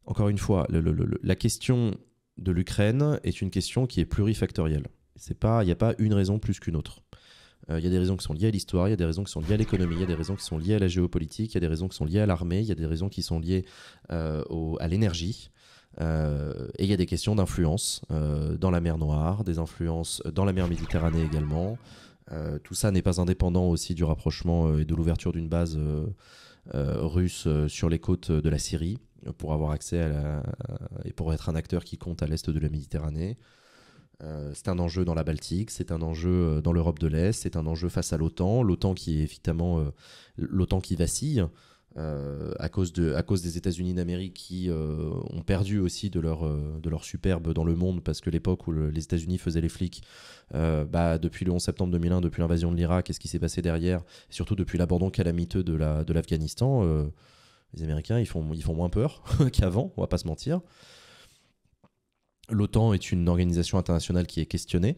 [SPEAKER 1] encore une fois, la question de l'Ukraine est une question qui est plurifactorielle. C'est pas, il n'y a pas une raison plus qu'une autre. Il y a des raisons qui sont liées à l'histoire, il y a des raisons qui sont liées à l'économie, il y a des raisons qui sont liées à la géopolitique, il y a des raisons qui sont liées à l'armée, il y a des raisons qui sont liées à l'énergie. et il y a des questions d'influence dans la mer Noire, des influences dans la mer Méditerranée également, euh, tout ça n'est pas indépendant aussi du rapprochement euh, et de l'ouverture d'une base euh, russe sur les côtes de la Syrie pour avoir accès et pour être un acteur qui compte à l'est de la Méditerranée. c'est un enjeu dans la Baltique, c'est un enjeu dans l'Europe de l'Est, c'est un enjeu face à l'OTAN, l'OTAN qui est l'OTAN qui vacille. Euh, à, cause de, à cause des États-Unis d'Amérique qui euh, ont perdu aussi de leur, euh, de leur superbe dans le monde, parce que l'époque où les États-Unis faisaient les flics, bah, depuis le 11 septembre 2001, depuis l'invasion de l'Irak quest ce qui s'est passé derrière, et surtout depuis l'abandon calamiteux de l'Afghanistan, la, de les Américains, ils font, ils font moins peur [LAUGHS] qu'avant, on va pas se mentir. L'OTAN est une organisation internationale qui est questionnée.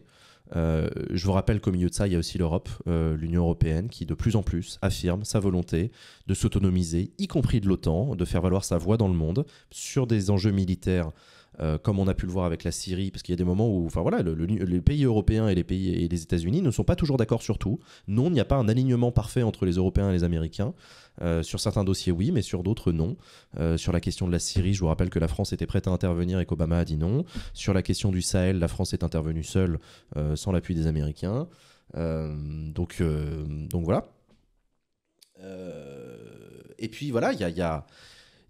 [SPEAKER 1] Euh, je vous rappelle qu'au milieu de ça, il y a aussi l'Europe, euh, l'Union européenne, qui de plus en plus affirme sa volonté de s'autonomiser, y compris de l'OTAN, de faire valoir sa voix dans le monde sur des enjeux militaires euh, comme on a pu le voir avec la Syrie, parce qu'il y a des moments où, enfin voilà, les pays européens et les pays et les États-Unis ne sont pas toujours d'accord sur tout. Non, il n'y a pas un alignement parfait entre les Européens et les Américains. Euh, sur certains dossiers, oui, mais sur d'autres, non. Euh, sur la question de la Syrie, je vous rappelle que la France était prête à intervenir et qu'Obama a dit non. Sur la question du Sahel, la France est intervenue seule, sans l'appui des Américains. donc, donc voilà. et puis voilà, il y a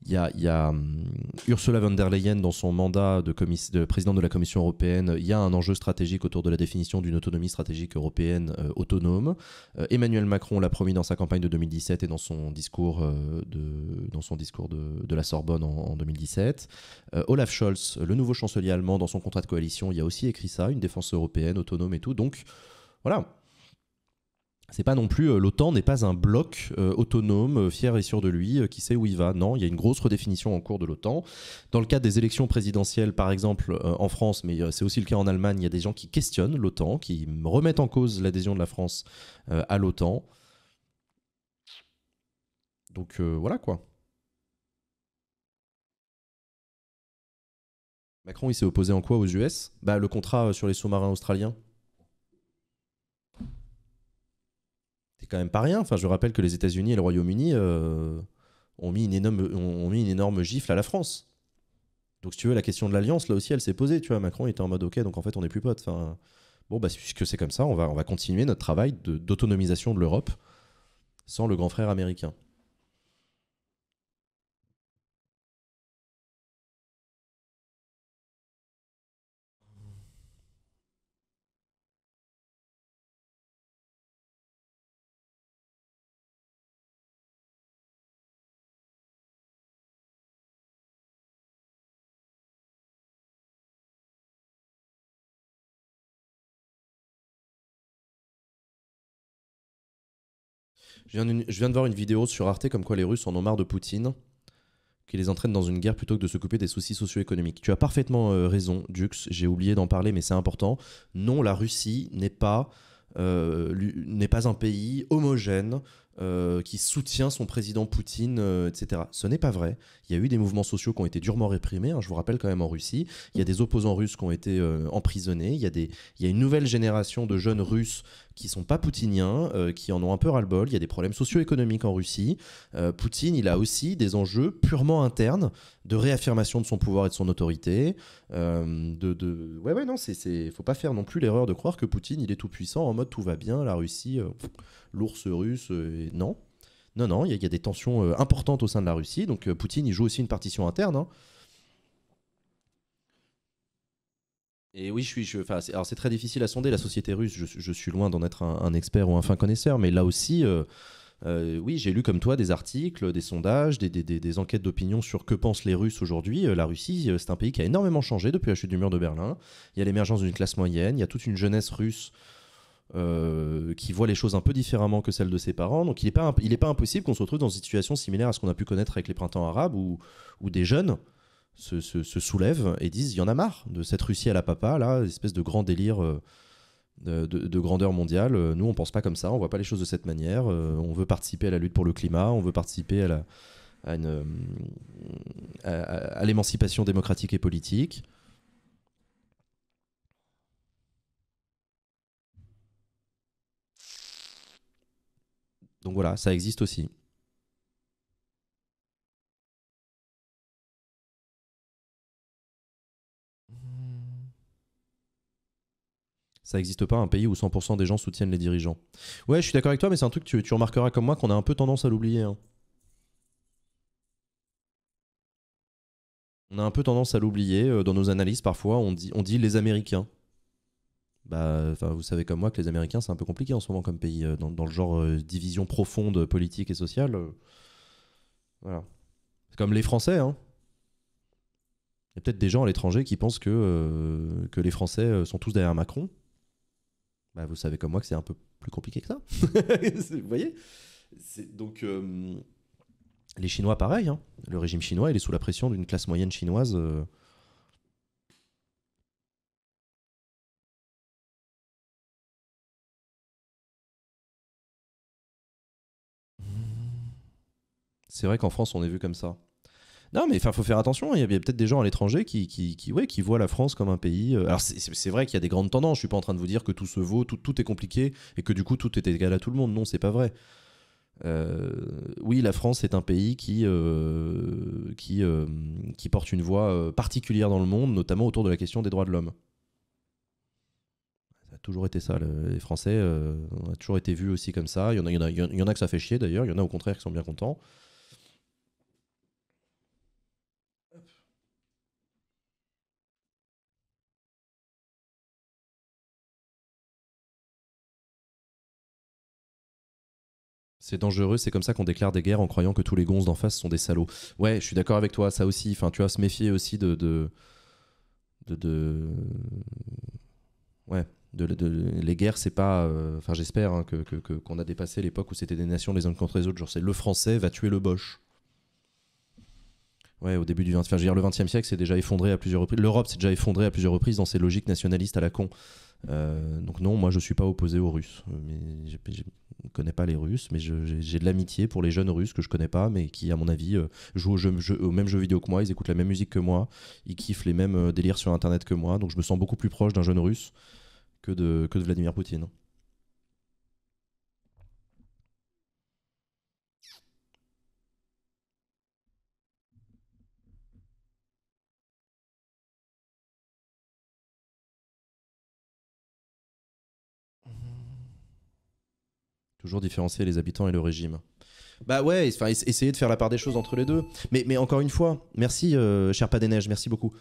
[SPEAKER 1] il y a, hum, Ursula von der Leyen, dans son mandat de, de présidente de la Commission européenne, il y a un enjeu stratégique autour de la définition d'une autonomie stratégique européenne euh, autonome. Euh, Emmanuel Macron l'a promis dans sa campagne de 2017 et dans son discours, euh, de, dans son discours de, la Sorbonne en, 2017. Olaf Scholz, le nouveau chancelier allemand, dans son contrat de coalition, il y a aussi écrit ça, une défense européenne autonome et tout. Donc voilà, c'est pas non plus euh, l'OTAN n'est pas un bloc euh, autonome, euh, fier et sûr de lui, qui sait où il va. Non, il y a une grosse redéfinition en cours de l'OTAN. Dans le cadre des élections présidentielles, par exemple, en France, mais c'est aussi le cas en Allemagne, il y a des gens qui questionnent l'OTAN, qui remettent en cause l'adhésion de la France à l'OTAN. Donc voilà quoi. Macron, il s'est opposé en quoi aux US bah, le contrat sur les sous-marins australiens. c'est quand même pas rien. Enfin, je rappelle que les États-Unis et le Royaume-Uni euh, ont, mis une énorme, mis une énorme gifle à la France. Donc, si tu veux, la question de l'alliance, là aussi, elle s'est posée. Tu vois, Macron était en mode OK, donc en fait, on n'est plus potes. bon, bah, puisque c'est comme ça, on va, on va continuer notre travail
[SPEAKER 2] d'autonomisation de l'Europe sans le grand frère américain. Je viens, de voir une vidéo sur Arte comme quoi les Russes en ont marre de Poutine,
[SPEAKER 1] qui les entraîne dans une guerre plutôt que de se couper des soucis socio-économiques. Tu as parfaitement euh, raison, Dux, j'ai oublié d'en parler, mais c'est important. Non, la Russie n'est pas, euh, pas un pays homogène. Euh, qui soutient son président Poutine, etc. Ce n'est pas vrai. Il y a eu des mouvements sociaux qui ont été durement réprimés, hein, je vous rappelle quand même en Russie. Il y a des opposants russes qui ont été emprisonnés. Il y, a des, il y a une nouvelle génération de jeunes russes qui sont pas poutiniens, euh, qui en ont un peu ras-le-bol. Il y a des problèmes socio-économiques en Russie. Euh, Poutine, il a aussi des enjeux purement internes de réaffirmation de son pouvoir et de son autorité. Euh, de, Ouais, ouais, non, c'est, faut pas faire non plus l'erreur de croire que Poutine, il est tout puissant en mode tout va bien, la Russie, euh, l'ours russe, non. Non, non, il y, a des tensions importantes au sein de la Russie. Donc Poutine, il joue aussi une partition interne. Hein. Et oui, je suis. Je, alors c'est très difficile à sonder la société russe. Je, suis loin d'en être un, expert ou un fin connaisseur, mais là aussi. Euh, euh, oui, j'ai lu comme toi des articles, des sondages, des, enquêtes d'opinion sur que pensent les Russes aujourd'hui. Euh, la Russie, c'est un pays qui a énormément changé depuis la chute du mur de Berlin. Il y a l'émergence d'une classe moyenne, il y a toute une jeunesse russe qui voit les choses un peu différemment que celles de ses parents. Donc il n'est pas, impossible qu'on se retrouve dans une situation similaire à ce qu'on a pu connaître avec les printemps arabes ou des jeunes se, soulèvent et disent il y en a marre de cette Russie à la papa, là, espèce de grand délire euh, de, grandeur mondiale. Euh, nous, on pense pas comme ça, on voit pas les choses de cette manière. Euh, on veut participer à la lutte pour le climat, on veut participer à la à l'émancipation démocratique et politique.
[SPEAKER 2] Donc voilà, ça existe aussi. ça n'existe pas un pays où 100% des gens soutiennent les dirigeants.
[SPEAKER 1] Ouais, je suis d'accord avec toi, mais c'est un truc que tu, remarqueras comme moi qu'on a un peu tendance à l'oublier. Hein. On a un peu tendance à l'oublier. Euh, dans nos analyses, parfois, on dit, les Américains. Bah, enfin, vous savez comme moi que les Américains, c'est un peu compliqué en ce moment comme pays, euh, dans, le genre euh, division profonde politique et sociale. voilà. C'est comme les Français, hein. Il y a peut-être des gens à l'étranger qui pensent que, que les Français sont tous derrière Macron. Bah, vous savez comme moi que c'est un peu plus compliqué que ça. [LAUGHS] vous voyez Donc, euh, les Chinois, pareil. Hein.
[SPEAKER 2] Le régime chinois, il est sous la pression d'une classe moyenne chinoise. Euh. C'est vrai qu'en France, on est vu comme ça.
[SPEAKER 1] Non, mais il faut faire attention. Il y a, peut-être des gens à l'étranger qui, qui, voient la France comme un pays. Euh, alors, c'est vrai qu'il y a des grandes tendances. Je suis pas en train de vous dire que tout se vaut, tout, est compliqué et que du coup, tout est égal à tout le monde. Non, c'est pas vrai. Euh, oui, la France est un pays qui, euh, qui, porte une voix particulière dans le monde, notamment autour de la question des droits de l'homme ça a toujours été ça. les Français, ont toujours été vus aussi comme ça. Il y, en a, il, il y en a que ça fait chier d'ailleurs, il y en a au contraire qui sont bien contents.
[SPEAKER 2] c'est dangereux, c'est comme ça qu'on déclare des guerres en croyant que tous les gonzes d'en face sont des salauds.
[SPEAKER 1] Ouais, je suis d'accord avec toi, ça aussi. Enfin, tu vas se méfier aussi de. de, Ouais. les guerres, c'est pas. Euh, enfin, j'espère hein, que qu'on a dépassé l'époque où c'était des nations les uns contre les autres. Genre, c'est le français va tuer le boche. Ouais, au début du 20... enfin, je veux dire, le 20e siècle s'est déjà effondré à plusieurs reprises. L'Europe s'est déjà effondrée à plusieurs reprises dans ses logiques nationalistes à la con. Euh, donc non, moi je suis pas opposé aux Russes. Euh, mais je ne connais pas les Russes, mais j'ai de l'amitié pour les jeunes Russes que je connais pas, mais qui à mon avis euh, jouent au, jeu, jeu, même jeu vidéo que moi, ils écoutent la même musique que moi, ils kiffent les mêmes délires sur Internet que moi, donc je me sens beaucoup plus proche d'un jeune Russe que de, que de Vladimir Poutine. Toujours différencier les habitants et le régime. Bah ouais, enfin, essayer de faire la part des choses entre les deux. Mais, encore une fois, merci, euh, cher Pas des Neiges, merci beaucoup.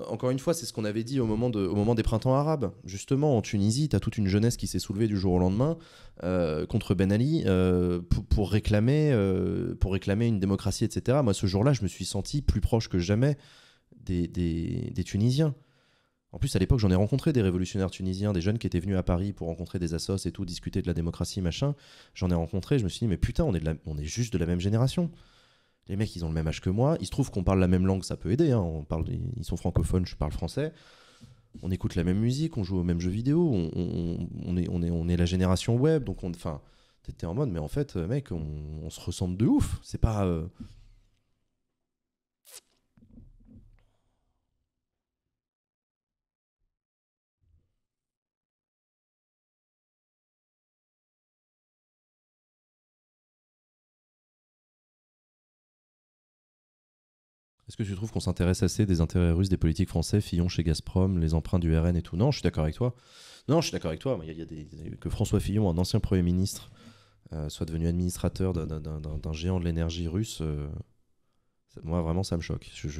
[SPEAKER 1] Euh, encore une fois, c'est ce qu'on avait dit au moment, au moment des printemps arabes. Justement, en Tunisie, tu as toute une jeunesse qui s'est soulevée du jour au lendemain euh, contre Ben Ali pour, réclamer, pour réclamer une démocratie, etc. Moi, ce jour-là, je me suis senti plus proche que jamais des, des Tunisiens. En plus, à l'époque, j'en ai rencontré des révolutionnaires tunisiens, des jeunes qui étaient venus à Paris pour rencontrer des assos et tout, discuter de la démocratie, machin. J'en ai rencontré, je me suis dit, mais putain, on est, on est juste de la même génération. Les mecs, ils ont le même âge que moi. Il se trouve qu'on parle la même langue, ça peut aider. Hein. On parle, ils sont francophones, je parle français. On écoute la même musique, on joue aux mêmes jeux vidéo. On, est, la génération web. Donc, on, enfin, t'étais en mode, mais en fait, mec, on, se ressemble de ouf. C'est pas. Euh,
[SPEAKER 2] Est-ce que tu trouves qu'on s'intéresse assez des intérêts russes, des politiques français, Fillon chez Gazprom, les emprunts
[SPEAKER 1] du RN et tout Non, je suis d'accord avec toi. Non, je suis d'accord avec toi. il y, a, que François Fillon, un ancien Premier ministre, euh, soit devenu administrateur d'un géant de l'énergie russe, euh, moi vraiment ça me choque. Je,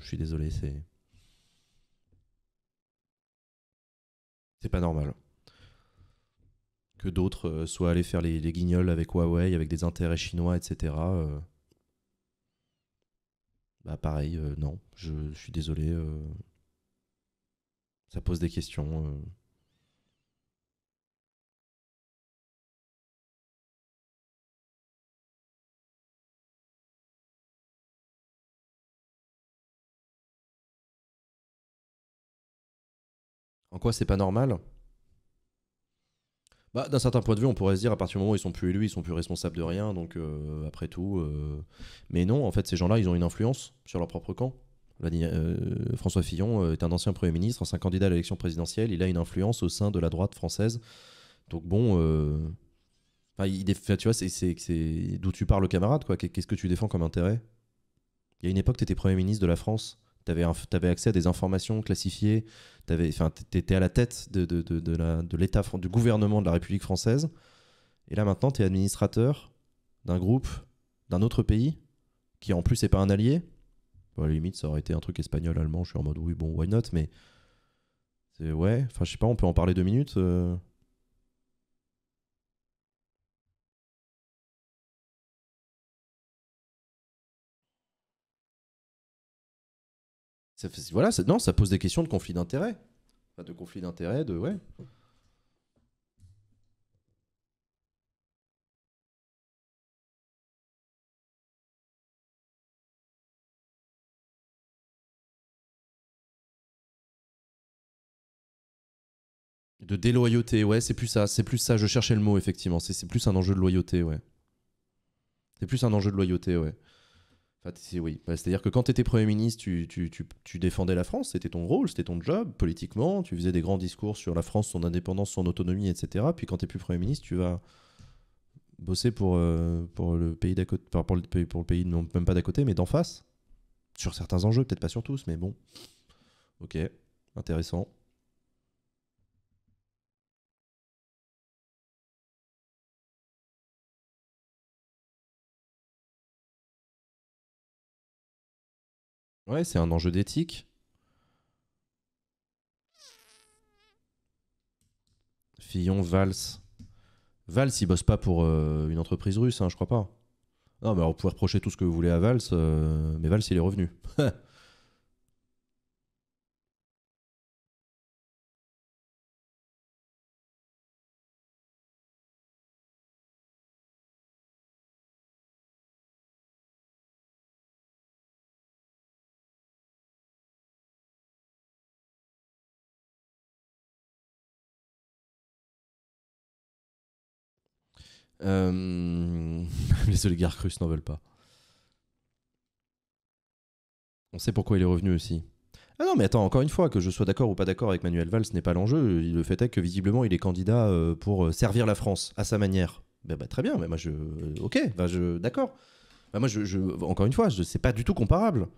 [SPEAKER 1] suis désolé, c'est. C'est pas normal. Que d'autres euh, soient allés faire les, les, guignols avec Huawei, avec des intérêts chinois, etc. Bah pareil, euh, non, je, suis désolé. Euh. ça
[SPEAKER 2] pose des questions. Euh. En quoi c'est pas normal bah, d'un certain point de vue, on pourrait se dire à partir
[SPEAKER 1] du moment où ils sont plus élus, ils sont plus responsables de rien, donc euh, après tout. Euh. Mais non, en fait, ces gens-là, ils ont une influence sur leur propre camp. Euh, François Fillon est un ancien Premier ministre, ancien candidat à l'élection présidentielle, il a une influence au sein de la droite française. Donc bon. tu vois, c'est d'où tu parles, camarade, quoi. Qu'est-ce que tu défends comme intérêt Il y a une époque, tu étais Premier ministre de la France. Tu avais, accès à des informations classifiées, tu étais à la tête de, de, de, de l'État, du gouvernement de la République française. Et là maintenant, tu es administrateur d'un groupe, d'un autre pays, qui en plus n'est pas un allié. Bon, à la limite, ça aurait été un truc espagnol, allemand, je suis en mode oui, bon, why not, mais...
[SPEAKER 2] Ouais, enfin je sais pas, on peut en parler deux minutes. Euh. voilà, ça, non, ça pose des questions de conflit d'intérêt. Enfin, de conflit d'intérêt, de. Ouais. De déloyauté, ouais, c'est plus ça, c'est plus ça, je cherchais le mot, effectivement, c'est
[SPEAKER 1] plus un enjeu de loyauté, ouais. C'est plus un enjeu de loyauté, ouais oui. Bah, c'est-à-dire que quand tu étais Premier ministre, tu, défendais la France, c'était ton rôle, c'était ton job, politiquement, tu faisais des grands discours sur la France, son indépendance, son autonomie, etc. Puis quand tu plus Premier ministre, tu vas bosser pour, euh, pour le pays d'à côté, pour, le, pour le pays, non, même pas d'à côté, mais d'en face,
[SPEAKER 2] sur certains enjeux, peut-être pas sur tous, mais bon. Ok, intéressant. Ouais, c'est un enjeu d'éthique.
[SPEAKER 1] Fillon, Valls. Valls, il bosse pas pour euh, une entreprise russe, hein, je crois pas. Non, mais on vous pouvez reprocher tout ce que vous voulez à Valls, euh,
[SPEAKER 2] mais Valls, il est revenu. [LAUGHS] Euh, [LAUGHS] les oligarques russes n'en veulent pas.
[SPEAKER 1] On sait pourquoi il est revenu aussi. Ah non, mais attends, encore une fois, que je sois d'accord ou pas d'accord avec Manuel Valls, ce n'est pas l'enjeu. Le fait est que visiblement, il est candidat euh, pour euh, servir la France à sa manière. Ben, bah, très bien, mais moi je. Ok, bah, je. D'accord. Bah, moi, je, Encore une fois, je c'est pas du tout comparable.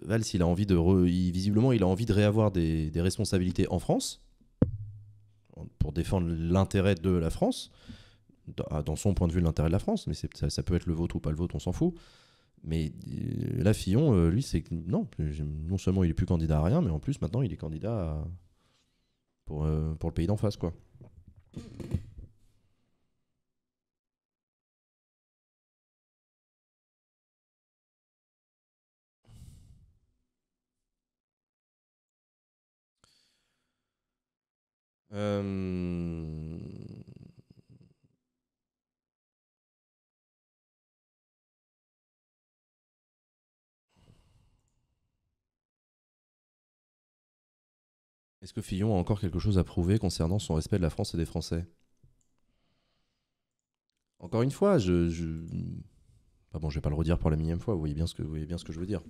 [SPEAKER 1] Valls, il a envie de. visiblement, il a envie de réavoir des responsabilités en France pour défendre l'intérêt de la France dans son point de vue, l'intérêt de la France, mais ça, peut être le vôtre ou pas le vôtre, on s'en fout. Mais euh, Fillon, euh, lui, c'est non, non seulement il est plus candidat à rien, mais en plus maintenant il est candidat
[SPEAKER 2] pour, euh, pour le pays d'en face, quoi. Euh...
[SPEAKER 1] Est-ce que Fillon a encore quelque chose à prouver concernant son respect de la France et des Français Encore une fois, je, ah bon, je vais pas le redire pour la millième fois. Vous voyez bien ce que, vous bien ce que je veux dire.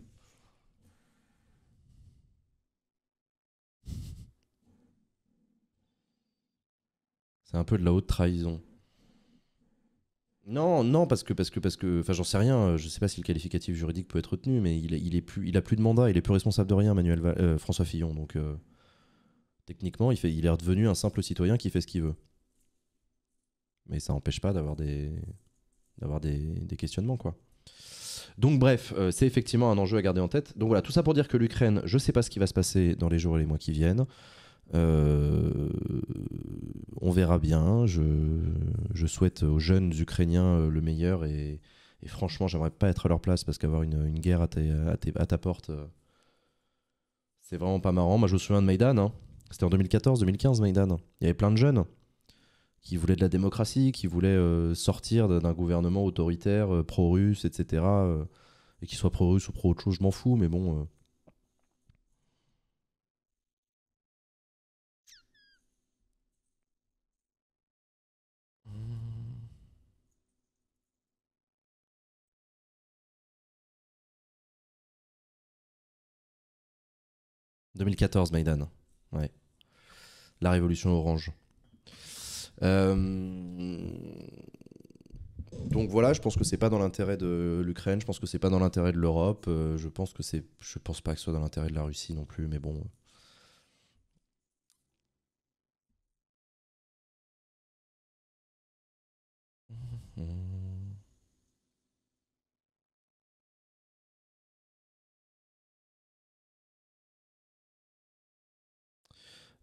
[SPEAKER 1] C'est un peu de la haute trahison. Non, non, parce que, parce que, parce que, enfin, j'en sais rien. Je sais pas si le qualificatif juridique peut être retenu, mais il, n'a est plus, il a plus de mandat, il est plus responsable de rien, Manuel, euh, François Fillon. Donc, euh, Techniquement, il, fait, il est redevenu un simple citoyen qui fait ce qu'il veut. Mais ça n'empêche pas d'avoir des, d'avoir des, questionnements, quoi. Donc bref, euh, c'est effectivement un enjeu à garder en tête. Donc voilà, tout ça pour dire que l'Ukraine, je ne sais pas ce qui va se passer dans les jours et les mois qui viennent. Euh, on verra bien. Je, souhaite aux jeunes Ukrainiens euh, le meilleur et, franchement, j'aimerais pas être à leur place parce qu'avoir une, guerre à, ta, à, ta, porte, c'est vraiment pas marrant. Moi, je me souviens de Maïdan. Hein. C'était en 2014-2015, Maïdan. Il y avait plein de jeunes qui voulaient de la démocratie, qui voulaient euh, sortir d'un gouvernement autoritaire, euh, pro-russe, etc. Euh, et qu'ils soit pro-russe ou pro-autre chose, je m'en fous, mais bon.
[SPEAKER 2] « 2014, Maïdan. Ouais la révolution orange. Euh,
[SPEAKER 1] donc voilà, je pense que c'est pas dans l'intérêt de l'Ukraine, je pense que c'est pas dans l'intérêt de l'Europe, euh, je pense que c'est, je pense pas que ce soit dans l'intérêt de la Russie non plus, mais bon,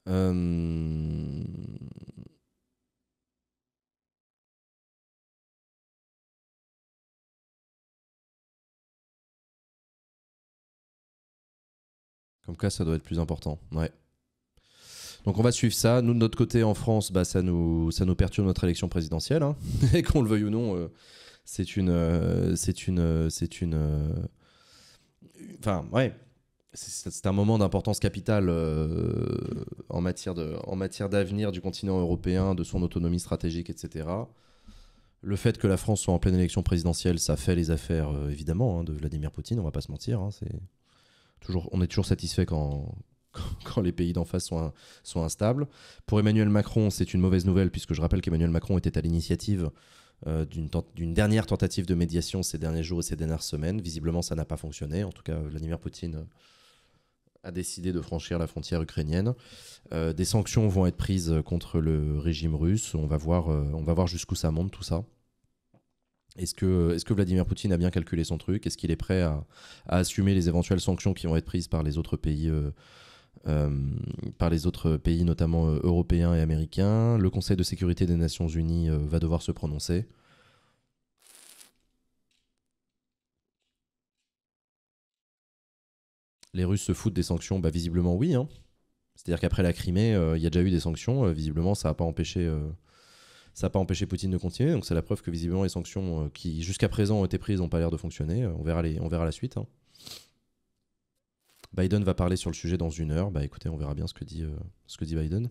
[SPEAKER 2] Euh, comme cas ça doit être plus important. Ouais.
[SPEAKER 1] Donc on va suivre ça. Nous, de notre côté, en France, bah, ça, nous, ça nous perturbe notre élection présidentielle. Hein. [LAUGHS] Et qu'on le veuille ou non, euh, c'est une... Euh, c'est une... c'est une... Enfin, ouais c'est un moment d'importance capitale euh, en matière de, en matière d'avenir du continent européen, de son autonomie stratégique, etc. Le fait que la France soit en pleine élection présidentielle, ça fait les affaires euh, évidemment hein, de Vladimir Poutine. On va pas se mentir, hein, c'est toujours, on est toujours satisfait quand, [LAUGHS] quand, les pays d'en face sont, sont instables. Pour Emmanuel Macron, c'est une mauvaise nouvelle puisque je rappelle qu'Emmanuel Macron était à l'initiative euh, d'une dernière tentative de médiation ces derniers jours et ces dernières semaines. Visiblement, ça n'a pas fonctionné. En tout cas, Vladimir Poutine a décidé de franchir la frontière ukrainienne. Euh, des sanctions vont être prises contre le régime russe. On va voir, euh, on va voir jusqu'où ça monte tout ça. Est-ce que, est que Vladimir Poutine a bien calculé son truc Est-ce qu'il est prêt à, assumer les éventuelles sanctions qui vont être prises par les autres pays, euh, par les autres pays notamment européens et américains Le Conseil de sécurité des Nations Unies va devoir se prononcer. les Russes se foutent des sanctions bah, Visiblement, oui. Hein. C'est-à-dire qu'après la Crimée, euh, il y a déjà eu des sanctions. Euh, visiblement, ça n'a pas empêché. Euh, pas empêché Poutine de continuer, donc c'est la preuve que visiblement les sanctions qui jusqu'à présent ont été prises n'ont pas l'air de fonctionner. On verra, les, on verra la suite. Hein. Biden va parler sur le sujet dans une heure. Bah écoutez, on verra bien ce que dit,
[SPEAKER 2] ce que dit Biden.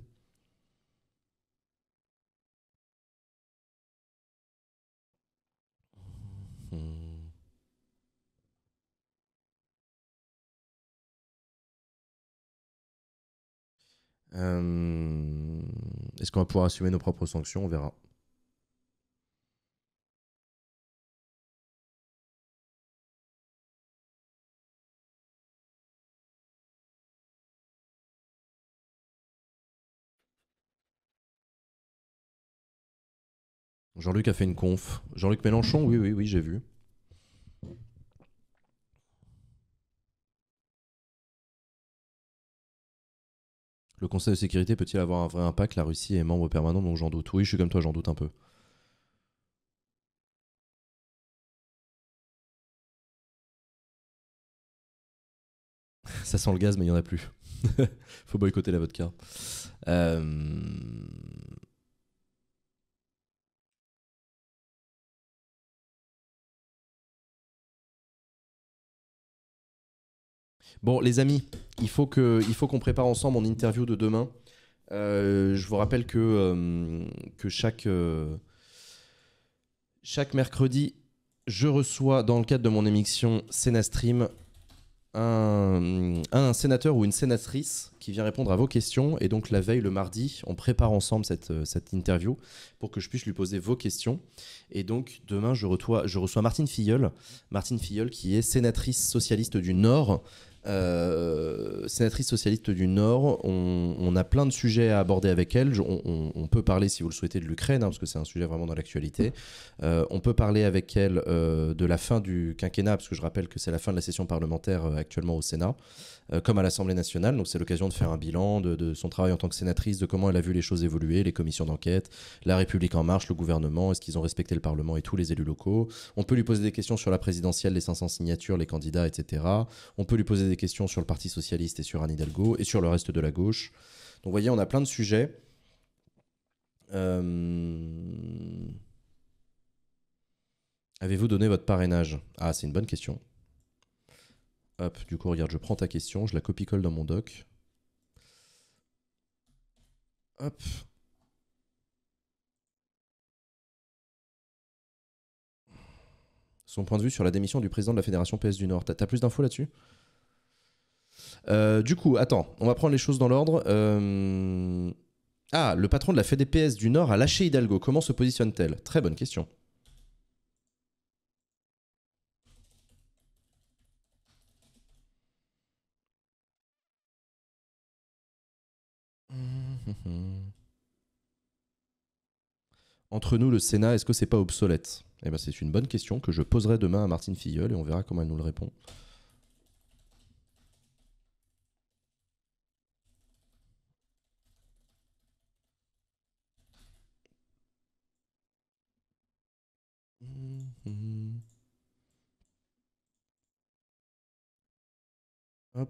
[SPEAKER 2] Euh, est-ce qu'on va pouvoir assumer nos propres sanctions On verra. Jean-Luc a fait une conf. Jean-Luc Mélenchon, oui, oui, oui, j'ai vu.
[SPEAKER 1] Le Conseil de sécurité peut-il avoir un vrai impact La Russie est membre permanent, donc j'en doute. Oui, je suis comme toi, j'en doute un peu.
[SPEAKER 2] [LAUGHS] Ça sent le gaz, mais il n'y en a plus. [LAUGHS] Faut boycotter la vodka. Euh... Bon, les amis, il faut qu'on prépare ensemble mon interview de
[SPEAKER 1] demain. Euh, je vous rappelle que, euh, que chaque, euh, chaque mercredi, je reçois dans le cadre de mon émission Sénastream un, un, sénateur ou une sénatrice qui vient répondre à vos questions. Et donc la veille, le mardi, on prépare ensemble cette, cette interview pour que je puisse lui poser vos questions. Et donc demain, je reçois, je reçois Martine Filleul, Martine Filleul qui est sénatrice socialiste du Nord, euh, sénatrice socialiste du Nord, on, a plein de sujets à aborder avec elle. On, peut parler, si vous le souhaitez, de l'Ukraine, hein, parce que c'est un sujet vraiment dans l'actualité. Euh, on peut parler avec elle euh, de la fin du quinquennat, parce que je rappelle que c'est la fin de la session parlementaire actuellement au Sénat, comme à l'Assemblée nationale. Donc c'est l'occasion de faire un bilan de, de, son travail en tant que sénatrice, de comment elle a vu les choses évoluer, les commissions d'enquête, la République en marche, le gouvernement, est-ce qu'ils ont respecté le Parlement et tous les élus locaux. On peut lui poser des questions sur la présidentielle, les 500 signatures, les candidats, etc. On peut lui poser des questions sur le Parti Socialiste et sur Anne Hidalgo et sur le reste de la gauche. Donc vous voyez, on a plein de sujets. Euh, avez-vous donné votre parrainage Ah, c'est une bonne question. Hop, du coup, regarde, je prends ta question, je la copie-colle dans mon doc. Hop. Son point de vue sur la démission du président de la Fédération PS du Nord. T'as plus d'infos là-dessus euh, du coup, attends, on va prendre les choses dans l'ordre. Euh, ah, le patron de la FEDPS du Nord a lâché Hidalgo. Comment se positionne-t-elle Très bonne
[SPEAKER 2] question.
[SPEAKER 3] [LAUGHS]
[SPEAKER 1] Entre nous, le Sénat, est-ce que c'est pas obsolète Eh ben, c'est une bonne question que je poserai demain à Martine Filleul et on verra comment elle nous le répond.
[SPEAKER 2] Mhm. De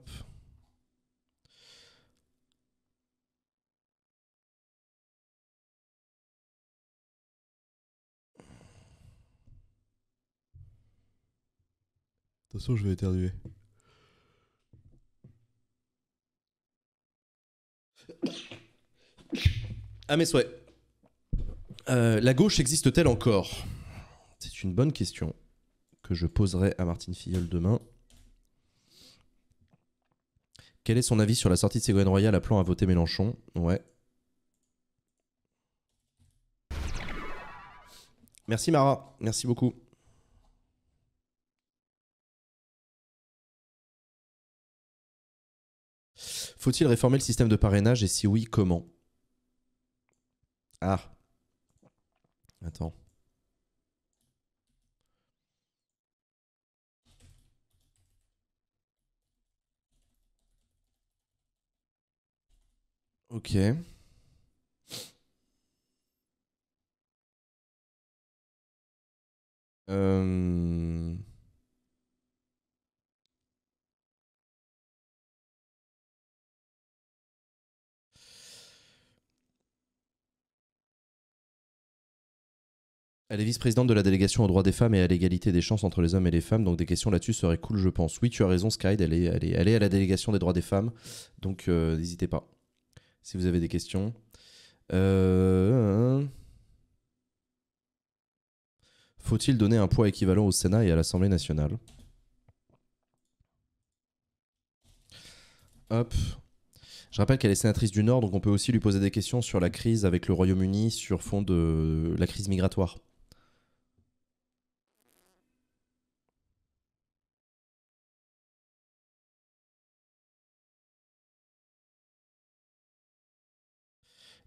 [SPEAKER 2] toute façon, je vais
[SPEAKER 1] éternuer. À mes souhaits. Euh, la gauche existe-t-elle encore c'est une bonne question que je poserai à Martine Filleul demain. Quel est son avis sur la sortie de Ségolène Royal appelant à voter Mélenchon Ouais.
[SPEAKER 2] Merci Mara, merci beaucoup. Faut-il réformer le système de parrainage et
[SPEAKER 1] si oui, comment Ah. Attends.
[SPEAKER 2] Ok. Euh,
[SPEAKER 1] elle est vice-présidente de la délégation aux droits des femmes et à l'égalité des chances entre les hommes et les femmes, donc des questions là-dessus seraient cool, je pense. Oui, tu as raison, Skyde, elle est, à la délégation des droits des femmes, donc euh, n'hésitez pas si vous avez des questions. Euh, faut-il donner un poids équivalent au Sénat et à l'Assemblée nationale Hop. Je rappelle qu'elle est sénatrice du Nord, donc on peut aussi lui poser des questions sur la crise avec le Royaume-Uni, sur fond de la crise migratoire.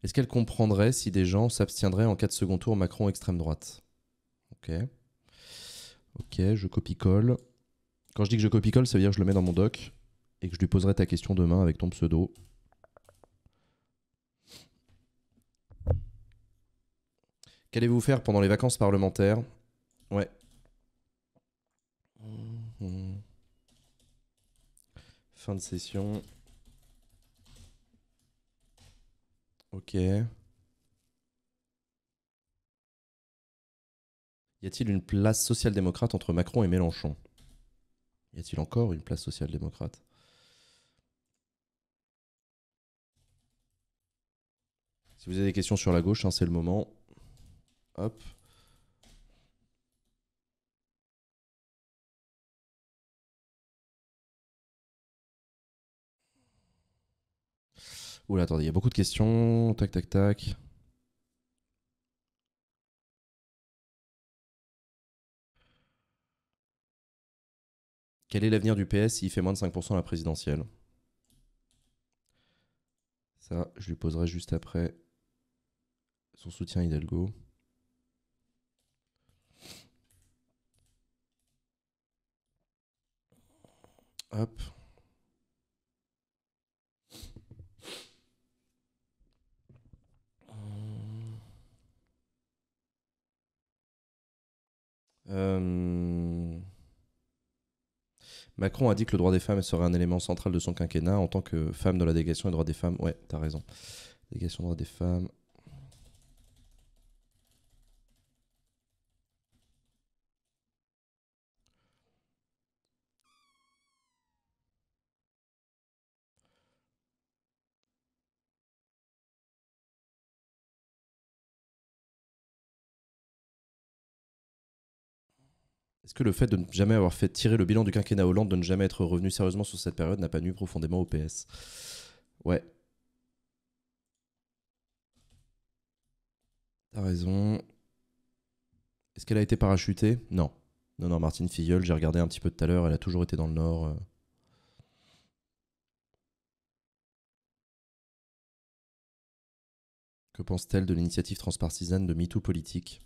[SPEAKER 2] Est-ce qu'elle comprendrait si des gens s'abstiendraient en cas de second tour Macron-extrême droite
[SPEAKER 1] Ok. Ok, je copie-colle. Quand je dis que je copie-colle, ça veut dire que je le mets dans mon doc et que je lui poserai ta question demain avec ton pseudo. Qu'allez-vous faire pendant les vacances parlementaires Ouais. Mmh. Mmh. Fin de session. Ok. Y a-t-il une place social-démocrate entre Macron et Mélenchon Y a-t-il encore une place social-démocrate
[SPEAKER 2] Si vous avez des questions sur la gauche, hein, c'est le moment. Hop. Oula, attendez, il y a beaucoup de questions. Tac, tac, tac. Quel est l'avenir
[SPEAKER 1] du PS s'il fait moins de 5% à la présidentielle Ça, je lui poserai juste après son soutien Hidalgo.
[SPEAKER 3] Hop. Euh,
[SPEAKER 1] Macron a dit que le droit des femmes serait un élément central de son quinquennat en tant que femme de la délégation des droits des femmes. Ouais, t'as raison. Délégation des droits des femmes.
[SPEAKER 2] Est-ce que le fait de ne jamais avoir fait tirer le bilan du quinquennat Hollande, de ne
[SPEAKER 1] jamais être revenu sérieusement sur cette période, n'a pas nu profondément au PS Ouais. T'as raison. Est-ce qu'elle a été parachutée Non. Non, non, Martine Filleul, j'ai regardé un petit peu tout à l'heure, elle a toujours été dans le Nord. Euh. Que pense-t-elle de l'initiative transpartisane de MeToo politique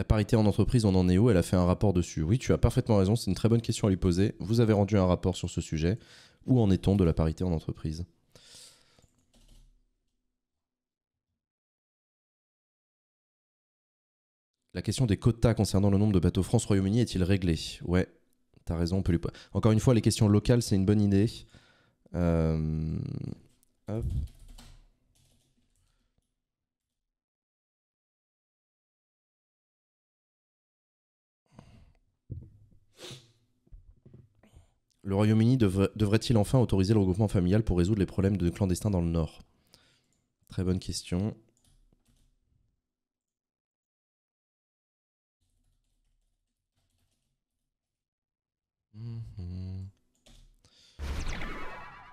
[SPEAKER 2] La parité en entreprise, on en est où Elle a fait un rapport dessus. Oui, tu as parfaitement raison,
[SPEAKER 1] c'est une très bonne question à lui poser. Vous avez rendu un rapport sur ce sujet. Où en est-on de la parité en entreprise La question des quotas concernant le nombre de bateaux France-Royaume-Uni est-il réglé Ouais, t'as raison. On peut lui... Encore une fois, les questions locales, c'est une bonne idée. Euh, hop. Le Royaume-Uni devrait-il enfin autoriser le regroupement familial pour résoudre les problèmes de clandestins dans le Nord Très bonne question.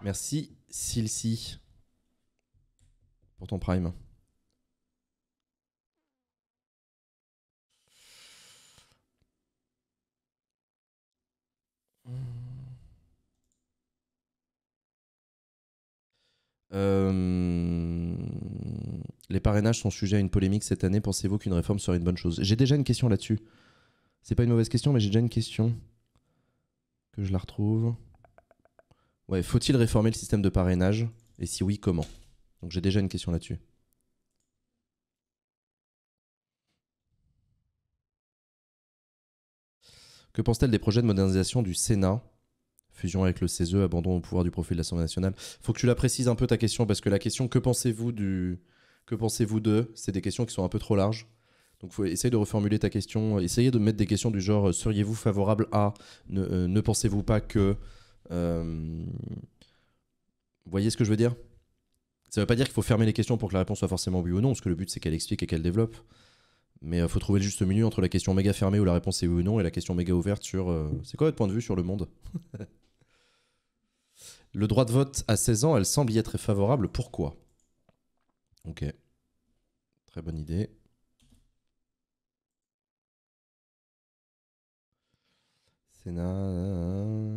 [SPEAKER 1] Merci, Silsi, pour ton prime. Euh, les parrainages sont sujets à une polémique cette année. Pensez-vous qu'une réforme serait une bonne chose J'ai déjà une question là-dessus. C'est pas une mauvaise question, mais j'ai déjà une question. Que je la retrouve. Ouais, faut-il réformer le système de parrainage Et si oui, comment Donc j'ai déjà une question là-dessus. Que pense-t-elle des projets de modernisation du Sénat fusion avec le CESE, abandon au pouvoir du profil de l'Assemblée nationale. Il Faut que tu la précises un peu ta question parce que la question que pensez-vous du que pensez-vous de, c'est des questions qui sont un peu trop larges. Donc faut essayer de reformuler ta question, essayer de mettre des questions du genre euh, seriez-vous favorable à euh, ne, pensez-vous pas que euh... voyez ce que je veux dire Ça ne veut pas dire qu'il faut fermer les questions pour que la réponse soit forcément oui ou non, parce que le but c'est qu'elle explique et qu'elle développe. Mais il euh, faut trouver le juste milieu entre la question méga fermée où la réponse est oui ou non et la question méga ouverte sur c'est quoi votre point de vue sur le monde [LAUGHS] Le droit de vote à 16 ans, elle semble y être favorable. Pourquoi Ok. Très bonne idée.
[SPEAKER 2] Sénat.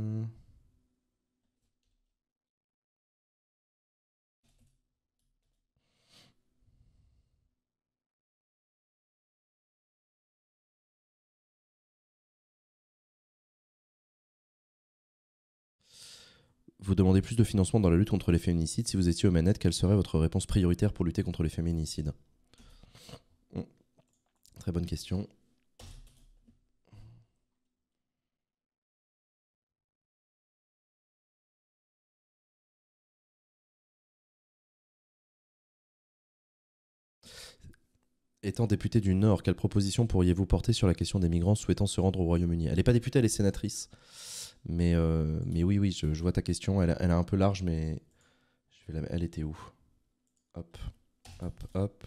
[SPEAKER 2] Vous demandez plus de financement dans la lutte contre les
[SPEAKER 1] féminicides. Si vous étiez aux manettes, quelle serait votre réponse prioritaire pour lutter contre les féminicides
[SPEAKER 3] hmm.
[SPEAKER 2] Très bonne question.
[SPEAKER 3] Étant
[SPEAKER 1] députée du Nord, quelle proposition pourriez-vous porter sur la question des migrants souhaitant se rendre au Royaume-Uni Elle n'est pas députée, elle est sénatrice. Euh, mais, oui, oui, je, vois ta question. Elle, est un peu large, mais
[SPEAKER 2] je vais elle était où Hop, hop, hop.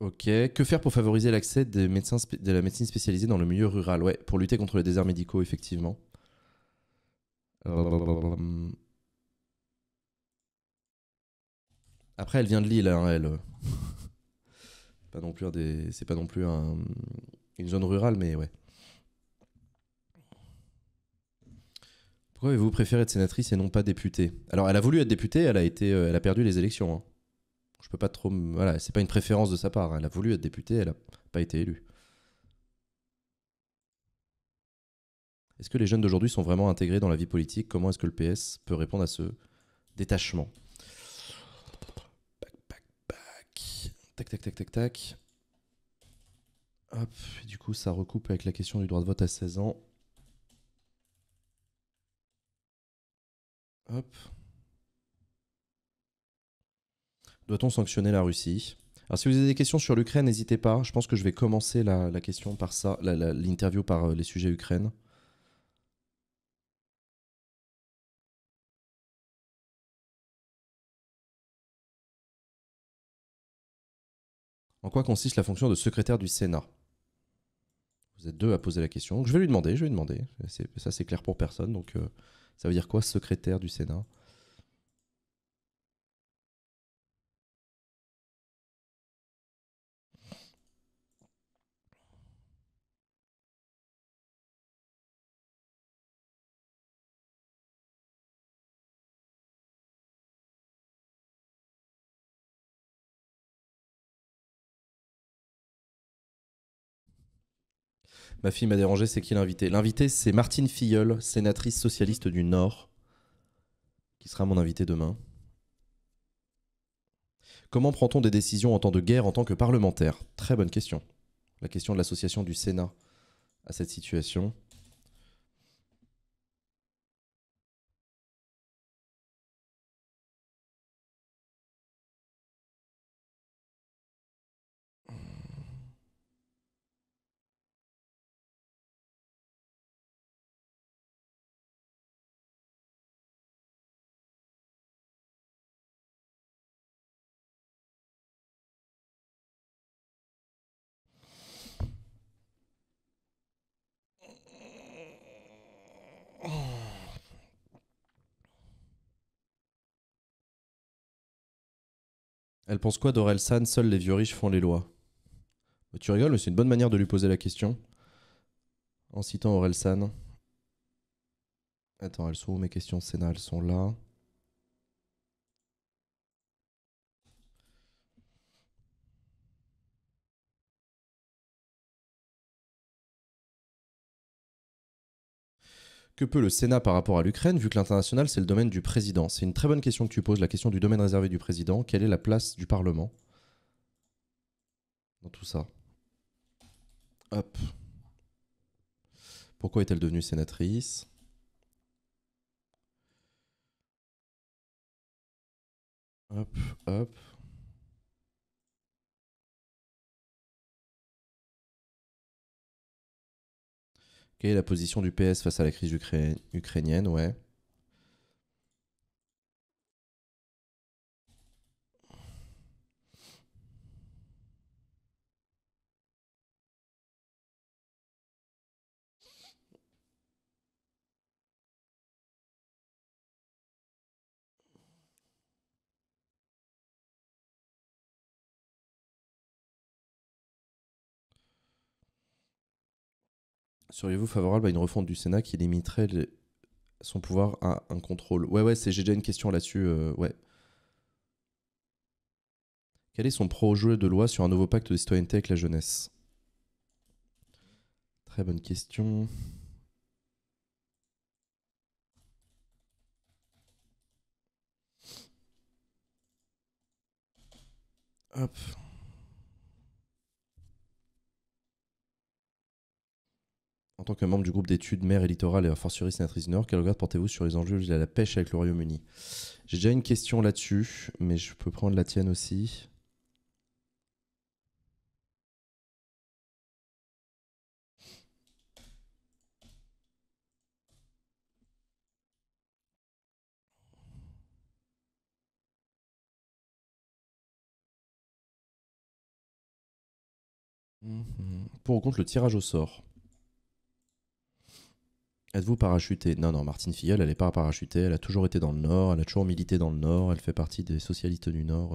[SPEAKER 2] Ok.
[SPEAKER 1] Que faire pour favoriser l'accès des médecins de la médecine spécialisée dans le milieu rural Ouais, pour lutter contre les déserts médicaux, effectivement. Après, elle vient de Lille, hein, elle. [LAUGHS] pas non plus C'est pas non plus une zone rurale, mais ouais. Pourquoi avez-vous préféré être sénatrice et non pas députée Alors, elle a voulu être députée, elle a, été, euh, elle a perdu les élections. Hein je peux pas trop. Voilà, c'est pas une préférence de sa part. Hein. Elle a voulu être députée, elle a pas été élue. Est-ce que les jeunes d'aujourd'hui sont vraiment intégrés dans la vie politique Comment est-ce que le PS peut répondre à ce détachement Tac, tac, tac, tac, tac. Hop, et du coup, ça recoupe avec la question du droit de vote à 16 ans. Hop. Doit-on sanctionner la Russie alors si vous avez des questions sur l'Ukraine, n'hésitez pas. Je pense que je vais commencer la, question par ça, l'interview par euh, les sujets Ukraine.
[SPEAKER 2] En quoi consiste la fonction de secrétaire du Sénat Vous êtes deux à poser la question. je vais lui demander, je vais lui demander. Ça c'est clair pour personne, donc euh, ça veut dire quoi secrétaire du Sénat Ma fille m'a dérangé, c'est qui l'invité L'invité, c'est
[SPEAKER 1] Martine Filleul, sénatrice socialiste du Nord, qui sera mon invité demain. Comment prend-on des décisions en temps de guerre en tant que parlementaire Très bonne question. La question de l'association du Sénat à cette situation. Elle pense quoi San Seuls les vieux riches font les lois bah, Tu rigoles, mais c'est une bonne manière de lui poser la question. En citant San. Attends, elles sont où mes questions Sénat Elles sont là.
[SPEAKER 2] Que peut le Sénat par rapport à l'Ukraine, vu que l'international, c'est le domaine du président C'est une très bonne question que tu poses,
[SPEAKER 1] la question du domaine réservé du président. Quelle est la place du Parlement dans tout ça Hop. Pourquoi est-elle devenue
[SPEAKER 2] sénatrice Hop, hop. Quelle est la position du PS face à la crise ukrainienne Ouais. Seriez-vous favorable à une refonte du Sénat
[SPEAKER 1] qui limiterait son pouvoir à un contrôle Ouais, ouais, j'ai déjà une question là-dessus. Euh, ouais. Quel est son projet de loi sur un nouveau pacte de citoyenneté avec la jeunesse Très bonne question. Hop. En tant que membre du groupe d'études mer et littoral et fortiori sénatrice du Nord, quel regard portez-vous sur les enjeux liés à la pêche avec le Royaume-Uni J'ai déjà une question là-dessus, mais je peux prendre la tienne aussi.
[SPEAKER 3] Mhm.
[SPEAKER 2] Pour ou contre le tirage au sort
[SPEAKER 1] Êtes-vous parachuté Non, non, Martine Filleul, elle n'est pas parachutée, elle a toujours été dans le Nord, elle a toujours milité dans le Nord, elle fait partie des socialistes du Nord.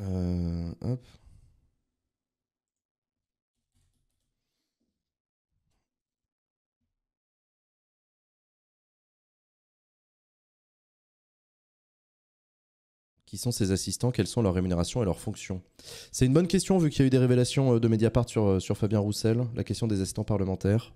[SPEAKER 1] Euh. Euh,
[SPEAKER 2] hop. qui sont ces assistants, quelles sont leurs rémunérations et leurs fonctions
[SPEAKER 1] C'est une bonne question vu qu'il y a eu des révélations euh, de Mediapart sur, euh, sur Fabien Roussel, la question des assistants parlementaires.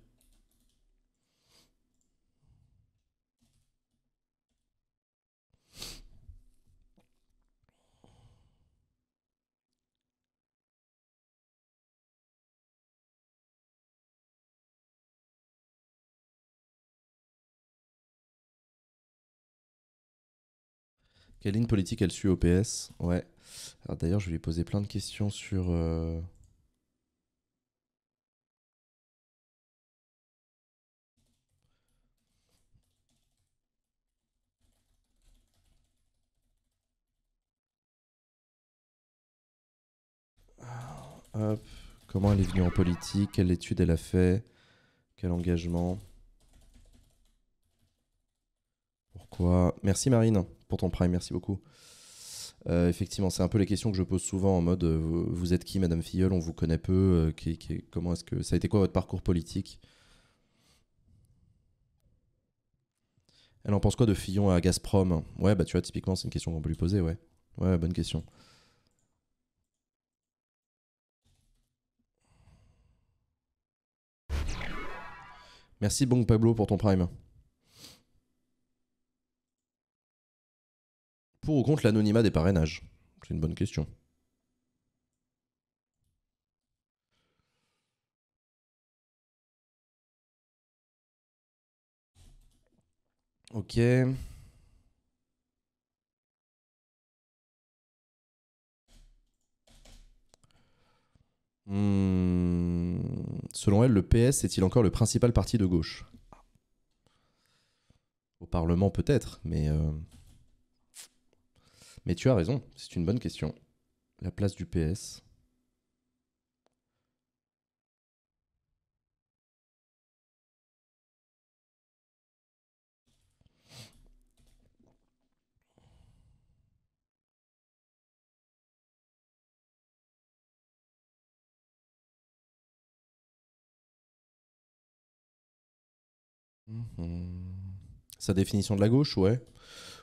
[SPEAKER 2] Quelle ligne politique elle suit au PS Ouais. Alors d'ailleurs, je lui ai posé plein de questions sur. Euh, hop. Comment elle est venue en politique Quelle étude elle a fait
[SPEAKER 1] Quel engagement Pourquoi Merci Marine pour ton prime, merci beaucoup. Euh, effectivement, c'est un peu les questions que je pose souvent en mode euh, vous, êtes qui, Madame Filleul On vous connaît peu. Euh, comment est-ce que ça a été quoi votre parcours politique Elle en pense quoi de Fillon à Gazprom Ouais, bah tu vois, typiquement, c'est une question qu'on peut lui poser, ouais. Ouais, bonne question. Merci, bon Pablo, pour ton prime.
[SPEAKER 2] pour ou contre l'anonymat des parrainages C'est une bonne question. Ok.
[SPEAKER 1] Hmm. Selon elle, le PS est-il encore le principal parti de gauche Au Parlement peut-être, mais... Euh, mais tu as raison, c'est une bonne question. La place
[SPEAKER 2] du PS. Mhm. Sa définition de la gauche, ouais.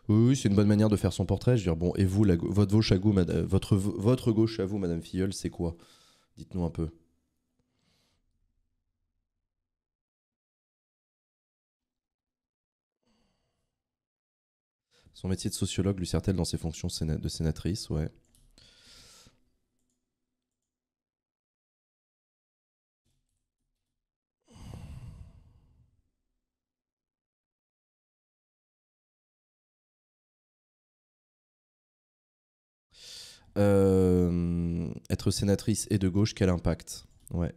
[SPEAKER 1] Oui, c'est une bonne manière de faire son portrait. Je veux dire, bon, et vous, la, votre, gauche à vous madame, euh, votre, votre gauche à vous, Madame Filleul, c'est quoi Dites-nous un peu. Son métier de sociologue lui sert-elle dans ses fonctions de sénatrice Ouais.
[SPEAKER 2] Euh,
[SPEAKER 1] être sénatrice et de gauche, quel impact Ouais.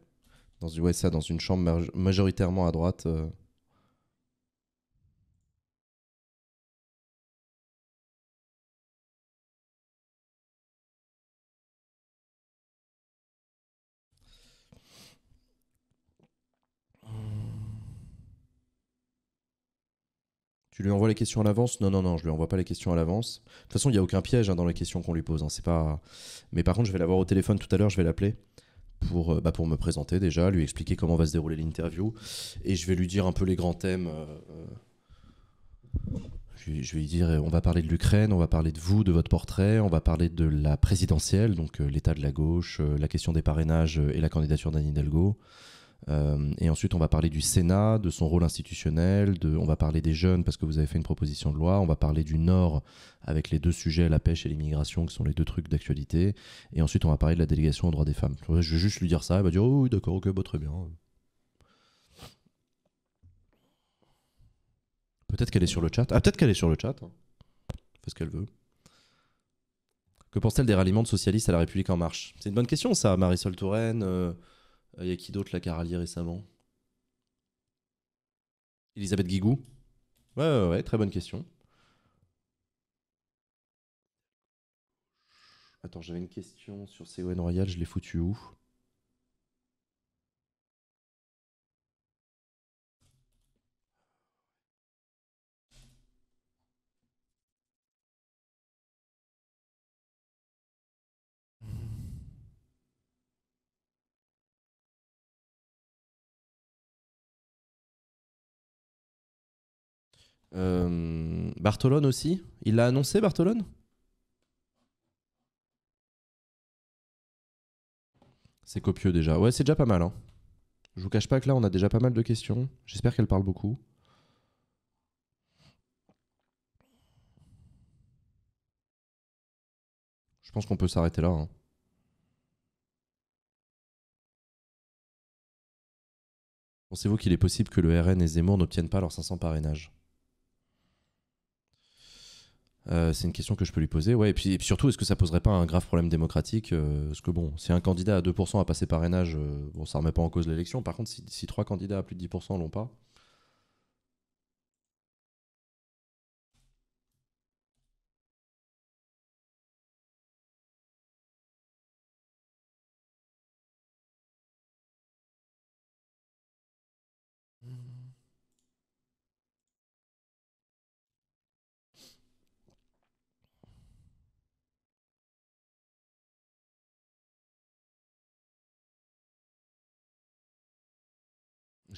[SPEAKER 1] Dans, dans une chambre
[SPEAKER 2] majoritairement à droite. Euh,
[SPEAKER 1] Tu lui envoie les questions à l'avance Non, non, non, je lui envoie pas les questions à l'avance. De toute façon, il n'y a aucun piège hein, dans les questions qu'on lui pose. Hein, c'est pas. Mais par contre, je vais l'avoir au téléphone tout à l'heure. Je vais l'appeler pour, euh, bah, pour me présenter déjà, lui expliquer comment va se dérouler l'interview, et je vais lui dire un peu les grands thèmes. Euh, euh, je vais lui dire, on va parler de l'Ukraine, on va parler de vous, de votre portrait, on va parler de la présidentielle, donc l'état de la gauche, la question des parrainages et la candidature d'Anne Hidalgo. Euh, et ensuite, on va parler du Sénat, de son rôle institutionnel, de, on va parler des jeunes parce que vous avez fait une proposition de loi, on va parler du Nord avec les deux sujets, la pêche et l'immigration, qui sont les deux trucs d'actualité. Et ensuite, on va parler de la délégation aux droits des femmes. Je vais juste lui dire ça, elle va dire oh oui, d'accord, ok, très bien. Peut-être qu'elle est sur le chat. Ah, peut-être qu'elle est sur le chat. Hein. Faites ce qu'elle veut. Que pense-t-elle des ralliements de socialistes à la République En Marche C'est une bonne question, ça, Marisol Touraine. Euh, il euh, y a qui d'autre la qui récemment Elisabeth Guigou ouais, ouais, ouais, très bonne question. Attends, j'avais une question sur
[SPEAKER 2] CON Royal, je l'ai foutu où Euh, Bartolone aussi Il l'a annoncé, Bartolone
[SPEAKER 1] C'est copieux déjà. Ouais, c'est déjà pas mal. Hein. Je vous cache pas que là, on a déjà pas mal de questions. J'espère qu'elle parle beaucoup.
[SPEAKER 2] Je pense qu'on peut s'arrêter là. Hein.
[SPEAKER 1] Pensez-vous qu'il est possible que le RN et Zemmour n'obtiennent pas leurs 500 parrainages euh, c'est une question que je peux lui poser. Ouais, et, puis, surtout, est-ce que ça poserait pas un grave problème démocratique euh, Parce que bon, si un candidat à 2% a passé parrainage, ça euh, bon, ça remet pas en cause l'élection. Par contre, si, trois candidats
[SPEAKER 2] à plus de 10% l'ont pas,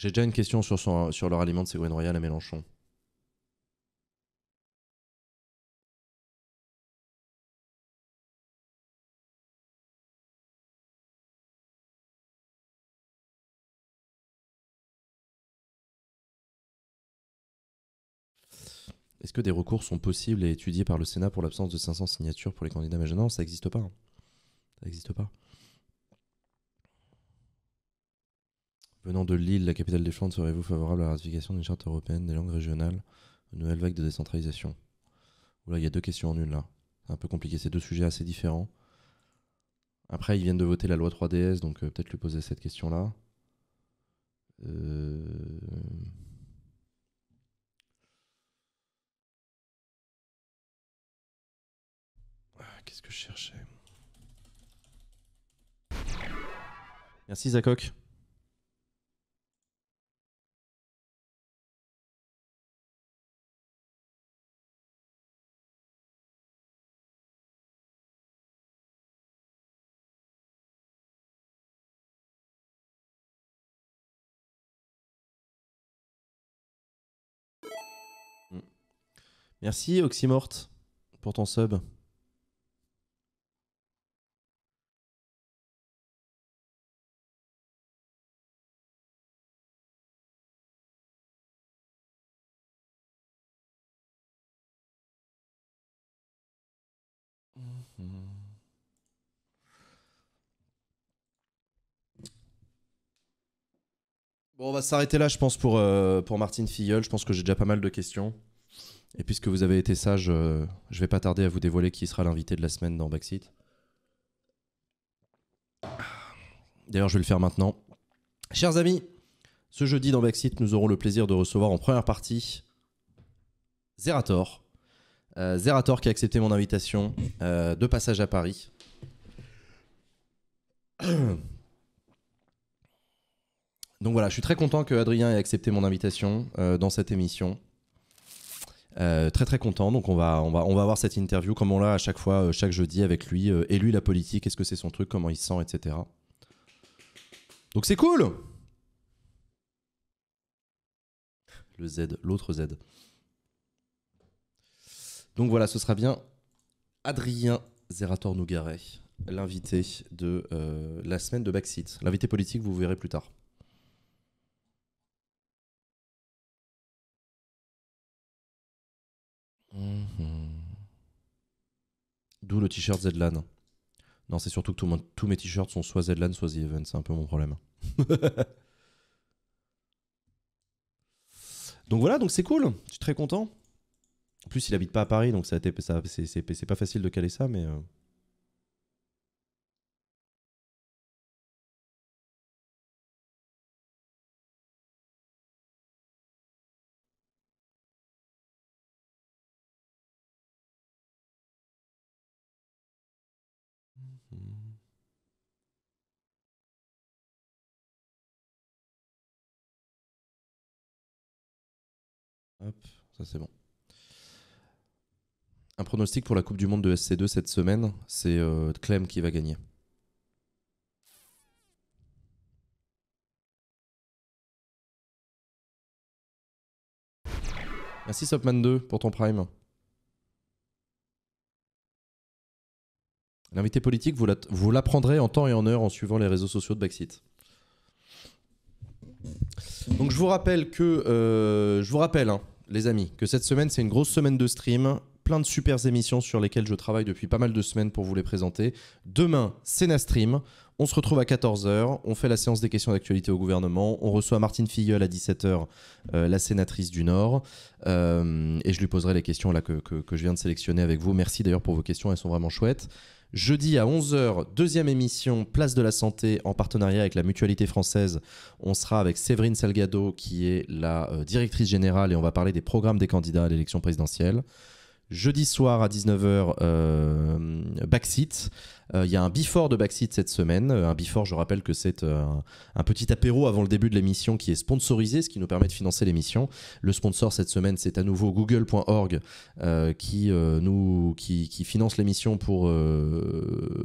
[SPEAKER 2] J'ai déjà une question sur, sur leur aliment de Ségolène Royal à Mélenchon. Est-ce que des recours sont
[SPEAKER 1] possibles et étudiés par le Sénat pour l'absence de 500 signatures pour les candidats majeurs Non, ça n'existe pas. Ça n'existe pas. Venant de Lille, la capitale des Flandres, serez-vous favorable à la ratification d'une charte européenne des langues régionales, une nouvelle vague de décentralisation Oula, il y a deux questions en une là. C'est un peu compliqué, c'est deux sujets assez différents. Après, ils viennent de voter la loi 3DS, donc euh, peut-être lui poser cette question-là. Euh,
[SPEAKER 2] qu'est-ce que je cherchais Merci Zacoc. Merci Oxymorte pour ton sub. Bon, on va
[SPEAKER 1] s'arrêter là, je pense, pour, euh, pour Martine Filleul. Je pense que j'ai déjà pas mal de questions. Et puisque vous avez été sage, euh, je ne vais pas tarder à vous dévoiler qui sera l'invité de la semaine dans Backseat. D'ailleurs, je vais le faire maintenant. Chers amis, ce jeudi dans Backseat, nous aurons le plaisir de recevoir en première partie Zerator. Euh, Zerator qui a accepté mon invitation euh, de passage à Paris. Donc voilà, je suis très content que Adrien ait accepté mon invitation dans cette émission. Euh, très très content. Donc on va on va on va voir cette interview comme on l'a à chaque fois, euh, chaque jeudi avec lui. Euh, et lui la politique, est-ce que c'est son truc, comment il se sent, etc. Donc c'est cool. Le Z, l'autre Z. Donc voilà, ce sera bien Adrien Zerator Nougaret, l'invité
[SPEAKER 2] de la semaine de Backseat. L'invité politique, vous verrez plus tard. Mhm. D'où le t-shirt Zedlan. Non, c'est surtout que tout
[SPEAKER 1] tous mes t-shirts sont soit Zedlan, soit The Event. C'est un peu mon problème. [LAUGHS] donc voilà, donc c'est cool. Je suis très content. plus, il habite pas
[SPEAKER 2] à Paris, donc ça ça, c'est, pas facile de caler ça, mais. Euh, ça c'est bon.
[SPEAKER 1] Un pronostic pour la Coupe du Monde de SC2 cette semaine, c'est euh, Clem qui va gagner.
[SPEAKER 2] Merci Sopman 2 pour ton prime. L'invité politique, vous
[SPEAKER 1] l'apprendrez en temps et en heure en suivant les réseaux sociaux de Backseat. Donc je vous rappelle que... Euh, je vous rappelle, hein, les amis, que cette semaine, c'est une grosse semaine de stream, plein de super émissions sur lesquelles je travaille depuis pas mal de semaines pour vous les présenter. Demain, c'est On se retrouve à 14h, on fait la séance des questions d'actualité au gouvernement, on reçoit Martine Filleul à 17h, euh, la sénatrice du Nord, euh, et je lui poserai les questions là que, je viens de sélectionner avec vous. Merci d'ailleurs pour vos questions, elles sont vraiment chouettes. Jeudi à 11h, deuxième émission Place de la Santé en partenariat avec la Mutualité Française. On sera avec Séverine Salgado qui est la euh, directrice générale et on va parler des programmes des candidats à l'élection présidentielle. Jeudi soir à 19h, euh, Backseat euh, il y a un before de Backseat cette semaine. Euh, un before, je rappelle que c'est euh, un, petit apéro avant le début de l'émission qui est sponsorisé, ce qui nous permet de financer l'émission. Le sponsor cette semaine, c'est à nouveau google.org qui, nous, qui, finance l'émission pour,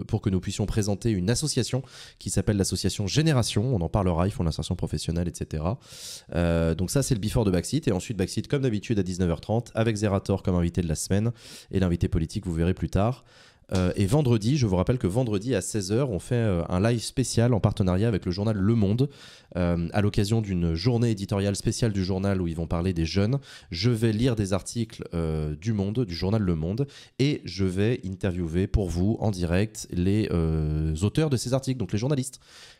[SPEAKER 1] pour que nous puissions présenter une association qui s'appelle l'association Génération. On en parlera, ils font l'insertion professionnelle, etc. donc ça, c'est le before de Backseat. Et ensuite, Backseat, comme d'habitude, à 19h30, avec Zerator comme invité de la semaine. Et l'invité politique, vous verrez plus tard. Euh, et vendredi, je vous rappelle que vendredi à 16h, on fait euh, un live spécial en partenariat avec le journal Le Monde, euh, à l'occasion d'une journée éditoriale spéciale du journal où ils vont parler des jeunes. Je vais lire des articles du Monde, du journal Le Monde, et je vais interviewer pour vous en direct les auteurs de ces articles, donc les journalistes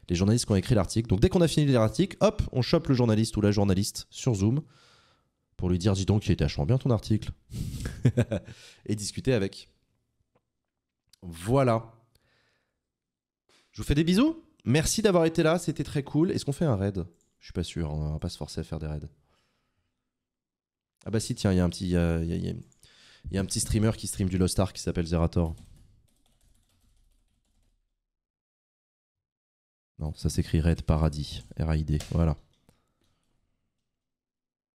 [SPEAKER 1] les journalistes qui ont écrit l'article. Donc dès qu'on a fini les articles, hop, on chope le journaliste ou la journaliste sur Zoom pour lui dire dis donc, il est vachement bien ton article. [LAUGHS] et discuter avec. Voilà. Je vous fais des bisous. Merci d'avoir été là, c'était très cool. Est-ce qu'on fait un raid Je suis pas sûr, on va pas se forcer à faire des raids. Ah bah si, tiens, il y, a un petit, y a un petit streamer qui stream du Lost Ark qui s'appelle Zerator. Non, ça s'écrit Raid Paradis, R-A-I-D, voilà.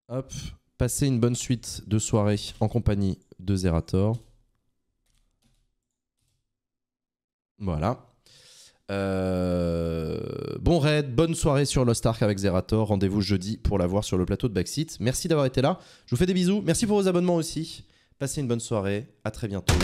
[SPEAKER 1] Hop, passez une bonne suite de soirée en compagnie de Zerator. Voilà. Euh, bon raid, bonne soirée sur Lost Ark avec Zerator. Rendez-vous jeudi pour la voir sur le plateau de Backseat. Merci d'avoir été là. Je vous fais des bisous. Merci pour vos abonnements aussi. Passez une bonne soirée. À très bientôt.